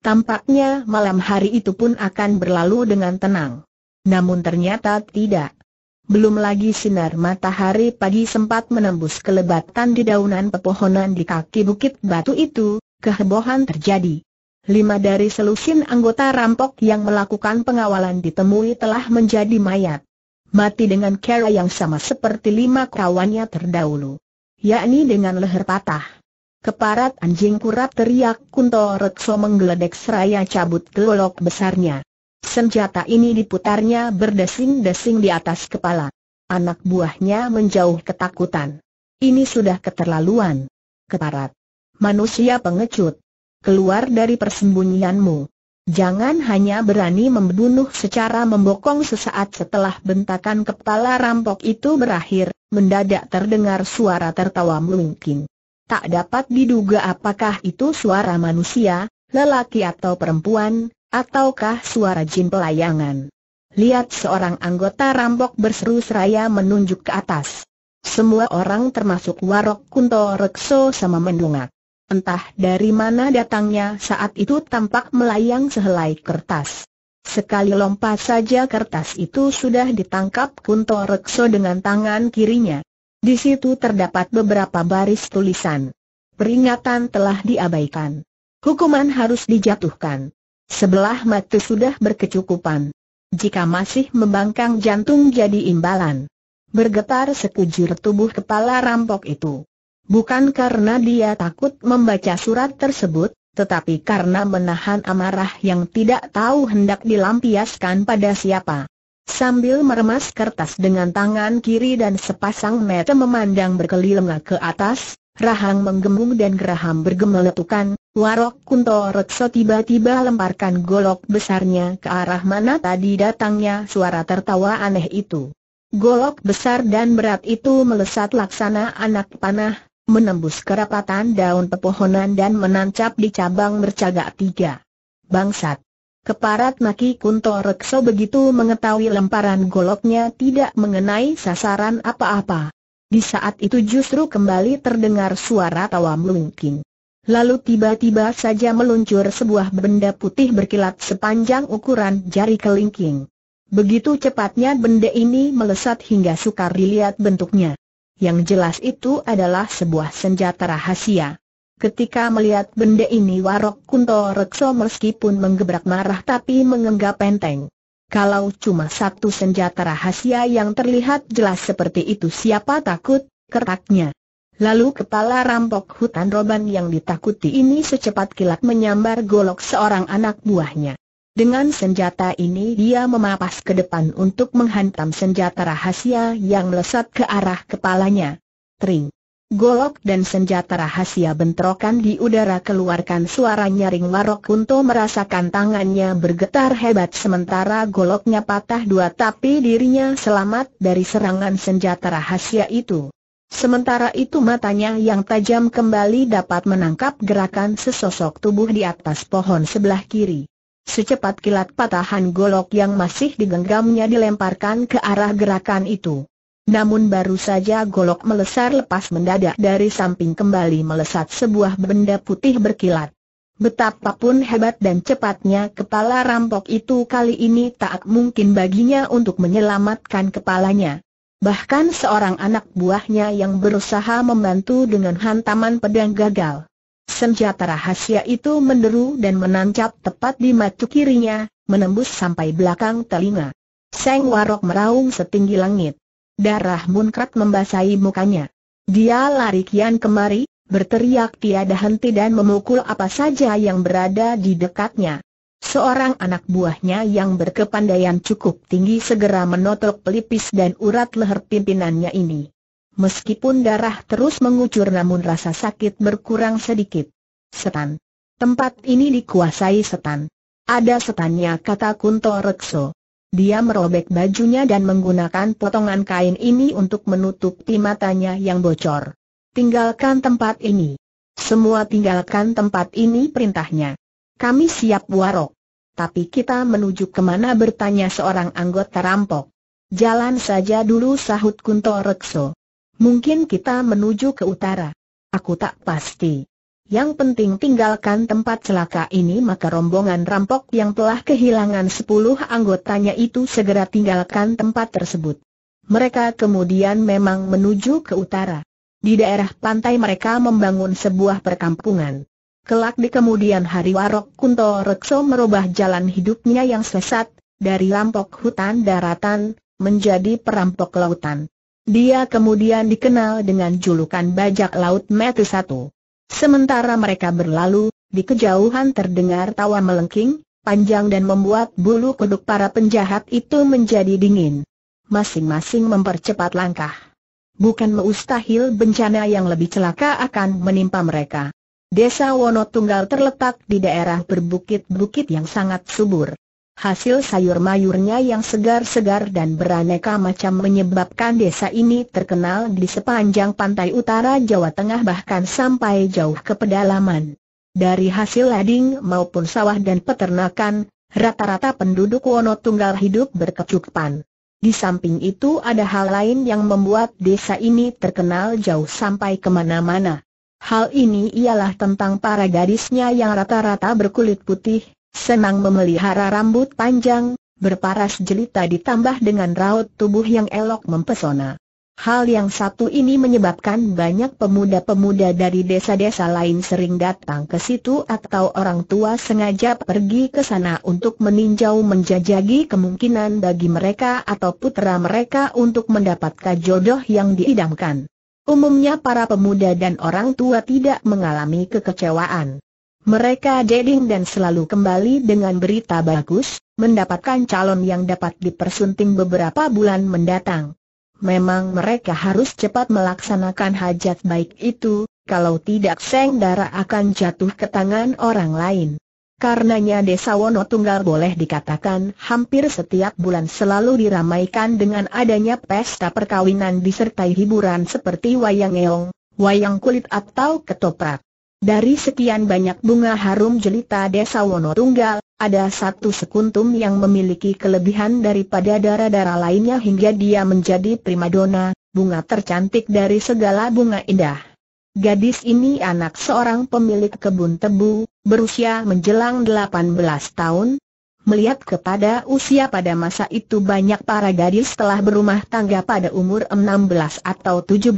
Tampaknya malam hari itu pun akan berlalu dengan tenang. Namun ternyata tidak. Belum lagi sinar matahari pagi sempat menembus kelebatan di daunan pepohonan di kaki bukit batu itu, kehebohan terjadi lima dari selusin anggota rampok yang melakukan pengawalan ditemui telah menjadi mayat. Mati dengan cara yang sama seperti lima kawannya terdahulu. Yakni dengan leher patah. Keparat anjing kurap teriak Kunto Rekso menggeledek seraya cabut golok besarnya. Senjata ini diputarnya berdesing-desing di atas kepala. Anak buahnya menjauh ketakutan. Ini sudah keterlaluan. Keparat. Manusia pengecut keluar dari persembunyianmu. Jangan hanya berani membunuh secara membokong sesaat setelah bentakan kepala rampok itu berakhir, mendadak terdengar suara tertawa melengking. Tak dapat diduga apakah itu suara manusia, lelaki atau perempuan, ataukah suara jin pelayangan. Lihat seorang anggota rampok berseru seraya menunjuk ke atas. Semua orang termasuk Warok Kunto Rekso sama mendungak. Entah dari mana datangnya saat itu tampak melayang sehelai kertas. Sekali lompat saja kertas itu sudah ditangkap Kunto Rekso dengan tangan kirinya. Di situ terdapat beberapa baris tulisan. Peringatan telah diabaikan. Hukuman harus dijatuhkan. Sebelah mata sudah berkecukupan. Jika masih membangkang jantung jadi imbalan. Bergetar sekujur tubuh kepala rampok itu. Bukan karena dia takut membaca surat tersebut, tetapi karena menahan amarah yang tidak tahu hendak dilampiaskan pada siapa. Sambil meremas kertas dengan tangan kiri dan sepasang mata memandang berkelilingnya ke atas, Rahang menggembung dan geraham bergemeletukan, Warok Kunto Retso tiba-tiba lemparkan golok besarnya ke arah mana tadi datangnya suara tertawa aneh itu. Golok besar dan berat itu melesat laksana anak panah, menembus kerapatan daun pepohonan dan menancap di cabang bercagak tiga. Bangsat! Keparat Maki Kunto Rekso begitu mengetahui lemparan goloknya tidak mengenai sasaran apa-apa. Di saat itu justru kembali terdengar suara tawa melungking. Lalu tiba-tiba saja meluncur sebuah benda putih berkilat sepanjang ukuran jari kelingking. Begitu cepatnya benda ini melesat hingga sukar dilihat bentuknya. Yang jelas itu adalah sebuah senjata rahasia. Ketika melihat benda ini Warok Kunto Rekso meskipun menggebrak marah tapi menganggap penteng. Kalau cuma satu senjata rahasia yang terlihat jelas seperti itu siapa takut, Kertaknya. Lalu kepala rampok hutan Roban yang ditakuti ini secepat kilat menyambar golok seorang anak buahnya. Dengan senjata ini dia memapas ke depan untuk menghantam senjata rahasia yang melesat ke arah kepalanya. Tring. Golok dan senjata rahasia bentrokan di udara keluarkan suara nyaring warok Kunto merasakan tangannya bergetar hebat sementara goloknya patah dua tapi dirinya selamat dari serangan senjata rahasia itu. Sementara itu matanya yang tajam kembali dapat menangkap gerakan sesosok tubuh di atas pohon sebelah kiri. Secepat kilat patahan golok yang masih digenggamnya dilemparkan ke arah gerakan itu. Namun baru saja golok melesar lepas mendadak dari samping kembali melesat sebuah benda putih berkilat. Betapapun hebat dan cepatnya kepala rampok itu kali ini tak mungkin baginya untuk menyelamatkan kepalanya. Bahkan seorang anak buahnya yang berusaha membantu dengan hantaman pedang gagal. Senjata rahasia itu menderu dan menancap tepat di mata kirinya, menembus sampai belakang telinga. Seng Warok meraung setinggi langit. Darah munkrat membasahi mukanya. Dia lari kian kemari, berteriak tiada henti dan memukul apa saja yang berada di dekatnya. Seorang anak buahnya yang berkepandaian cukup tinggi segera menotok pelipis dan urat leher pimpinannya ini. Meskipun darah terus mengucur namun rasa sakit berkurang sedikit. Setan. Tempat ini dikuasai setan. Ada setannya kata Kunto Rekso. Dia merobek bajunya dan menggunakan potongan kain ini untuk menutupi matanya yang bocor. Tinggalkan tempat ini. Semua tinggalkan tempat ini perintahnya. Kami siap warok. Tapi kita menuju kemana bertanya seorang anggota rampok. Jalan saja dulu sahut Kunto Rekso. Mungkin kita menuju ke utara. Aku tak pasti. Yang penting tinggalkan tempat celaka ini maka rombongan rampok yang telah kehilangan sepuluh anggotanya itu segera tinggalkan tempat tersebut. Mereka kemudian memang menuju ke utara. Di daerah pantai mereka membangun sebuah perkampungan. Kelak di kemudian hari Warok Kunto Rekso merubah jalan hidupnya yang sesat, dari rampok hutan daratan, menjadi perampok lautan. Dia kemudian dikenal dengan julukan bajak laut Metu Satu. Sementara mereka berlalu, di kejauhan terdengar tawa melengking, panjang dan membuat bulu kuduk para penjahat itu menjadi dingin. Masing-masing mempercepat langkah. Bukan mustahil bencana yang lebih celaka akan menimpa mereka. Desa Wonotunggal terletak di daerah berbukit-bukit yang sangat subur. Hasil sayur-mayurnya yang segar-segar dan beraneka macam menyebabkan desa ini terkenal di sepanjang pantai utara Jawa Tengah bahkan sampai jauh ke pedalaman. Dari hasil lading maupun sawah dan peternakan, rata-rata penduduk Wono Tunggal hidup berkecukupan. Di samping itu ada hal lain yang membuat desa ini terkenal jauh sampai kemana-mana. Hal ini ialah tentang para gadisnya yang rata-rata berkulit putih, Senang memelihara rambut panjang, berparas jelita ditambah dengan raut tubuh yang elok mempesona. Hal yang satu ini menyebabkan banyak pemuda-pemuda dari desa-desa lain sering datang ke situ atau orang tua sengaja pergi ke sana untuk meninjau menjajagi kemungkinan bagi mereka atau putra mereka untuk mendapatkan jodoh yang diidamkan. Umumnya para pemuda dan orang tua tidak mengalami kekecewaan. Mereka deding dan selalu kembali dengan berita bagus, mendapatkan calon yang dapat dipersunting beberapa bulan mendatang. Memang mereka harus cepat melaksanakan hajat baik itu, kalau tidak Seng darah akan jatuh ke tangan orang lain. Karenanya desa Wono Tunggal boleh dikatakan hampir setiap bulan selalu diramaikan dengan adanya pesta perkawinan disertai hiburan seperti wayang eong, wayang kulit atau ketoprak. Dari sekian banyak bunga harum jelita desa Wonotunggal, ada satu sekuntum yang memiliki kelebihan daripada darah-darah lainnya hingga dia menjadi primadona, bunga tercantik dari segala bunga indah. Gadis ini anak seorang pemilik kebun tebu, berusia menjelang 18 tahun. Melihat kepada usia pada masa itu banyak para gadis telah berumah tangga pada umur 16 atau 17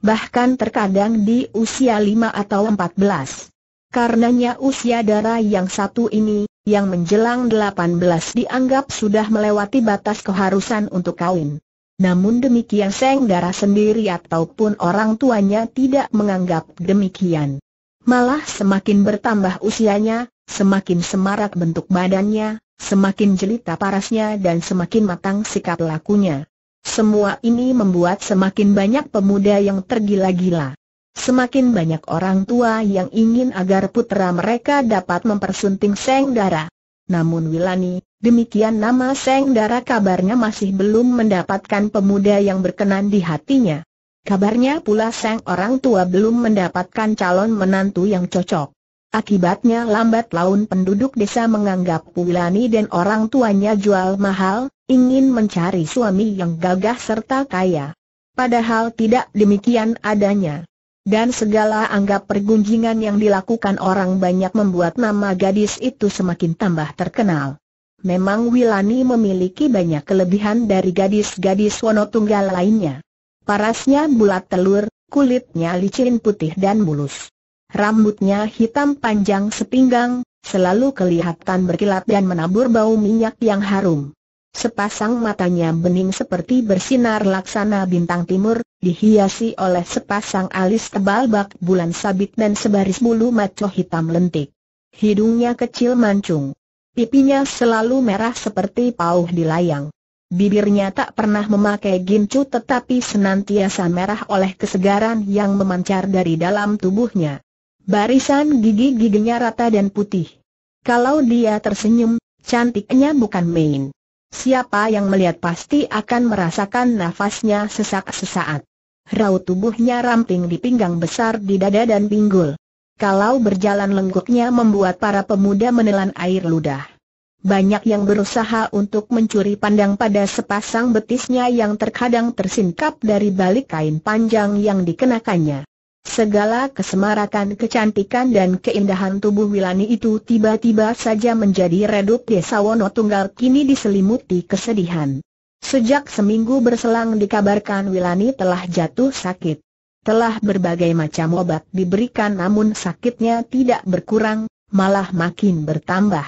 bahkan terkadang di usia lima atau empat 14. Karenanya usia darah yang satu ini, yang menjelang delapan belas dianggap sudah melewati batas keharusan untuk kawin. Namun demikian Seng darah sendiri ataupun orang tuanya tidak menganggap demikian. Malah semakin bertambah usianya, semakin semarak bentuk badannya, semakin jelita parasnya dan semakin matang sikap lakunya. Semua ini membuat semakin banyak pemuda yang tergila-gila. Semakin banyak orang tua yang ingin agar putra mereka dapat mempersunting Seng Dara. Namun Wilani, demikian nama Seng Dara kabarnya masih belum mendapatkan pemuda yang berkenan di hatinya. Kabarnya pula Seng orang tua belum mendapatkan calon menantu yang cocok. Akibatnya lambat laun penduduk desa menganggap Wilani dan orang tuanya jual mahal, ingin mencari suami yang gagah serta kaya. Padahal tidak demikian adanya. Dan segala anggap pergunjingan yang dilakukan orang banyak membuat nama gadis itu semakin tambah terkenal. Memang Wilani memiliki banyak kelebihan dari gadis-gadis Wonotunggal lainnya. Parasnya bulat telur, kulitnya licin putih dan mulus. Rambutnya hitam panjang sepinggang, selalu kelihatan berkilat dan menabur bau minyak yang harum. Sepasang matanya bening seperti bersinar laksana bintang timur, dihiasi oleh sepasang alis tebal bak bulan sabit dan sebaris bulu maco hitam lentik. Hidungnya kecil mancung. Pipinya selalu merah seperti pauh di layang. Bibirnya tak pernah memakai gincu tetapi senantiasa merah oleh kesegaran yang memancar dari dalam tubuhnya. Barisan gigi-giginya rata dan putih. Kalau dia tersenyum, cantiknya bukan main. Siapa yang melihat pasti akan merasakan nafasnya sesak sesaat. Raut tubuhnya ramping di pinggang besar di dada dan pinggul. Kalau berjalan lengguknya membuat para pemuda menelan air ludah. Banyak yang berusaha untuk mencuri pandang pada sepasang betisnya yang terkadang tersingkap dari balik kain panjang yang dikenakannya. Segala kesemarakan kecantikan dan keindahan tubuh Wilani itu tiba-tiba saja menjadi redup desa Wono Tunggal kini diselimuti kesedihan. Sejak seminggu berselang dikabarkan Wilani telah jatuh sakit. Telah berbagai macam obat diberikan namun sakitnya tidak berkurang, malah makin bertambah.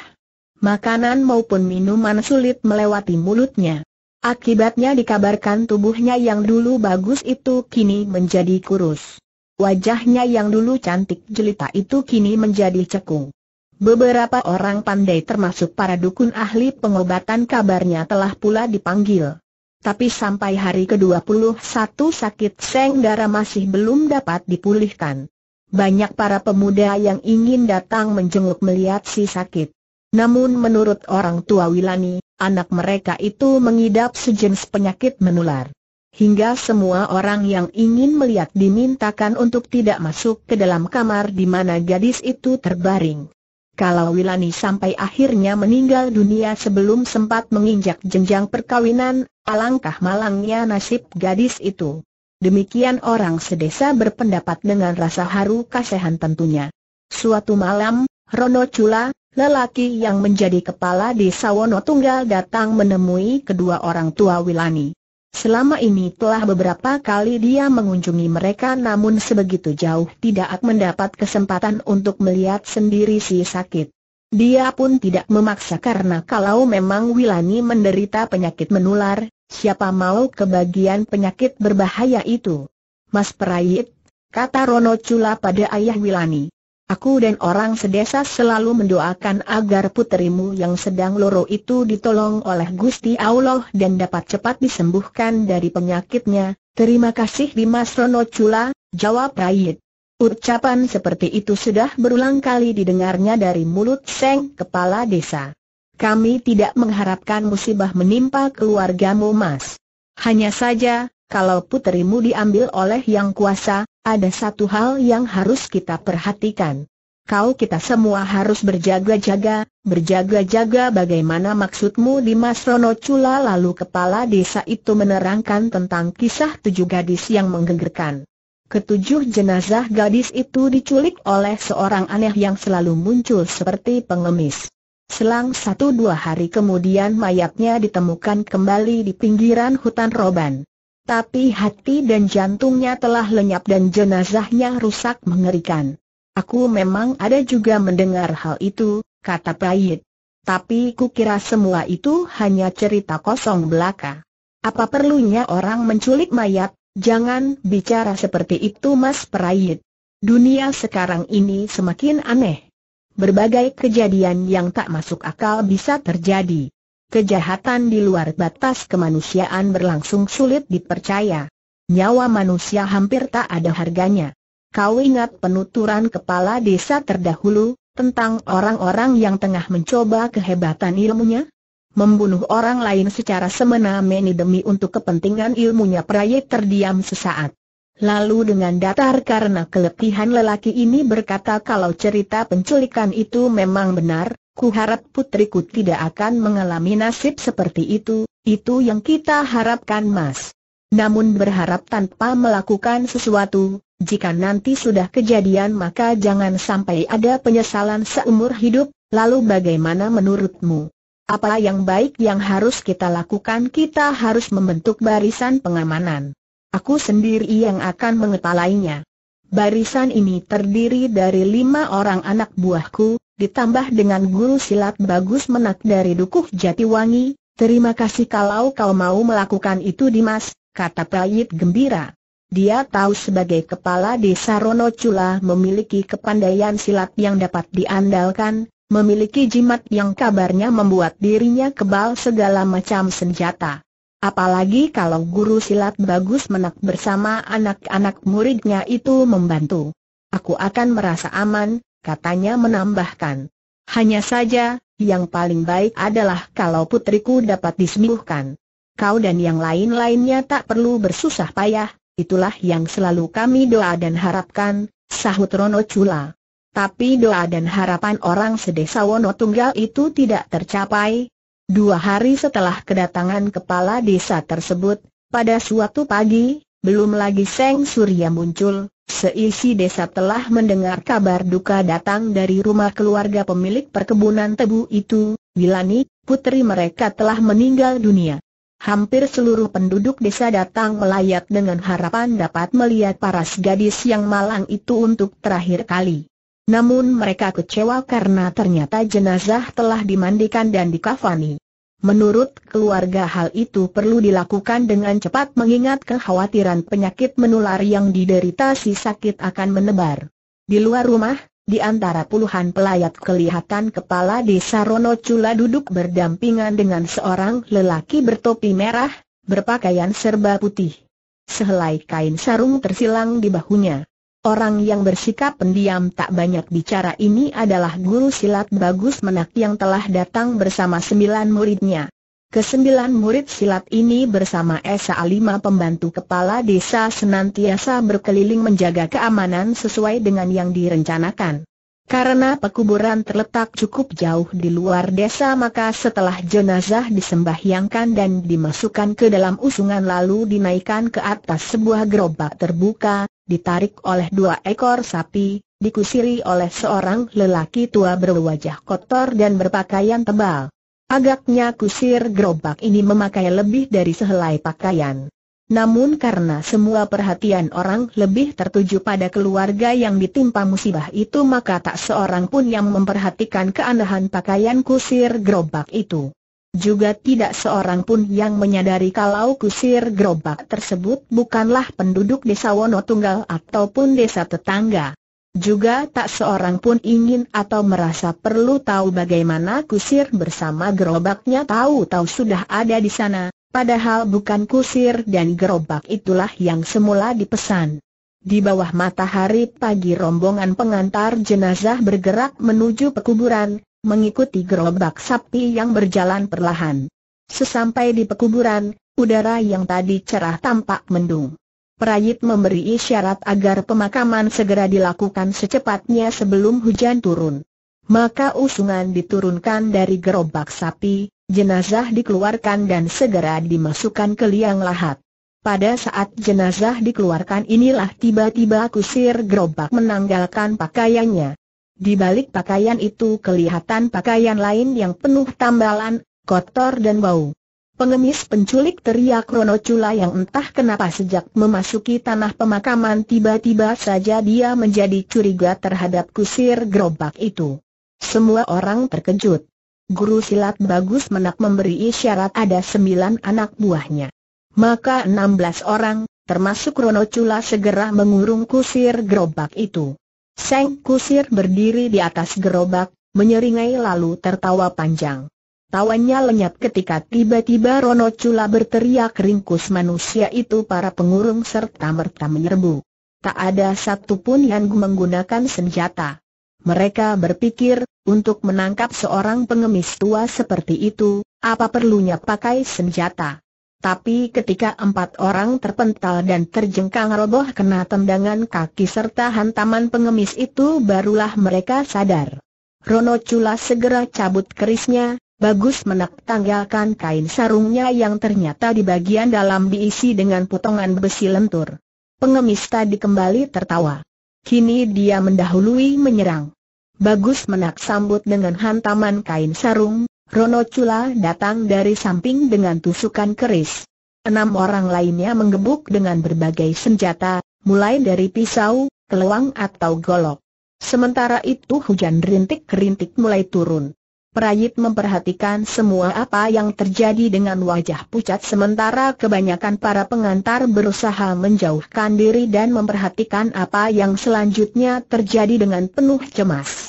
Makanan maupun minuman sulit melewati mulutnya. Akibatnya dikabarkan tubuhnya yang dulu bagus itu kini menjadi kurus. Wajahnya yang dulu cantik jelita itu kini menjadi cekung. Beberapa orang pandai termasuk para dukun ahli pengobatan kabarnya telah pula dipanggil. Tapi sampai hari ke-21 sakit Seng darah masih belum dapat dipulihkan. Banyak para pemuda yang ingin datang menjenguk melihat si sakit. Namun menurut orang tua Wilani, anak mereka itu mengidap sejenis penyakit menular hingga semua orang yang ingin melihat dimintakan untuk tidak masuk ke dalam kamar di mana gadis itu terbaring. Kalau Wilani sampai akhirnya meninggal dunia sebelum sempat menginjak jenjang perkawinan, alangkah malangnya nasib gadis itu. Demikian orang sedesa berpendapat dengan rasa haru kasihan tentunya. Suatu malam, Rono Cula, lelaki yang menjadi kepala di Sawono Tunggal datang menemui kedua orang tua Wilani. Selama ini telah beberapa kali dia mengunjungi mereka namun sebegitu jauh tidak mendapat kesempatan untuk melihat sendiri si sakit. Dia pun tidak memaksa karena kalau memang Wilani menderita penyakit menular, siapa mau kebagian penyakit berbahaya itu. Mas Perayit, kata Rono Cula pada ayah Wilani. Aku dan orang sedesa selalu mendoakan agar puterimu yang sedang loro itu ditolong oleh Gusti Allah dan dapat cepat disembuhkan dari penyakitnya. Terima kasih Dimas Rono Cula, jawab Rayit. Ucapan seperti itu sudah berulang kali didengarnya dari mulut Seng Kepala Desa. Kami tidak mengharapkan musibah menimpa keluargamu mas. Hanya saja, kalau puterimu diambil oleh yang kuasa, ada satu hal yang harus kita perhatikan. Kau kita semua harus berjaga-jaga, berjaga-jaga bagaimana maksudmu di Mas Rono Cula lalu kepala desa itu menerangkan tentang kisah tujuh gadis yang menggegerkan. Ketujuh jenazah gadis itu diculik oleh seorang aneh yang selalu muncul seperti pengemis. Selang satu dua hari kemudian mayatnya ditemukan kembali di pinggiran hutan Roban. Tapi hati dan jantungnya telah lenyap dan jenazahnya rusak mengerikan. Aku memang ada juga mendengar hal itu, kata Prayit. Tapi kukira semua itu hanya cerita kosong belaka. Apa perlunya orang menculik mayat? Jangan bicara seperti itu Mas Prayit. Dunia sekarang ini semakin aneh. Berbagai kejadian yang tak masuk akal bisa terjadi kejahatan di luar batas kemanusiaan berlangsung sulit dipercaya. Nyawa manusia hampir tak ada harganya. Kau ingat penuturan kepala desa terdahulu, tentang orang-orang yang tengah mencoba kehebatan ilmunya? Membunuh orang lain secara semena-meni demi untuk kepentingan ilmunya Prayet terdiam sesaat. Lalu dengan datar karena keletihan lelaki ini berkata kalau cerita penculikan itu memang benar, Ku harap putriku tidak akan mengalami nasib seperti itu, itu yang kita harapkan mas. Namun berharap tanpa melakukan sesuatu, jika nanti sudah kejadian maka jangan sampai ada penyesalan seumur hidup, lalu bagaimana menurutmu? Apa yang baik yang harus kita lakukan kita harus membentuk barisan pengamanan. Aku sendiri yang akan mengepalainya. Barisan ini terdiri dari lima orang anak buahku, ditambah dengan guru silat bagus menak dari Dukuh Jatiwangi, terima kasih kalau kau mau melakukan itu Dimas, kata Prayit gembira. Dia tahu sebagai kepala desa Ronocula memiliki kepandaian silat yang dapat diandalkan, memiliki jimat yang kabarnya membuat dirinya kebal segala macam senjata. Apalagi kalau guru silat bagus menak bersama anak-anak muridnya itu membantu. Aku akan merasa aman, katanya menambahkan. Hanya saja, yang paling baik adalah kalau putriku dapat disembuhkan. Kau dan yang lain-lainnya tak perlu bersusah payah, itulah yang selalu kami doa dan harapkan, sahut Rono Cula. Tapi doa dan harapan orang sedesa Wono Tunggal itu tidak tercapai. Dua hari setelah kedatangan kepala desa tersebut, pada suatu pagi, belum lagi Seng Surya muncul, seisi desa telah mendengar kabar duka datang dari rumah keluarga pemilik perkebunan tebu itu, Wilani, putri mereka telah meninggal dunia. Hampir seluruh penduduk desa datang melayat dengan harapan dapat melihat paras gadis yang malang itu untuk terakhir kali. Namun mereka kecewa karena ternyata jenazah telah dimandikan dan dikafani. Menurut keluarga hal itu perlu dilakukan dengan cepat mengingat kekhawatiran penyakit menular yang diderita si sakit akan menebar. Di luar rumah, di antara puluhan pelayat kelihatan kepala desa Rono Cula duduk berdampingan dengan seorang lelaki bertopi merah, berpakaian serba putih. Sehelai kain sarung tersilang di bahunya. Orang yang bersikap pendiam tak banyak bicara ini adalah guru silat bagus menak yang telah datang bersama sembilan muridnya. Kesembilan murid silat ini bersama Esa Alima pembantu kepala desa senantiasa berkeliling menjaga keamanan sesuai dengan yang direncanakan. Karena pekuburan terletak cukup jauh di luar desa maka setelah jenazah disembahyangkan dan dimasukkan ke dalam usungan lalu dinaikkan ke atas sebuah gerobak terbuka, ditarik oleh dua ekor sapi, dikusiri oleh seorang lelaki tua berwajah kotor dan berpakaian tebal. Agaknya kusir gerobak ini memakai lebih dari sehelai pakaian. Namun karena semua perhatian orang lebih tertuju pada keluarga yang ditimpa musibah itu maka tak seorang pun yang memperhatikan keanehan pakaian kusir gerobak itu. Juga tidak seorang pun yang menyadari kalau kusir gerobak tersebut bukanlah penduduk desa Wonotunggal ataupun desa tetangga. Juga tak seorang pun ingin atau merasa perlu tahu bagaimana kusir bersama gerobaknya tahu-tahu sudah ada di sana, padahal bukan kusir dan gerobak itulah yang semula dipesan. Di bawah matahari pagi rombongan pengantar jenazah bergerak menuju pekuburan, mengikuti gerobak sapi yang berjalan perlahan. Sesampai di pekuburan, udara yang tadi cerah tampak mendung. Perayit memberi isyarat agar pemakaman segera dilakukan secepatnya sebelum hujan turun. Maka usungan diturunkan dari gerobak sapi, jenazah dikeluarkan dan segera dimasukkan ke liang lahat. Pada saat jenazah dikeluarkan inilah tiba-tiba kusir gerobak menanggalkan pakaiannya. Di balik pakaian itu kelihatan pakaian lain yang penuh tambalan, kotor dan bau. Pengemis penculik teriak Rono Cula yang entah kenapa sejak memasuki tanah pemakaman tiba-tiba saja dia menjadi curiga terhadap kusir gerobak itu. Semua orang terkejut. Guru silat bagus menak memberi isyarat ada sembilan anak buahnya. Maka enam belas orang, termasuk Rono Cula segera mengurung kusir gerobak itu. Seng Kusir berdiri di atas gerobak, menyeringai lalu tertawa panjang. Tawannya lenyap ketika tiba-tiba Rono Cula berteriak ringkus manusia itu para pengurung serta merta menyerbu. Tak ada satu pun yang menggunakan senjata. Mereka berpikir, untuk menangkap seorang pengemis tua seperti itu, apa perlunya pakai senjata? Tapi ketika empat orang terpental dan terjengkang roboh kena tendangan kaki serta hantaman pengemis itu barulah mereka sadar. Rono Cula segera cabut kerisnya, Bagus menak tanggalkan kain sarungnya yang ternyata di bagian dalam diisi dengan potongan besi lentur. Pengemis tadi kembali tertawa. Kini dia mendahului menyerang. Bagus menak sambut dengan hantaman kain sarung, Rono Cula datang dari samping dengan tusukan keris. Enam orang lainnya menggebuk dengan berbagai senjata, mulai dari pisau, keluang atau golok. Sementara itu hujan rintik-rintik mulai turun. Prayit memperhatikan semua apa yang terjadi dengan wajah pucat sementara kebanyakan para pengantar berusaha menjauhkan diri dan memperhatikan apa yang selanjutnya terjadi dengan penuh cemas.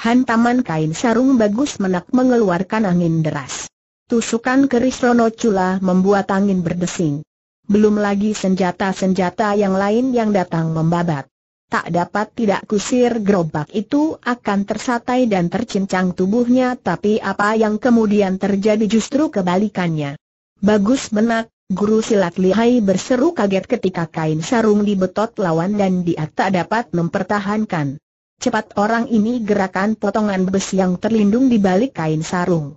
Hantaman kain sarung bagus menak mengeluarkan angin deras. Tusukan keris Rono Cula membuat angin berdesing. Belum lagi senjata-senjata yang lain yang datang membabat. Tak dapat tidak kusir gerobak itu akan tersatai dan tercincang tubuhnya tapi apa yang kemudian terjadi justru kebalikannya. Bagus menak, guru silat lihai berseru kaget ketika kain sarung dibetot lawan dan dia tak dapat mempertahankan. Cepat orang ini gerakan potongan besi yang terlindung di balik kain sarung.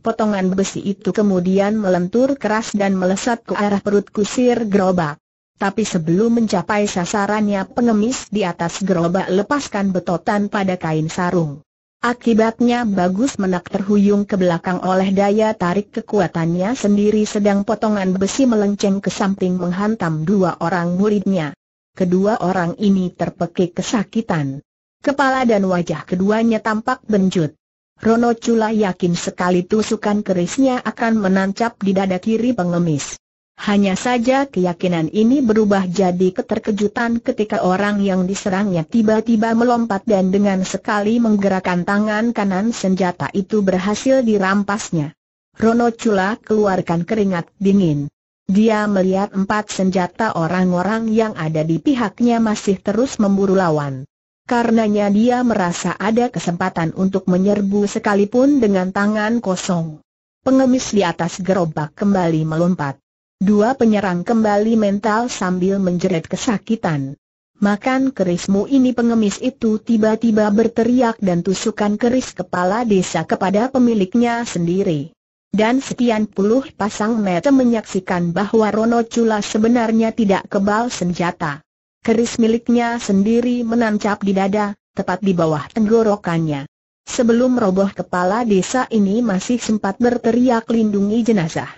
Potongan besi itu kemudian melentur keras dan melesat ke arah perut kusir gerobak. Tapi sebelum mencapai sasarannya pengemis di atas gerobak lepaskan betotan pada kain sarung. Akibatnya Bagus Menak terhuyung ke belakang oleh daya tarik kekuatannya sendiri sedang potongan besi melenceng ke samping menghantam dua orang muridnya. Kedua orang ini terpekik kesakitan. Kepala dan wajah keduanya tampak benjut. Rono Cula yakin sekali tusukan kerisnya akan menancap di dada kiri pengemis. Hanya saja keyakinan ini berubah jadi keterkejutan ketika orang yang diserangnya tiba-tiba melompat dan dengan sekali menggerakkan tangan kanan senjata itu berhasil dirampasnya. Rono Cula keluarkan keringat dingin. Dia melihat empat senjata orang-orang yang ada di pihaknya masih terus memburu lawan karenanya dia merasa ada kesempatan untuk menyerbu sekalipun dengan tangan kosong. Pengemis di atas gerobak kembali melompat. Dua penyerang kembali mental sambil menjerit kesakitan. Makan kerismu ini pengemis itu tiba-tiba berteriak dan tusukan keris kepala desa kepada pemiliknya sendiri. Dan sekian puluh pasang mata menyaksikan bahwa Rono Cula sebenarnya tidak kebal senjata keris miliknya sendiri menancap di dada, tepat di bawah tenggorokannya. Sebelum roboh kepala desa ini masih sempat berteriak lindungi jenazah.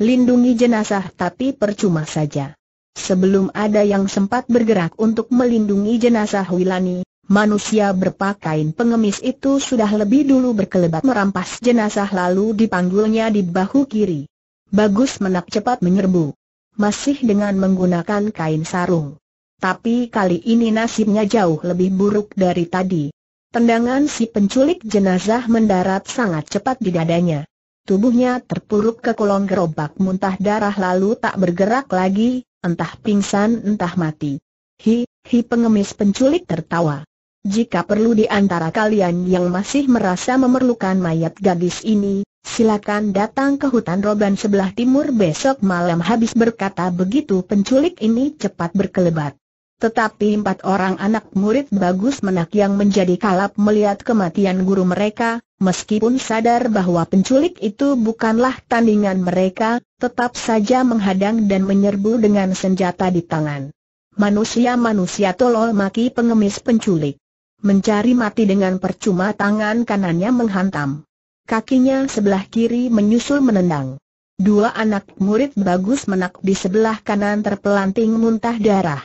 Lindungi jenazah tapi percuma saja. Sebelum ada yang sempat bergerak untuk melindungi jenazah Wilani, manusia berpakaian pengemis itu sudah lebih dulu berkelebat merampas jenazah lalu dipanggulnya di bahu kiri. Bagus menak cepat menyerbu. Masih dengan menggunakan kain sarung. Tapi kali ini nasibnya jauh lebih buruk dari tadi. Tendangan si penculik jenazah mendarat sangat cepat di dadanya. Tubuhnya terpuruk ke kolong gerobak muntah darah lalu tak bergerak lagi, entah pingsan entah mati. Hi, hi pengemis penculik tertawa. Jika perlu di antara kalian yang masih merasa memerlukan mayat gadis ini, silakan datang ke hutan Roban sebelah timur besok malam habis berkata begitu penculik ini cepat berkelebat. Tetapi empat orang anak murid bagus menak yang menjadi kalap melihat kematian guru mereka, meskipun sadar bahwa penculik itu bukanlah tandingan mereka, tetap saja menghadang dan menyerbu dengan senjata di tangan. Manusia-manusia tolol maki pengemis penculik. Mencari mati dengan percuma tangan kanannya menghantam. Kakinya sebelah kiri menyusul menendang. Dua anak murid bagus menak di sebelah kanan terpelanting muntah darah.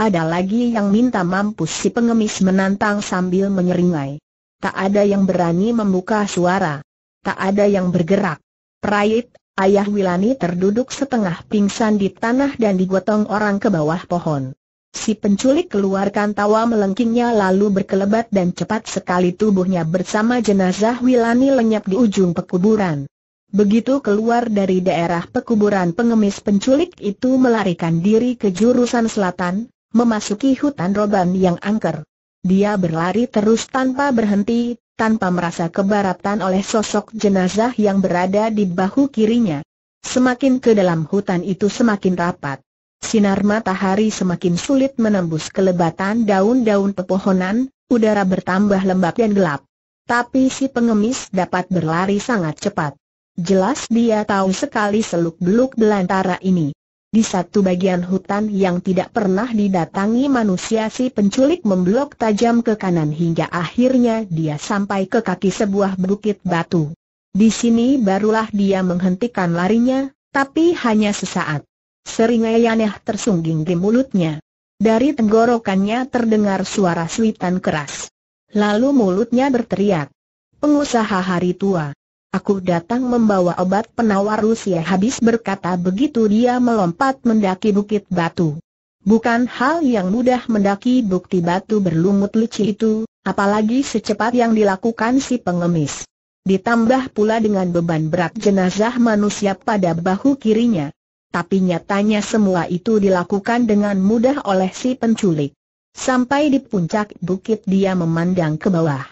Ada lagi yang minta mampus si pengemis menantang sambil menyeringai. Tak ada yang berani membuka suara. Tak ada yang bergerak. Prayit, ayah Wilani terduduk setengah pingsan di tanah dan digotong orang ke bawah pohon. Si penculik keluarkan tawa melengkingnya lalu berkelebat dan cepat sekali tubuhnya bersama jenazah Wilani lenyap di ujung pekuburan. Begitu keluar dari daerah pekuburan pengemis penculik itu melarikan diri ke jurusan selatan, memasuki hutan roban yang angker. Dia berlari terus tanpa berhenti, tanpa merasa kebaratan oleh sosok jenazah yang berada di bahu kirinya. Semakin ke dalam hutan itu semakin rapat. Sinar matahari semakin sulit menembus kelebatan daun-daun pepohonan, udara bertambah lembab dan gelap. Tapi si pengemis dapat berlari sangat cepat. Jelas dia tahu sekali seluk-beluk belantara ini. Di satu bagian hutan yang tidak pernah didatangi manusia si penculik memblok tajam ke kanan hingga akhirnya dia sampai ke kaki sebuah bukit batu. Di sini barulah dia menghentikan larinya, tapi hanya sesaat. Seringai aneh tersungging di mulutnya. Dari tenggorokannya terdengar suara suitan keras. Lalu mulutnya berteriak. Pengusaha hari tua. Aku datang membawa obat penawar Rusia habis berkata begitu dia melompat mendaki bukit batu. Bukan hal yang mudah mendaki bukti batu berlumut licin itu, apalagi secepat yang dilakukan si pengemis. Ditambah pula dengan beban berat jenazah manusia pada bahu kirinya. Tapi nyatanya semua itu dilakukan dengan mudah oleh si penculik. Sampai di puncak bukit dia memandang ke bawah.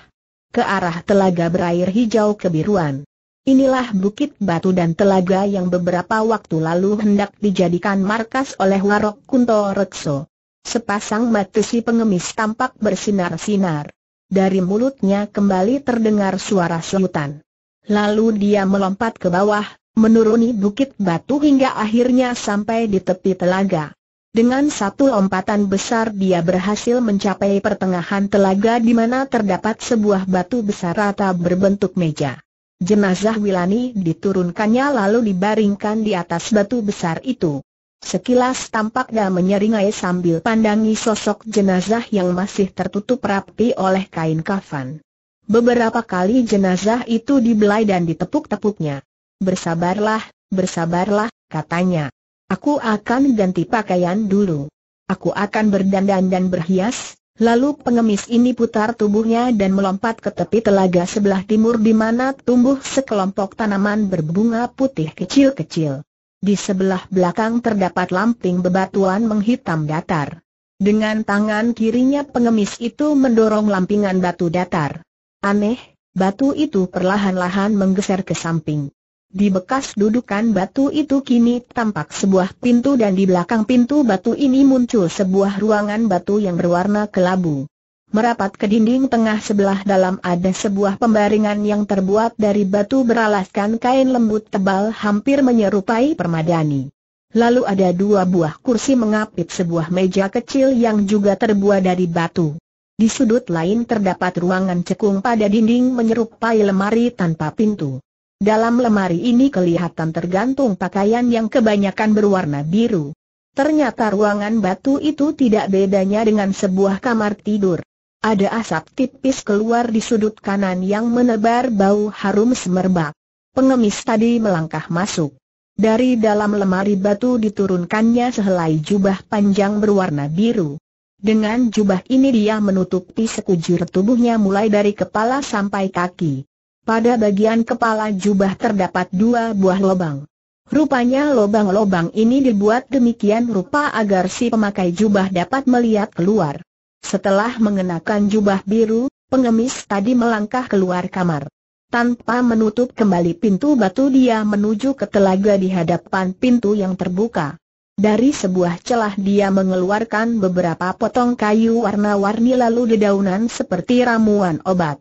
Ke arah telaga berair hijau kebiruan. Inilah bukit batu dan telaga yang beberapa waktu lalu hendak dijadikan markas oleh Warok Kunto Rekso. Sepasang mata si pengemis tampak bersinar-sinar. Dari mulutnya kembali terdengar suara selutan. Lalu dia melompat ke bawah, menuruni bukit batu hingga akhirnya sampai di tepi telaga. Dengan satu lompatan besar dia berhasil mencapai pertengahan telaga di mana terdapat sebuah batu besar rata berbentuk meja. Jenazah Wilani diturunkannya lalu dibaringkan di atas batu besar itu. Sekilas tampaknya menyeringai sambil pandangi sosok jenazah yang masih tertutup rapi oleh kain kafan. Beberapa kali jenazah itu dibelai dan ditepuk-tepuknya. Bersabarlah, bersabarlah, katanya. Aku akan ganti pakaian dulu. Aku akan berdandan dan berhias, Lalu pengemis ini putar tubuhnya dan melompat ke tepi telaga sebelah timur di mana tumbuh sekelompok tanaman berbunga putih kecil-kecil. Di sebelah belakang terdapat lamping bebatuan menghitam datar. Dengan tangan kirinya pengemis itu mendorong lampingan batu datar. Aneh, batu itu perlahan-lahan menggeser ke samping. Di bekas dudukan batu itu kini tampak sebuah pintu dan di belakang pintu batu ini muncul sebuah ruangan batu yang berwarna kelabu. Merapat ke dinding tengah sebelah dalam ada sebuah pembaringan yang terbuat dari batu beralaskan kain lembut tebal hampir menyerupai permadani. Lalu ada dua buah kursi mengapit sebuah meja kecil yang juga terbuat dari batu. Di sudut lain terdapat ruangan cekung pada dinding menyerupai lemari tanpa pintu. Dalam lemari ini kelihatan tergantung pakaian yang kebanyakan berwarna biru. Ternyata ruangan batu itu tidak bedanya dengan sebuah kamar tidur. Ada asap tipis keluar di sudut kanan yang menebar bau harum semerbak. Pengemis tadi melangkah masuk. Dari dalam lemari batu diturunkannya sehelai jubah panjang berwarna biru. Dengan jubah ini dia menutupi sekujur tubuhnya mulai dari kepala sampai kaki. Pada bagian kepala jubah terdapat dua buah lubang. Rupanya lubang-lubang ini dibuat demikian rupa agar si pemakai jubah dapat melihat keluar. Setelah mengenakan jubah biru, pengemis tadi melangkah keluar kamar. Tanpa menutup kembali pintu batu dia menuju ke telaga di hadapan pintu yang terbuka. Dari sebuah celah dia mengeluarkan beberapa potong kayu warna-warni lalu dedaunan seperti ramuan obat.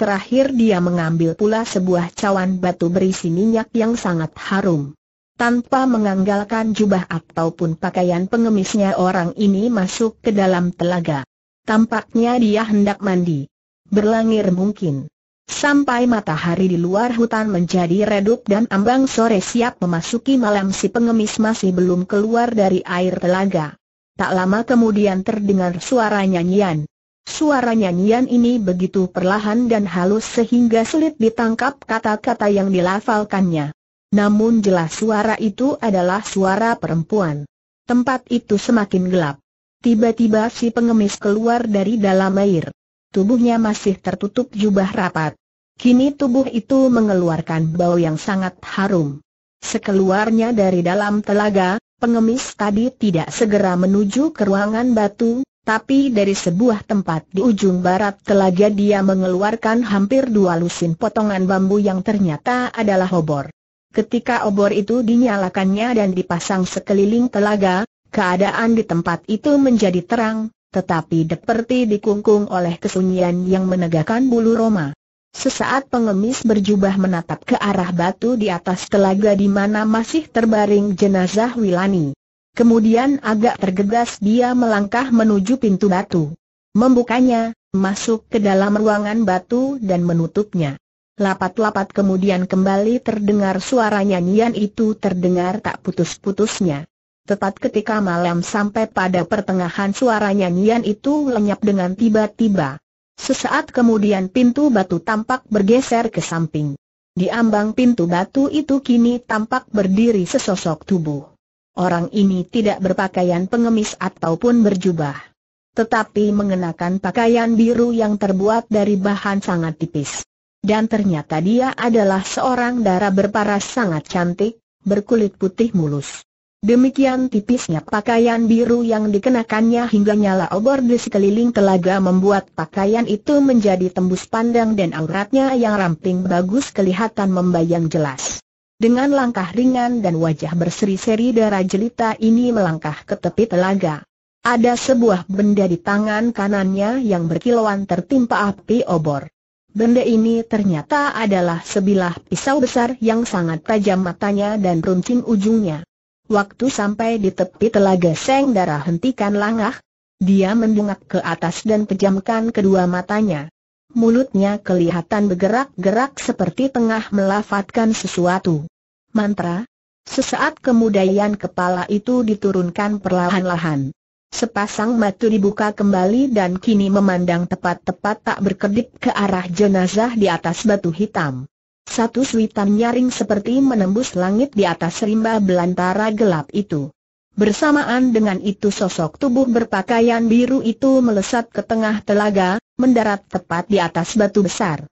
Terakhir dia mengambil pula sebuah cawan batu berisi minyak yang sangat harum. Tanpa menganggalkan jubah ataupun pakaian pengemisnya orang ini masuk ke dalam telaga. Tampaknya dia hendak mandi. Berlangir mungkin. Sampai matahari di luar hutan menjadi redup dan ambang sore siap memasuki malam si pengemis masih belum keluar dari air telaga. Tak lama kemudian terdengar suara nyanyian. Suara nyanyian ini begitu perlahan dan halus sehingga sulit ditangkap kata-kata yang dilafalkannya. Namun jelas suara itu adalah suara perempuan. Tempat itu semakin gelap. Tiba-tiba si pengemis keluar dari dalam air. Tubuhnya masih tertutup jubah rapat. Kini tubuh itu mengeluarkan bau yang sangat harum. Sekeluarnya dari dalam telaga, pengemis tadi tidak segera menuju ke ruangan batu, tapi dari sebuah tempat di ujung barat telaga dia mengeluarkan hampir dua lusin potongan bambu yang ternyata adalah obor. Ketika obor itu dinyalakannya dan dipasang sekeliling telaga, keadaan di tempat itu menjadi terang, tetapi seperti dikungkung oleh kesunyian yang menegakkan bulu Roma. Sesaat pengemis berjubah menatap ke arah batu di atas telaga di mana masih terbaring jenazah Wilani. Kemudian agak tergegas dia melangkah menuju pintu batu. Membukanya, masuk ke dalam ruangan batu dan menutupnya. Lapat-lapat kemudian kembali terdengar suara nyanyian itu terdengar tak putus-putusnya. Tepat ketika malam sampai pada pertengahan suara nyanyian itu lenyap dengan tiba-tiba. Sesaat kemudian pintu batu tampak bergeser ke samping. Di ambang pintu batu itu kini tampak berdiri sesosok tubuh. Orang ini tidak berpakaian pengemis ataupun berjubah. Tetapi mengenakan pakaian biru yang terbuat dari bahan sangat tipis. Dan ternyata dia adalah seorang dara berparas sangat cantik, berkulit putih mulus. Demikian tipisnya pakaian biru yang dikenakannya hingga nyala obor di sekeliling telaga membuat pakaian itu menjadi tembus pandang dan auratnya yang ramping bagus kelihatan membayang jelas. Dengan langkah ringan dan wajah berseri-seri darah jelita ini melangkah ke tepi telaga. Ada sebuah benda di tangan kanannya yang berkilauan tertimpa api obor. Benda ini ternyata adalah sebilah pisau besar yang sangat tajam matanya dan runcing ujungnya. Waktu sampai di tepi telaga Seng Darah hentikan langkah, dia mendungak ke atas dan pejamkan kedua matanya. Mulutnya kelihatan bergerak-gerak seperti tengah melafatkan sesuatu mantra. Sesaat kemudian kepala itu diturunkan perlahan-lahan. Sepasang mata dibuka kembali dan kini memandang tepat-tepat tak berkedip ke arah jenazah di atas batu hitam. Satu suitan nyaring seperti menembus langit di atas rimba belantara gelap itu. Bersamaan dengan itu sosok tubuh berpakaian biru itu melesat ke tengah telaga, mendarat tepat di atas batu besar.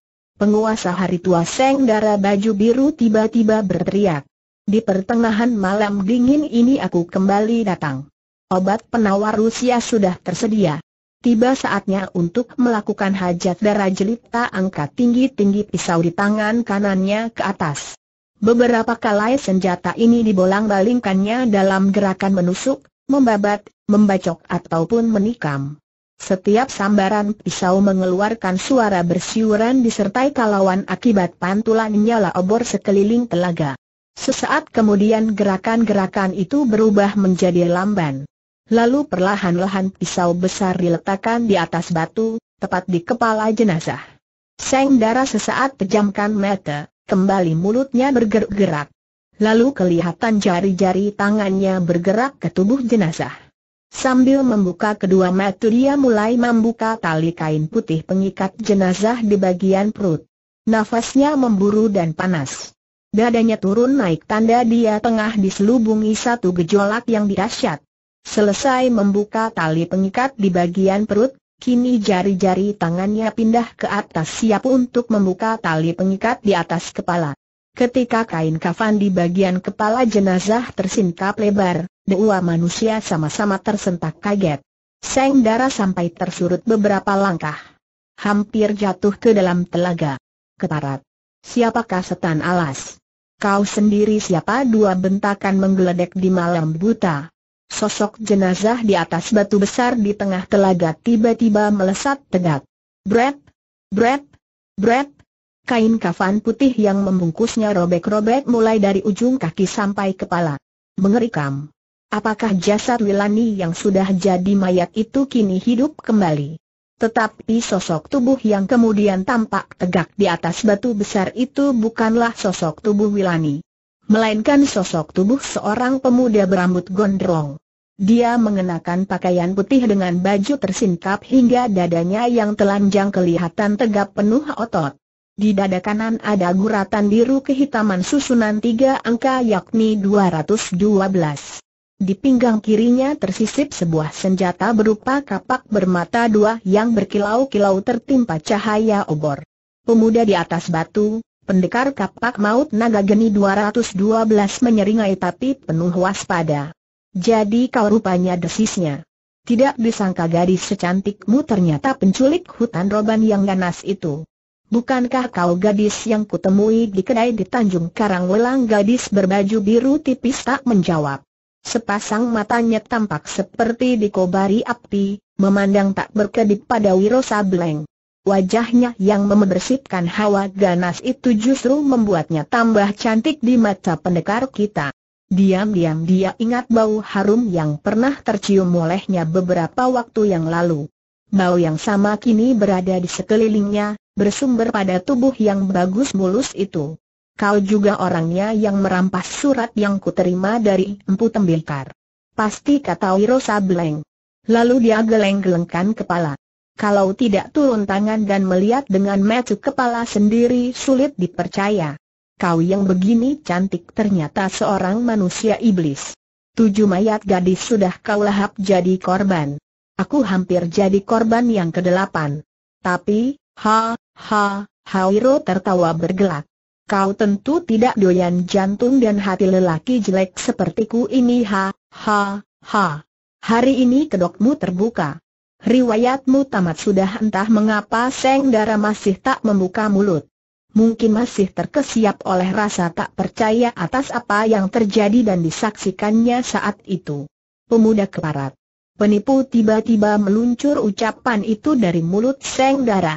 Penguasa hari tua Seng Dara baju biru tiba-tiba berteriak. Di pertengahan malam dingin ini aku kembali datang. Obat penawar Rusia sudah tersedia. Tiba saatnya untuk melakukan hajat darah jelita angkat tinggi-tinggi pisau di tangan kanannya ke atas. Beberapa kalai senjata ini dibolang-balingkannya dalam gerakan menusuk, membabat, membacok ataupun menikam. Setiap sambaran pisau mengeluarkan suara bersiuran disertai kalauan akibat pantulan nyala obor sekeliling telaga. Sesaat kemudian gerakan-gerakan itu berubah menjadi lamban. Lalu perlahan-lahan pisau besar diletakkan di atas batu, tepat di kepala jenazah. Seng darah sesaat pejamkan mata, kembali mulutnya bergerak-gerak. Lalu kelihatan jari-jari tangannya bergerak ke tubuh jenazah. Sambil membuka kedua mata dia mulai membuka tali kain putih pengikat jenazah di bagian perut. Nafasnya memburu dan panas. Dadanya turun naik tanda dia tengah diselubungi satu gejolak yang dahsyat. Selesai membuka tali pengikat di bagian perut, kini jari-jari tangannya pindah ke atas siap untuk membuka tali pengikat di atas kepala. Ketika kain kafan di bagian kepala jenazah tersingkap lebar, Dua manusia sama-sama tersentak kaget. Seng dara sampai tersurut beberapa langkah. Hampir jatuh ke dalam telaga. Ketarat. Siapakah setan alas? Kau sendiri siapa dua bentakan menggeledek di malam buta. Sosok jenazah di atas batu besar di tengah telaga tiba-tiba melesat tegak. Brep, brep, brep. Kain kafan putih yang membungkusnya robek-robek mulai dari ujung kaki sampai kepala. Mengerikam. Apakah jasad Wilani yang sudah jadi mayat itu kini hidup kembali? Tetapi sosok tubuh yang kemudian tampak tegak di atas batu besar itu bukanlah sosok tubuh Wilani. Melainkan sosok tubuh seorang pemuda berambut gondrong. Dia mengenakan pakaian putih dengan baju tersingkap hingga dadanya yang telanjang kelihatan tegap penuh otot. Di dada kanan ada guratan biru kehitaman susunan tiga angka yakni 212. Di pinggang kirinya tersisip sebuah senjata berupa kapak bermata dua yang berkilau-kilau tertimpa cahaya obor. Pemuda di atas batu, pendekar kapak maut naga geni 212 menyeringai tapi penuh waspada. Jadi kau rupanya desisnya. Tidak disangka gadis secantikmu ternyata penculik hutan roban yang ganas itu. Bukankah kau gadis yang kutemui di kedai di Tanjung Karangwelang gadis berbaju biru tipis tak menjawab. Sepasang matanya tampak seperti dikobari api, memandang tak berkedip pada Wiro Sableng. Wajahnya yang membersihkan hawa ganas itu justru membuatnya tambah cantik di mata pendekar kita. Diam-diam dia ingat bau harum yang pernah tercium olehnya beberapa waktu yang lalu. Bau yang sama kini berada di sekelilingnya, bersumber pada tubuh yang bagus mulus itu kau juga orangnya yang merampas surat yang kuterima dari Empu Tembilkar. Pasti kata Wiro Sableng. Lalu dia geleng-gelengkan kepala. Kalau tidak turun tangan dan melihat dengan mata kepala sendiri sulit dipercaya. Kau yang begini cantik ternyata seorang manusia iblis. Tujuh mayat gadis sudah kau lahap jadi korban. Aku hampir jadi korban yang kedelapan. Tapi, ha, ha, Wiro tertawa bergelak kau tentu tidak doyan jantung dan hati lelaki jelek sepertiku ini ha, ha, ha. Hari ini kedokmu terbuka. Riwayatmu tamat sudah entah mengapa Seng Dara masih tak membuka mulut. Mungkin masih terkesiap oleh rasa tak percaya atas apa yang terjadi dan disaksikannya saat itu. Pemuda keparat. Penipu tiba-tiba meluncur ucapan itu dari mulut Seng Dara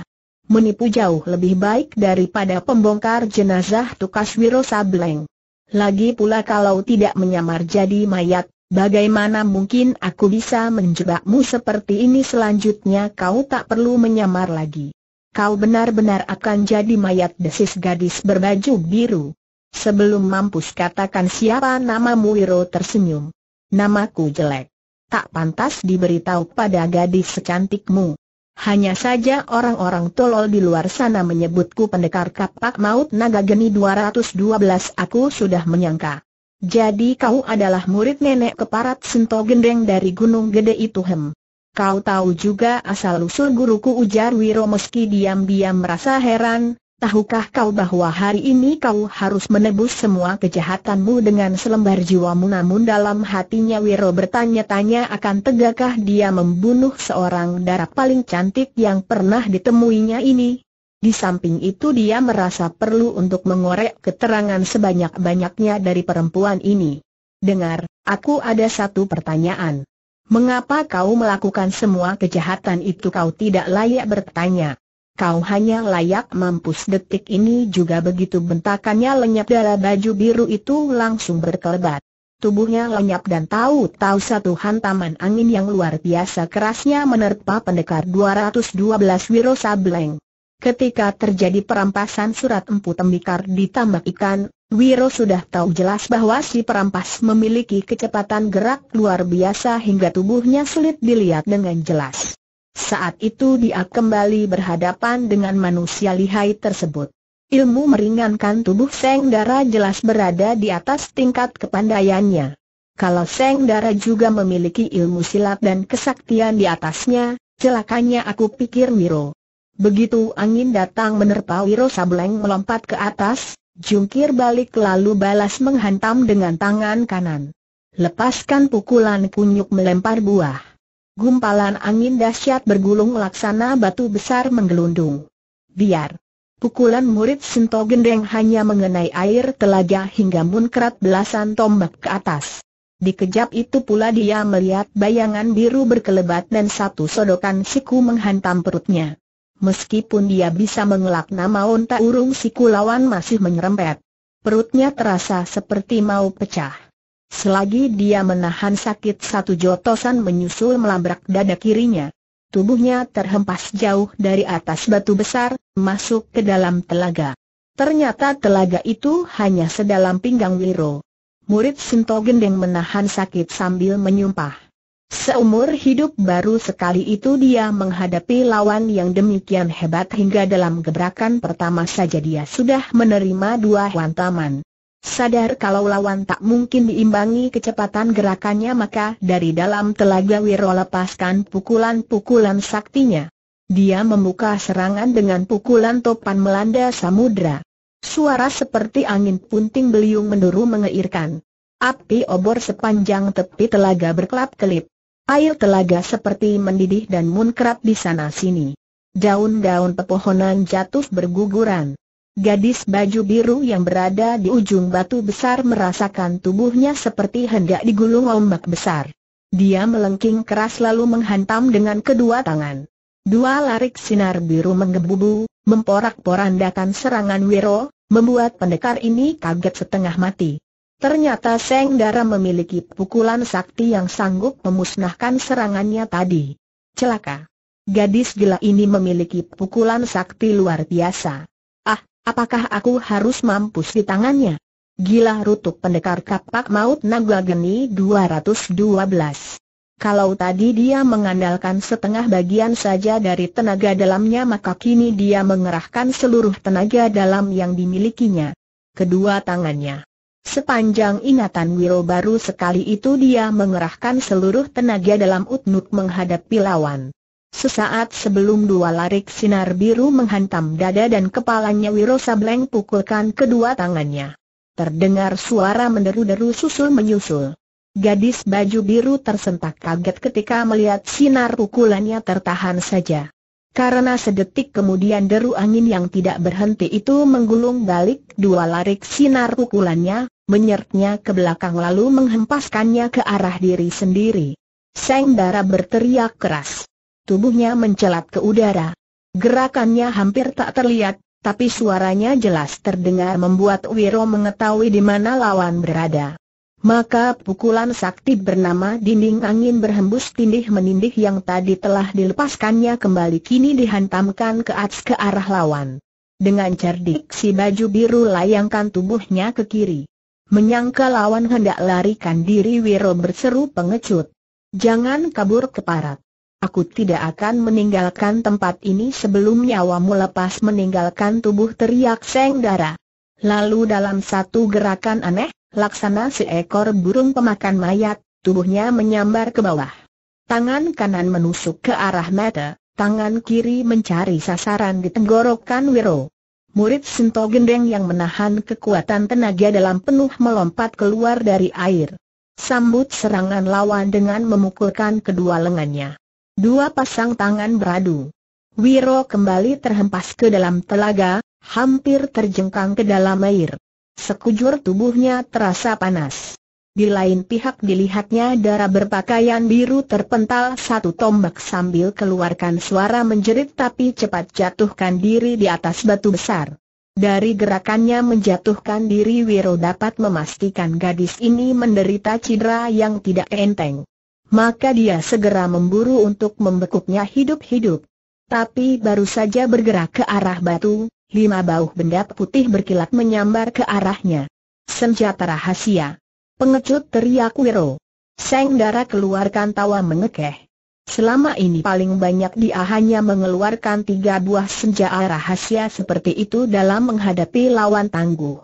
menipu jauh lebih baik daripada pembongkar jenazah tukas Wiro Sableng. Lagi pula kalau tidak menyamar jadi mayat, bagaimana mungkin aku bisa menjebakmu seperti ini selanjutnya kau tak perlu menyamar lagi. Kau benar-benar akan jadi mayat desis gadis berbaju biru. Sebelum mampus katakan siapa namamu Wiro tersenyum. Namaku jelek. Tak pantas diberitahu pada gadis secantikmu. Hanya saja orang-orang tolol di luar sana menyebutku pendekar kapak maut naga geni 212 aku sudah menyangka. Jadi kau adalah murid nenek keparat Sento Gendeng dari Gunung Gede itu hem. Kau tahu juga asal-usul guruku ujar Wiro meski diam-diam merasa heran, Tahukah kau bahwa hari ini kau harus menebus semua kejahatanmu dengan selembar jiwamu namun dalam hatinya Wiro bertanya-tanya akan tegakkah dia membunuh seorang darah paling cantik yang pernah ditemuinya ini? Di samping itu dia merasa perlu untuk mengorek keterangan sebanyak-banyaknya dari perempuan ini. Dengar, aku ada satu pertanyaan. Mengapa kau melakukan semua kejahatan itu kau tidak layak bertanya? kau hanya layak mampus detik ini juga begitu bentakannya lenyap darah baju biru itu langsung berkelebat. Tubuhnya lenyap dan tahu-tahu satu hantaman angin yang luar biasa kerasnya menerpa pendekar 212 Wiro Sableng. Ketika terjadi perampasan surat empu tembikar di tambak ikan, Wiro sudah tahu jelas bahwa si perampas memiliki kecepatan gerak luar biasa hingga tubuhnya sulit dilihat dengan jelas. Saat itu dia kembali berhadapan dengan manusia lihai tersebut. Ilmu meringankan tubuh Seng Dara jelas berada di atas tingkat kepandaiannya. Kalau Seng Dara juga memiliki ilmu silat dan kesaktian di atasnya, celakanya aku pikir Wiro. Begitu angin datang menerpa Wiro Sableng melompat ke atas, jungkir balik lalu balas menghantam dengan tangan kanan. Lepaskan pukulan kunyuk melempar buah. Gumpalan angin dahsyat bergulung laksana batu besar menggelundung. Biar. Pukulan murid Sinto Gendeng hanya mengenai air telaga hingga munkrat belasan tombak ke atas. Dikejap itu pula dia melihat bayangan biru berkelebat dan satu sodokan siku menghantam perutnya. Meskipun dia bisa mengelak nama onta urung siku lawan masih menyerempet. Perutnya terasa seperti mau pecah. Selagi dia menahan sakit satu jotosan menyusul melabrak dada kirinya. Tubuhnya terhempas jauh dari atas batu besar, masuk ke dalam telaga. Ternyata telaga itu hanya sedalam pinggang Wiro. Murid Sinto Gendeng menahan sakit sambil menyumpah. Seumur hidup baru sekali itu dia menghadapi lawan yang demikian hebat hingga dalam gebrakan pertama saja dia sudah menerima dua hantaman. Sadar kalau lawan tak mungkin diimbangi kecepatan gerakannya maka dari dalam telaga Wiro lepaskan pukulan-pukulan saktinya. Dia membuka serangan dengan pukulan topan melanda samudra. Suara seperti angin punting beliung menduru mengeirkan. Api obor sepanjang tepi telaga berkelap-kelip. Air telaga seperti mendidih dan munkrat di sana-sini. Daun-daun pepohonan jatuh berguguran. Gadis baju biru yang berada di ujung batu besar merasakan tubuhnya seperti hendak digulung ombak besar. Dia melengking keras lalu menghantam dengan kedua tangan. Dua larik sinar biru menggebu gebu memporak-porandakan serangan Wiro, membuat pendekar ini kaget setengah mati. Ternyata Seng Dara memiliki pukulan sakti yang sanggup memusnahkan serangannya tadi. Celaka! Gadis gila ini memiliki pukulan sakti luar biasa. Apakah aku harus mampus di tangannya? Gila rutuk pendekar kapak maut naga geni 212. Kalau tadi dia mengandalkan setengah bagian saja dari tenaga dalamnya maka kini dia mengerahkan seluruh tenaga dalam yang dimilikinya. Kedua tangannya. Sepanjang ingatan Wiro baru sekali itu dia mengerahkan seluruh tenaga dalam utnuk menghadapi lawan. Sesaat sebelum dua larik sinar biru menghantam dada dan kepalanya Wiro Sableng pukulkan kedua tangannya. Terdengar suara menderu-deru susul-menyusul. Gadis baju biru tersentak kaget ketika melihat sinar pukulannya tertahan saja. Karena sedetik kemudian deru angin yang tidak berhenti itu menggulung balik dua larik sinar pukulannya, menyertnya ke belakang lalu menghempaskannya ke arah diri sendiri. Seng Dara berteriak keras. Tubuhnya mencelat ke udara. Gerakannya hampir tak terlihat, tapi suaranya jelas terdengar membuat Wiro mengetahui di mana lawan berada. Maka pukulan sakti bernama dinding angin berhembus tindih menindih yang tadi telah dilepaskannya kembali kini dihantamkan ke atas ke arah lawan. Dengan cerdik si baju biru layangkan tubuhnya ke kiri. Menyangka lawan hendak larikan diri Wiro berseru pengecut. Jangan kabur ke parat. Aku tidak akan meninggalkan tempat ini sebelum nyawamu lepas meninggalkan tubuh teriak Seng darah. Lalu dalam satu gerakan aneh, laksana seekor burung pemakan mayat, tubuhnya menyambar ke bawah. Tangan kanan menusuk ke arah mata, tangan kiri mencari sasaran di tenggorokan Wiro. Murid Sinto Gendeng yang menahan kekuatan tenaga dalam penuh melompat keluar dari air. Sambut serangan lawan dengan memukulkan kedua lengannya. Dua pasang tangan beradu. Wiro kembali terhempas ke dalam telaga, hampir terjengkang ke dalam air. Sekujur tubuhnya terasa panas. Di lain pihak dilihatnya darah berpakaian biru terpental satu tombak sambil keluarkan suara menjerit tapi cepat jatuhkan diri di atas batu besar. Dari gerakannya menjatuhkan diri Wiro dapat memastikan gadis ini menderita cedera yang tidak enteng maka dia segera memburu untuk membekuknya hidup-hidup. Tapi baru saja bergerak ke arah batu, lima bau benda putih berkilat menyambar ke arahnya. Senjata rahasia. Pengecut teriak Wiro. Seng Dara keluarkan tawa mengekeh. Selama ini paling banyak dia hanya mengeluarkan tiga buah senjata rahasia seperti itu dalam menghadapi lawan tangguh.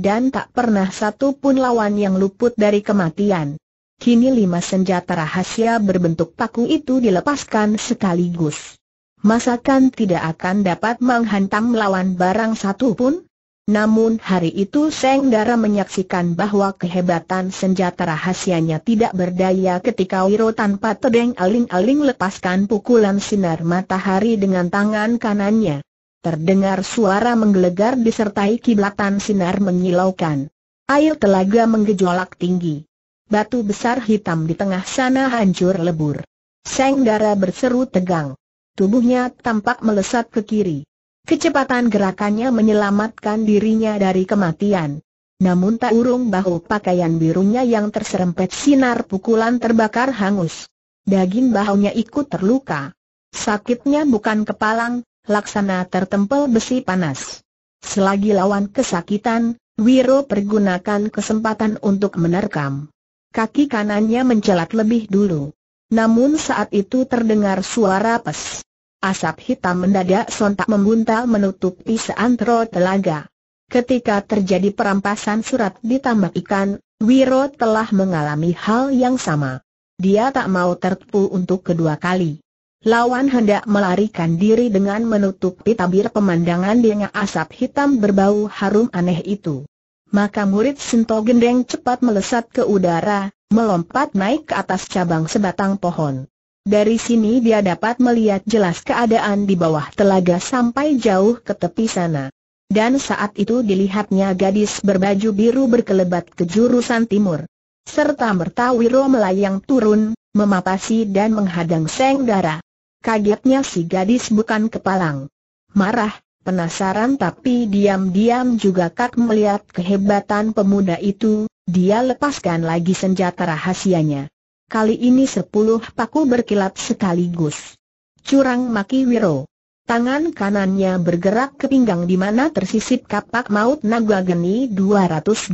Dan tak pernah satu pun lawan yang luput dari kematian. Kini lima senjata rahasia berbentuk paku itu dilepaskan sekaligus. Masakan tidak akan dapat menghantam melawan barang satu pun? Namun hari itu Seng Dara menyaksikan bahwa kehebatan senjata rahasianya tidak berdaya ketika Wiro tanpa tedeng aling-aling lepaskan pukulan sinar matahari dengan tangan kanannya. Terdengar suara menggelegar disertai kiblatan sinar menyilaukan. Air telaga menggejolak tinggi batu besar hitam di tengah sana hancur lebur. Seng Dara berseru tegang. Tubuhnya tampak melesat ke kiri. Kecepatan gerakannya menyelamatkan dirinya dari kematian. Namun tak urung bahu pakaian birunya yang terserempet sinar pukulan terbakar hangus. Daging bahunya ikut terluka. Sakitnya bukan kepalang, laksana tertempel besi panas. Selagi lawan kesakitan, Wiro pergunakan kesempatan untuk menerkam kaki kanannya mencelat lebih dulu. Namun saat itu terdengar suara pes. Asap hitam mendadak sontak membuntal menutupi seantero telaga. Ketika terjadi perampasan surat ditambah ikan, Wiro telah mengalami hal yang sama. Dia tak mau tertipu untuk kedua kali. Lawan hendak melarikan diri dengan menutupi tabir pemandangan dengan asap hitam berbau harum aneh itu. Maka murid Sento Gendeng cepat melesat ke udara, melompat naik ke atas cabang sebatang pohon. Dari sini dia dapat melihat jelas keadaan di bawah telaga sampai jauh ke tepi sana. Dan saat itu dilihatnya gadis berbaju biru berkelebat ke jurusan timur. Serta Mertawiro melayang turun, memapasi dan menghadang Seng Dara. Kagetnya si gadis bukan kepalang. Marah, Penasaran tapi diam-diam juga Kak melihat kehebatan pemuda itu, dia lepaskan lagi senjata rahasianya. Kali ini sepuluh paku berkilat sekaligus. Curang Maki Wiro. Tangan kanannya bergerak ke pinggang di mana tersisip kapak maut naga geni 212.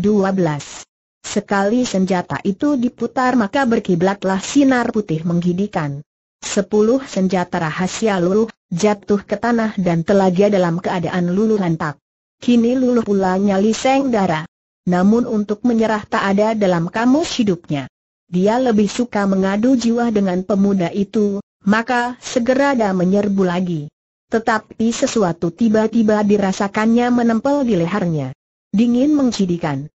Sekali senjata itu diputar maka berkiblatlah sinar putih menggidikan. Sepuluh senjata rahasia luruh jatuh ke tanah dan telaga dalam keadaan luluh lantak. Kini luluh pula nyali seng darah. Namun untuk menyerah tak ada dalam kamus hidupnya. Dia lebih suka mengadu jiwa dengan pemuda itu, maka segera dia menyerbu lagi. Tetapi sesuatu tiba-tiba dirasakannya menempel di lehernya. Dingin mencidikan.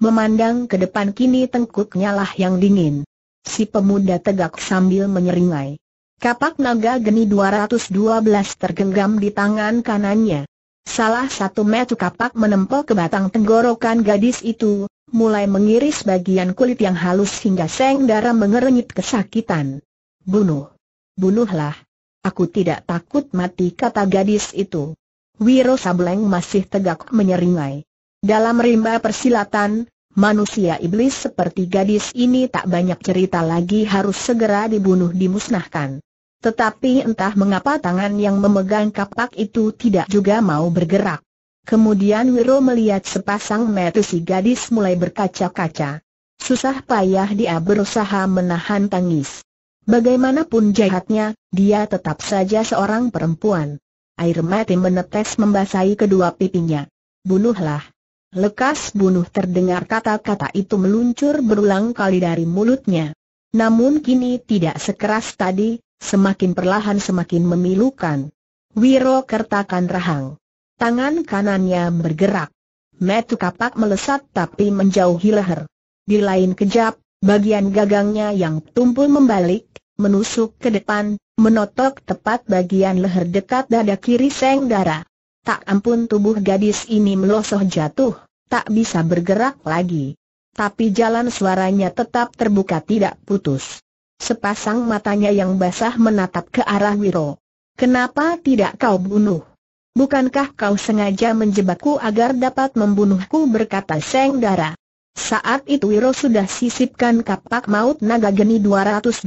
Memandang ke depan kini tengkuknya lah yang dingin. Si pemuda tegak sambil menyeringai. Kapak naga geni 212 tergenggam di tangan kanannya. Salah satu metu kapak menempel ke batang tenggorokan gadis itu, mulai mengiris bagian kulit yang halus hingga seng darah mengerenyit kesakitan. Bunuh. Bunuhlah. Aku tidak takut mati kata gadis itu. Wiro Sableng masih tegak menyeringai. Dalam rimba persilatan, manusia iblis seperti gadis ini tak banyak cerita lagi harus segera dibunuh dimusnahkan. Tetapi entah mengapa tangan yang memegang kapak itu tidak juga mau bergerak. Kemudian Wiro melihat sepasang mata si gadis mulai berkaca-kaca. Susah payah dia berusaha menahan tangis. Bagaimanapun jahatnya, dia tetap saja seorang perempuan. Air mati menetes membasahi kedua pipinya. Bunuhlah. Lekas bunuh terdengar kata-kata itu meluncur berulang kali dari mulutnya. Namun kini tidak sekeras tadi, semakin perlahan semakin memilukan. Wiro kertakan rahang. Tangan kanannya bergerak. Metu kapak melesat tapi menjauhi leher. Di lain kejap, bagian gagangnya yang tumpul membalik, menusuk ke depan, menotok tepat bagian leher dekat dada kiri Seng Dara. Tak ampun tubuh gadis ini melosoh jatuh, tak bisa bergerak lagi. Tapi jalan suaranya tetap terbuka tidak putus. Sepasang matanya yang basah menatap ke arah Wiro. Kenapa tidak kau bunuh? Bukankah kau sengaja menjebakku agar dapat membunuhku berkata Seng Dara. Saat itu Wiro sudah sisipkan kapak maut naga geni 212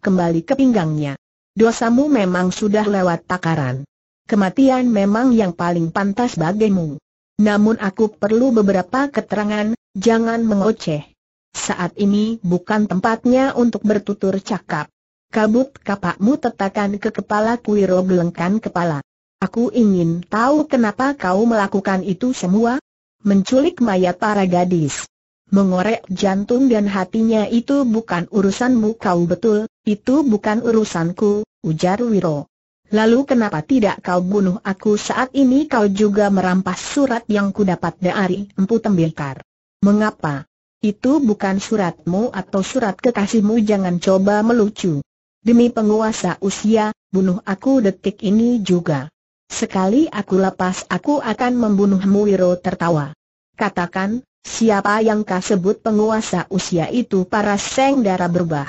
kembali ke pinggangnya. Dosamu memang sudah lewat takaran. Kematian memang yang paling pantas bagimu. Namun aku perlu beberapa keterangan, jangan mengoceh. Saat ini bukan tempatnya untuk bertutur cakap. Kabut kapakmu tetakan ke kepala Kuiro gelengkan kepala. Aku ingin tahu kenapa kau melakukan itu semua? Menculik mayat para gadis. Mengorek jantung dan hatinya itu bukan urusanmu kau betul, itu bukan urusanku, ujar Wiro. Lalu kenapa tidak kau bunuh aku saat ini kau juga merampas surat yang kudapat dari Empu Tembilkar. Mengapa? Itu bukan suratmu atau surat kekasihmu jangan coba melucu. Demi penguasa usia, bunuh aku detik ini juga. Sekali aku lepas aku akan membunuhmu Wiro tertawa. Katakan, siapa yang kau sebut penguasa usia itu para seng darah berbah.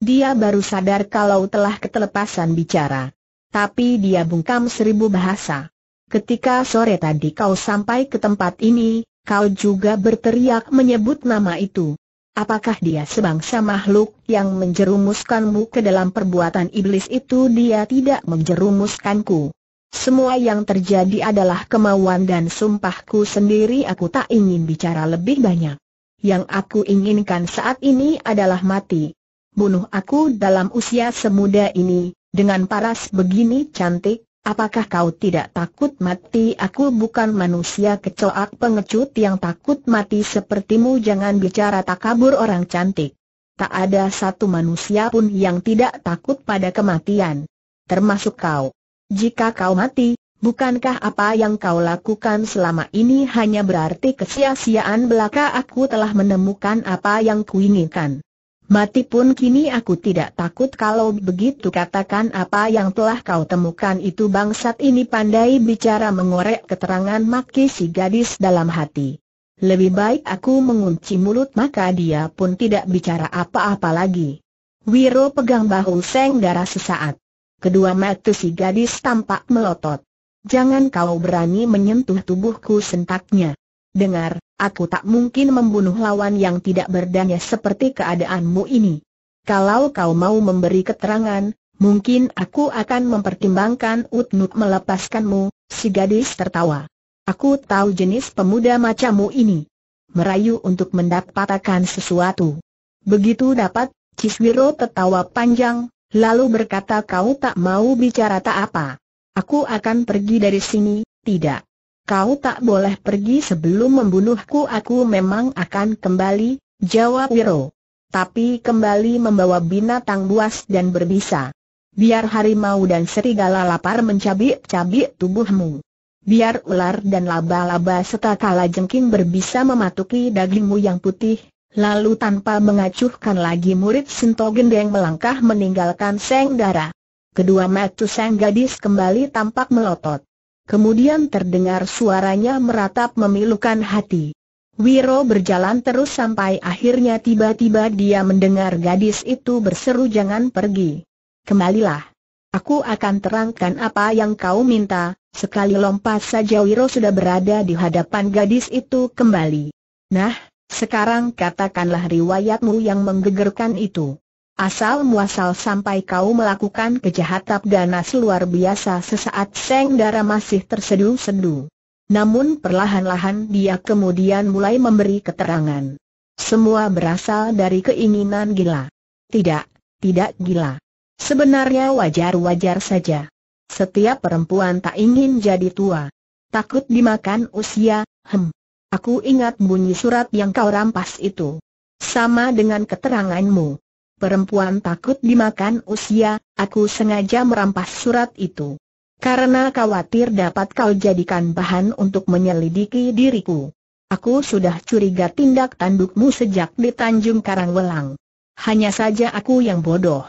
Dia baru sadar kalau telah ketelepasan bicara. Tapi dia bungkam seribu bahasa. Ketika sore tadi kau sampai ke tempat ini, kau juga berteriak menyebut nama itu. Apakah dia sebangsa makhluk yang menjerumuskanmu ke dalam perbuatan iblis itu dia tidak menjerumuskanku. Semua yang terjadi adalah kemauan dan sumpahku sendiri aku tak ingin bicara lebih banyak. Yang aku inginkan saat ini adalah mati. Bunuh aku dalam usia semuda ini, dengan paras begini cantik, Apakah kau tidak takut mati? Aku bukan manusia kecoak pengecut yang takut mati sepertimu. Jangan bicara takabur orang cantik. Tak ada satu manusia pun yang tidak takut pada kematian. Termasuk kau. Jika kau mati, bukankah apa yang kau lakukan selama ini hanya berarti kesia-siaan belaka aku telah menemukan apa yang kuinginkan. Mati pun kini aku tidak takut kalau begitu katakan apa yang telah kau temukan itu bangsat ini pandai bicara mengorek keterangan maki si gadis dalam hati. Lebih baik aku mengunci mulut maka dia pun tidak bicara apa-apa lagi. Wiro pegang bahu Seng Dara sesaat. Kedua mata si gadis tampak melotot. Jangan kau berani menyentuh tubuhku sentaknya. Dengar, Aku tak mungkin membunuh lawan yang tidak berdaya seperti keadaanmu ini. Kalau kau mau memberi keterangan, mungkin aku akan mempertimbangkan untuk melepaskanmu, si gadis tertawa. Aku tahu jenis pemuda macammu ini. Merayu untuk mendapatkan sesuatu. Begitu dapat, Ciswiro tertawa panjang, lalu berkata kau tak mau bicara tak apa. Aku akan pergi dari sini, tidak kau tak boleh pergi sebelum membunuhku aku memang akan kembali, jawab Wiro. Tapi kembali membawa binatang buas dan berbisa. Biar harimau dan serigala lapar mencabik-cabik tubuhmu. Biar ular dan laba-laba serta kala jengking berbisa mematuki dagingmu yang putih, lalu tanpa mengacuhkan lagi murid Sinto Gendeng melangkah meninggalkan Seng Dara. Kedua mata sang gadis kembali tampak melotot. Kemudian terdengar suaranya meratap memilukan hati. Wiro berjalan terus sampai akhirnya tiba-tiba dia mendengar gadis itu berseru jangan pergi. Kembalilah. Aku akan terangkan apa yang kau minta, sekali lompat saja Wiro sudah berada di hadapan gadis itu kembali. Nah, sekarang katakanlah riwayatmu yang menggegerkan itu. Asal muasal sampai kau melakukan kejahatan ganas luar biasa sesaat Seng Dara masih terseduh-seduh. Namun perlahan-lahan dia kemudian mulai memberi keterangan. Semua berasal dari keinginan gila. Tidak, tidak gila. Sebenarnya wajar-wajar saja. Setiap perempuan tak ingin jadi tua. Takut dimakan usia, hem. Aku ingat bunyi surat yang kau rampas itu. Sama dengan keteranganmu. Perempuan takut dimakan usia, aku sengaja merampas surat itu. Karena khawatir dapat kau jadikan bahan untuk menyelidiki diriku. Aku sudah curiga tindak tandukmu sejak di Tanjung Karangwelang. Hanya saja aku yang bodoh.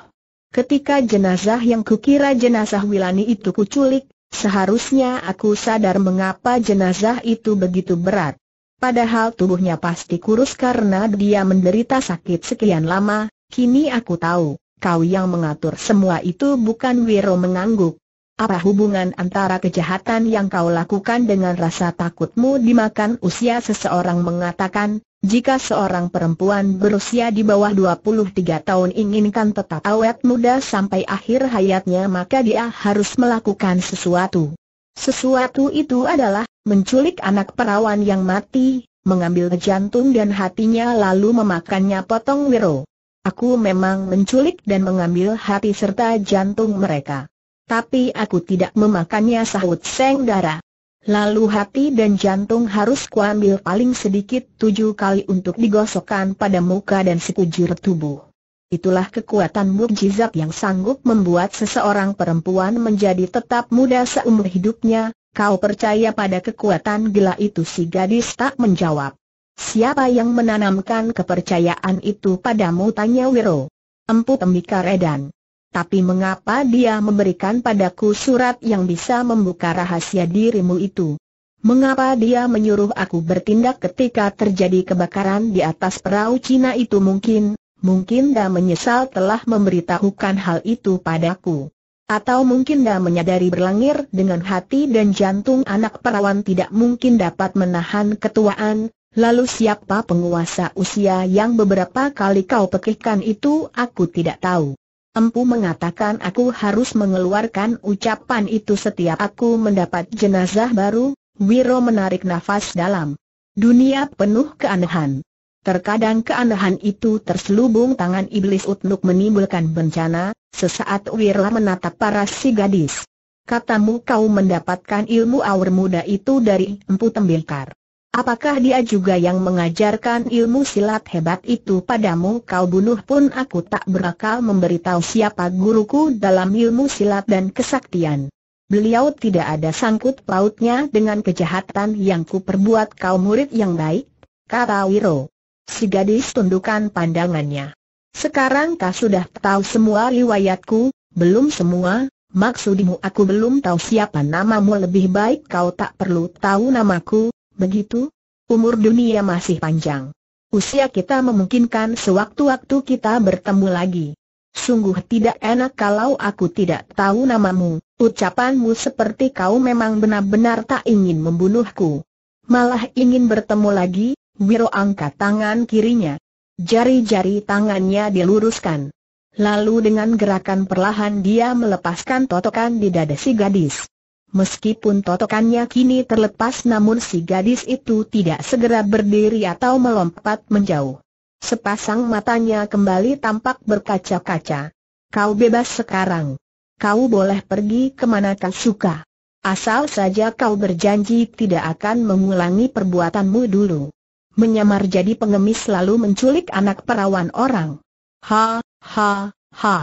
Ketika jenazah yang kukira jenazah Wilani itu kuculik, seharusnya aku sadar mengapa jenazah itu begitu berat. Padahal tubuhnya pasti kurus karena dia menderita sakit sekian lama, Kini aku tahu, kau yang mengatur semua itu bukan Wiro mengangguk. Apa hubungan antara kejahatan yang kau lakukan dengan rasa takutmu dimakan usia seseorang mengatakan, jika seorang perempuan berusia di bawah 23 tahun inginkan tetap awet muda sampai akhir hayatnya maka dia harus melakukan sesuatu. Sesuatu itu adalah, menculik anak perawan yang mati, mengambil jantung dan hatinya lalu memakannya potong Wiro. Aku memang menculik dan mengambil hati serta jantung mereka. Tapi aku tidak memakannya sahut Seng Dara. Lalu hati dan jantung harus kuambil paling sedikit tujuh kali untuk digosokkan pada muka dan sekujur tubuh. Itulah kekuatan mukjizat yang sanggup membuat seseorang perempuan menjadi tetap muda seumur hidupnya, kau percaya pada kekuatan gila itu si gadis tak menjawab. Siapa yang menanamkan kepercayaan itu padamu? Tanya Wiro. Empu Tembika Redan. Tapi mengapa dia memberikan padaku surat yang bisa membuka rahasia dirimu itu? Mengapa dia menyuruh aku bertindak ketika terjadi kebakaran di atas perahu Cina itu mungkin, mungkin dia menyesal telah memberitahukan hal itu padaku. Atau mungkin dia menyadari berlangir dengan hati dan jantung anak perawan tidak mungkin dapat menahan ketuaan, Lalu siapa penguasa usia yang beberapa kali kau pekihkan itu aku tidak tahu. Empu mengatakan aku harus mengeluarkan ucapan itu setiap aku mendapat jenazah baru, Wiro menarik nafas dalam. Dunia penuh keanehan. Terkadang keanehan itu terselubung tangan iblis untuk menimbulkan bencana, sesaat Wiro menatap paras si gadis. Katamu kau mendapatkan ilmu awur muda itu dari empu Tembilkar. Apakah dia juga yang mengajarkan ilmu silat hebat itu padamu kau bunuh pun aku tak berakal memberitahu siapa guruku dalam ilmu silat dan kesaktian. Beliau tidak ada sangkut pautnya dengan kejahatan yang kuperbuat kau murid yang baik, kata Wiro. Si gadis tundukkan pandangannya. Sekarang kau sudah tahu semua riwayatku, belum semua, Maksudmu aku belum tahu siapa namamu lebih baik kau tak perlu tahu namaku, begitu? Umur dunia masih panjang. Usia kita memungkinkan sewaktu-waktu kita bertemu lagi. Sungguh tidak enak kalau aku tidak tahu namamu, ucapanmu seperti kau memang benar-benar tak ingin membunuhku. Malah ingin bertemu lagi, Wiro angkat tangan kirinya. Jari-jari tangannya diluruskan. Lalu dengan gerakan perlahan dia melepaskan totokan di dada si gadis. Meskipun totokannya kini terlepas namun si gadis itu tidak segera berdiri atau melompat menjauh. Sepasang matanya kembali tampak berkaca-kaca. Kau bebas sekarang. Kau boleh pergi kemana kau suka. Asal saja kau berjanji tidak akan mengulangi perbuatanmu dulu. Menyamar jadi pengemis lalu menculik anak perawan orang. Ha, ha, ha.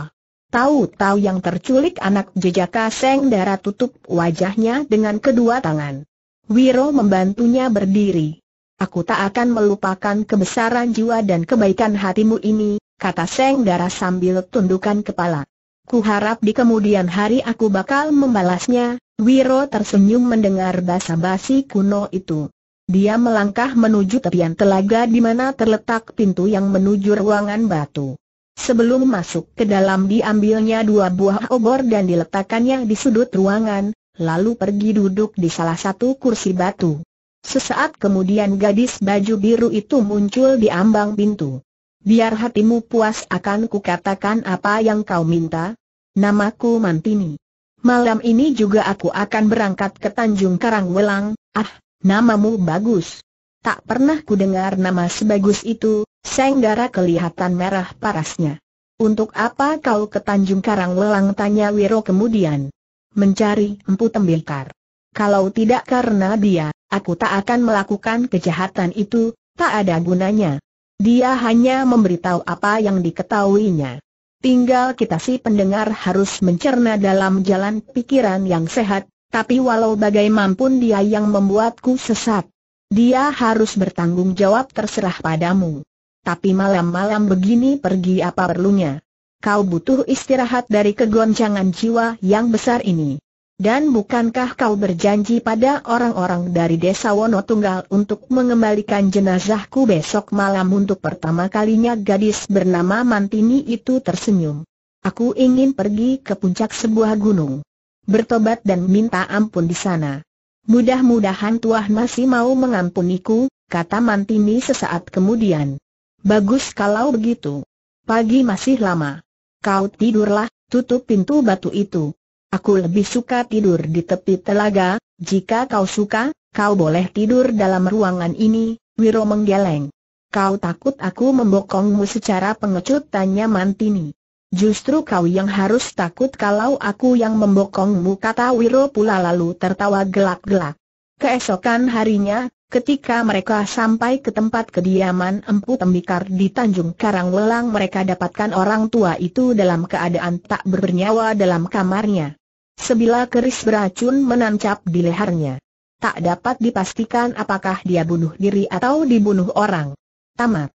Tahu-tahu yang terculik anak jejaka Seng Dara tutup wajahnya dengan kedua tangan. Wiro membantunya berdiri. Aku tak akan melupakan kebesaran jiwa dan kebaikan hatimu ini, kata Seng Dara sambil tundukkan kepala. Kuharap di kemudian hari aku bakal membalasnya, Wiro tersenyum mendengar basa-basi kuno itu. Dia melangkah menuju tepian telaga di mana terletak pintu yang menuju ruangan batu. Sebelum masuk ke dalam diambilnya dua buah obor dan diletakkannya di sudut ruangan, lalu pergi duduk di salah satu kursi batu. Sesaat kemudian gadis baju biru itu muncul di ambang pintu. Biar hatimu puas akan kukatakan apa yang kau minta. Namaku Mantini. Malam ini juga aku akan berangkat ke Tanjung Karangwelang. Ah, namamu bagus. Tak pernah ku dengar nama sebagus itu, Senggara kelihatan merah parasnya. Untuk apa kau ke Tanjung Karang Welang tanya Wiro kemudian. Mencari Empu Tembikar. Kalau tidak karena dia, aku tak akan melakukan kejahatan itu, tak ada gunanya. Dia hanya memberitahu apa yang diketahuinya. Tinggal kita si pendengar harus mencerna dalam jalan pikiran yang sehat, tapi walau bagaimanapun dia yang membuatku sesat. Dia harus bertanggung jawab terserah padamu tapi malam-malam begini pergi apa perlunya? Kau butuh istirahat dari kegoncangan jiwa yang besar ini. Dan bukankah kau berjanji pada orang-orang dari desa Wonotunggal untuk mengembalikan jenazahku besok malam untuk pertama kalinya gadis bernama Mantini itu tersenyum. Aku ingin pergi ke puncak sebuah gunung. Bertobat dan minta ampun di sana. Mudah-mudahan Tuah masih mau mengampuniku, kata Mantini sesaat kemudian. Bagus kalau begitu. Pagi masih lama. Kau tidurlah, tutup pintu batu itu. Aku lebih suka tidur di tepi telaga, jika kau suka, kau boleh tidur dalam ruangan ini, Wiro menggeleng. Kau takut aku membokongmu secara pengecut tanya Mantini. Justru kau yang harus takut kalau aku yang membokongmu kata Wiro pula lalu tertawa gelak-gelak. Keesokan harinya, Ketika mereka sampai ke tempat kediaman Empu Tembikar di Tanjung Karangwelang mereka dapatkan orang tua itu dalam keadaan tak bernyawa dalam kamarnya. Sebilah keris beracun menancap di lehernya. Tak dapat dipastikan apakah dia bunuh diri atau dibunuh orang. Tamat.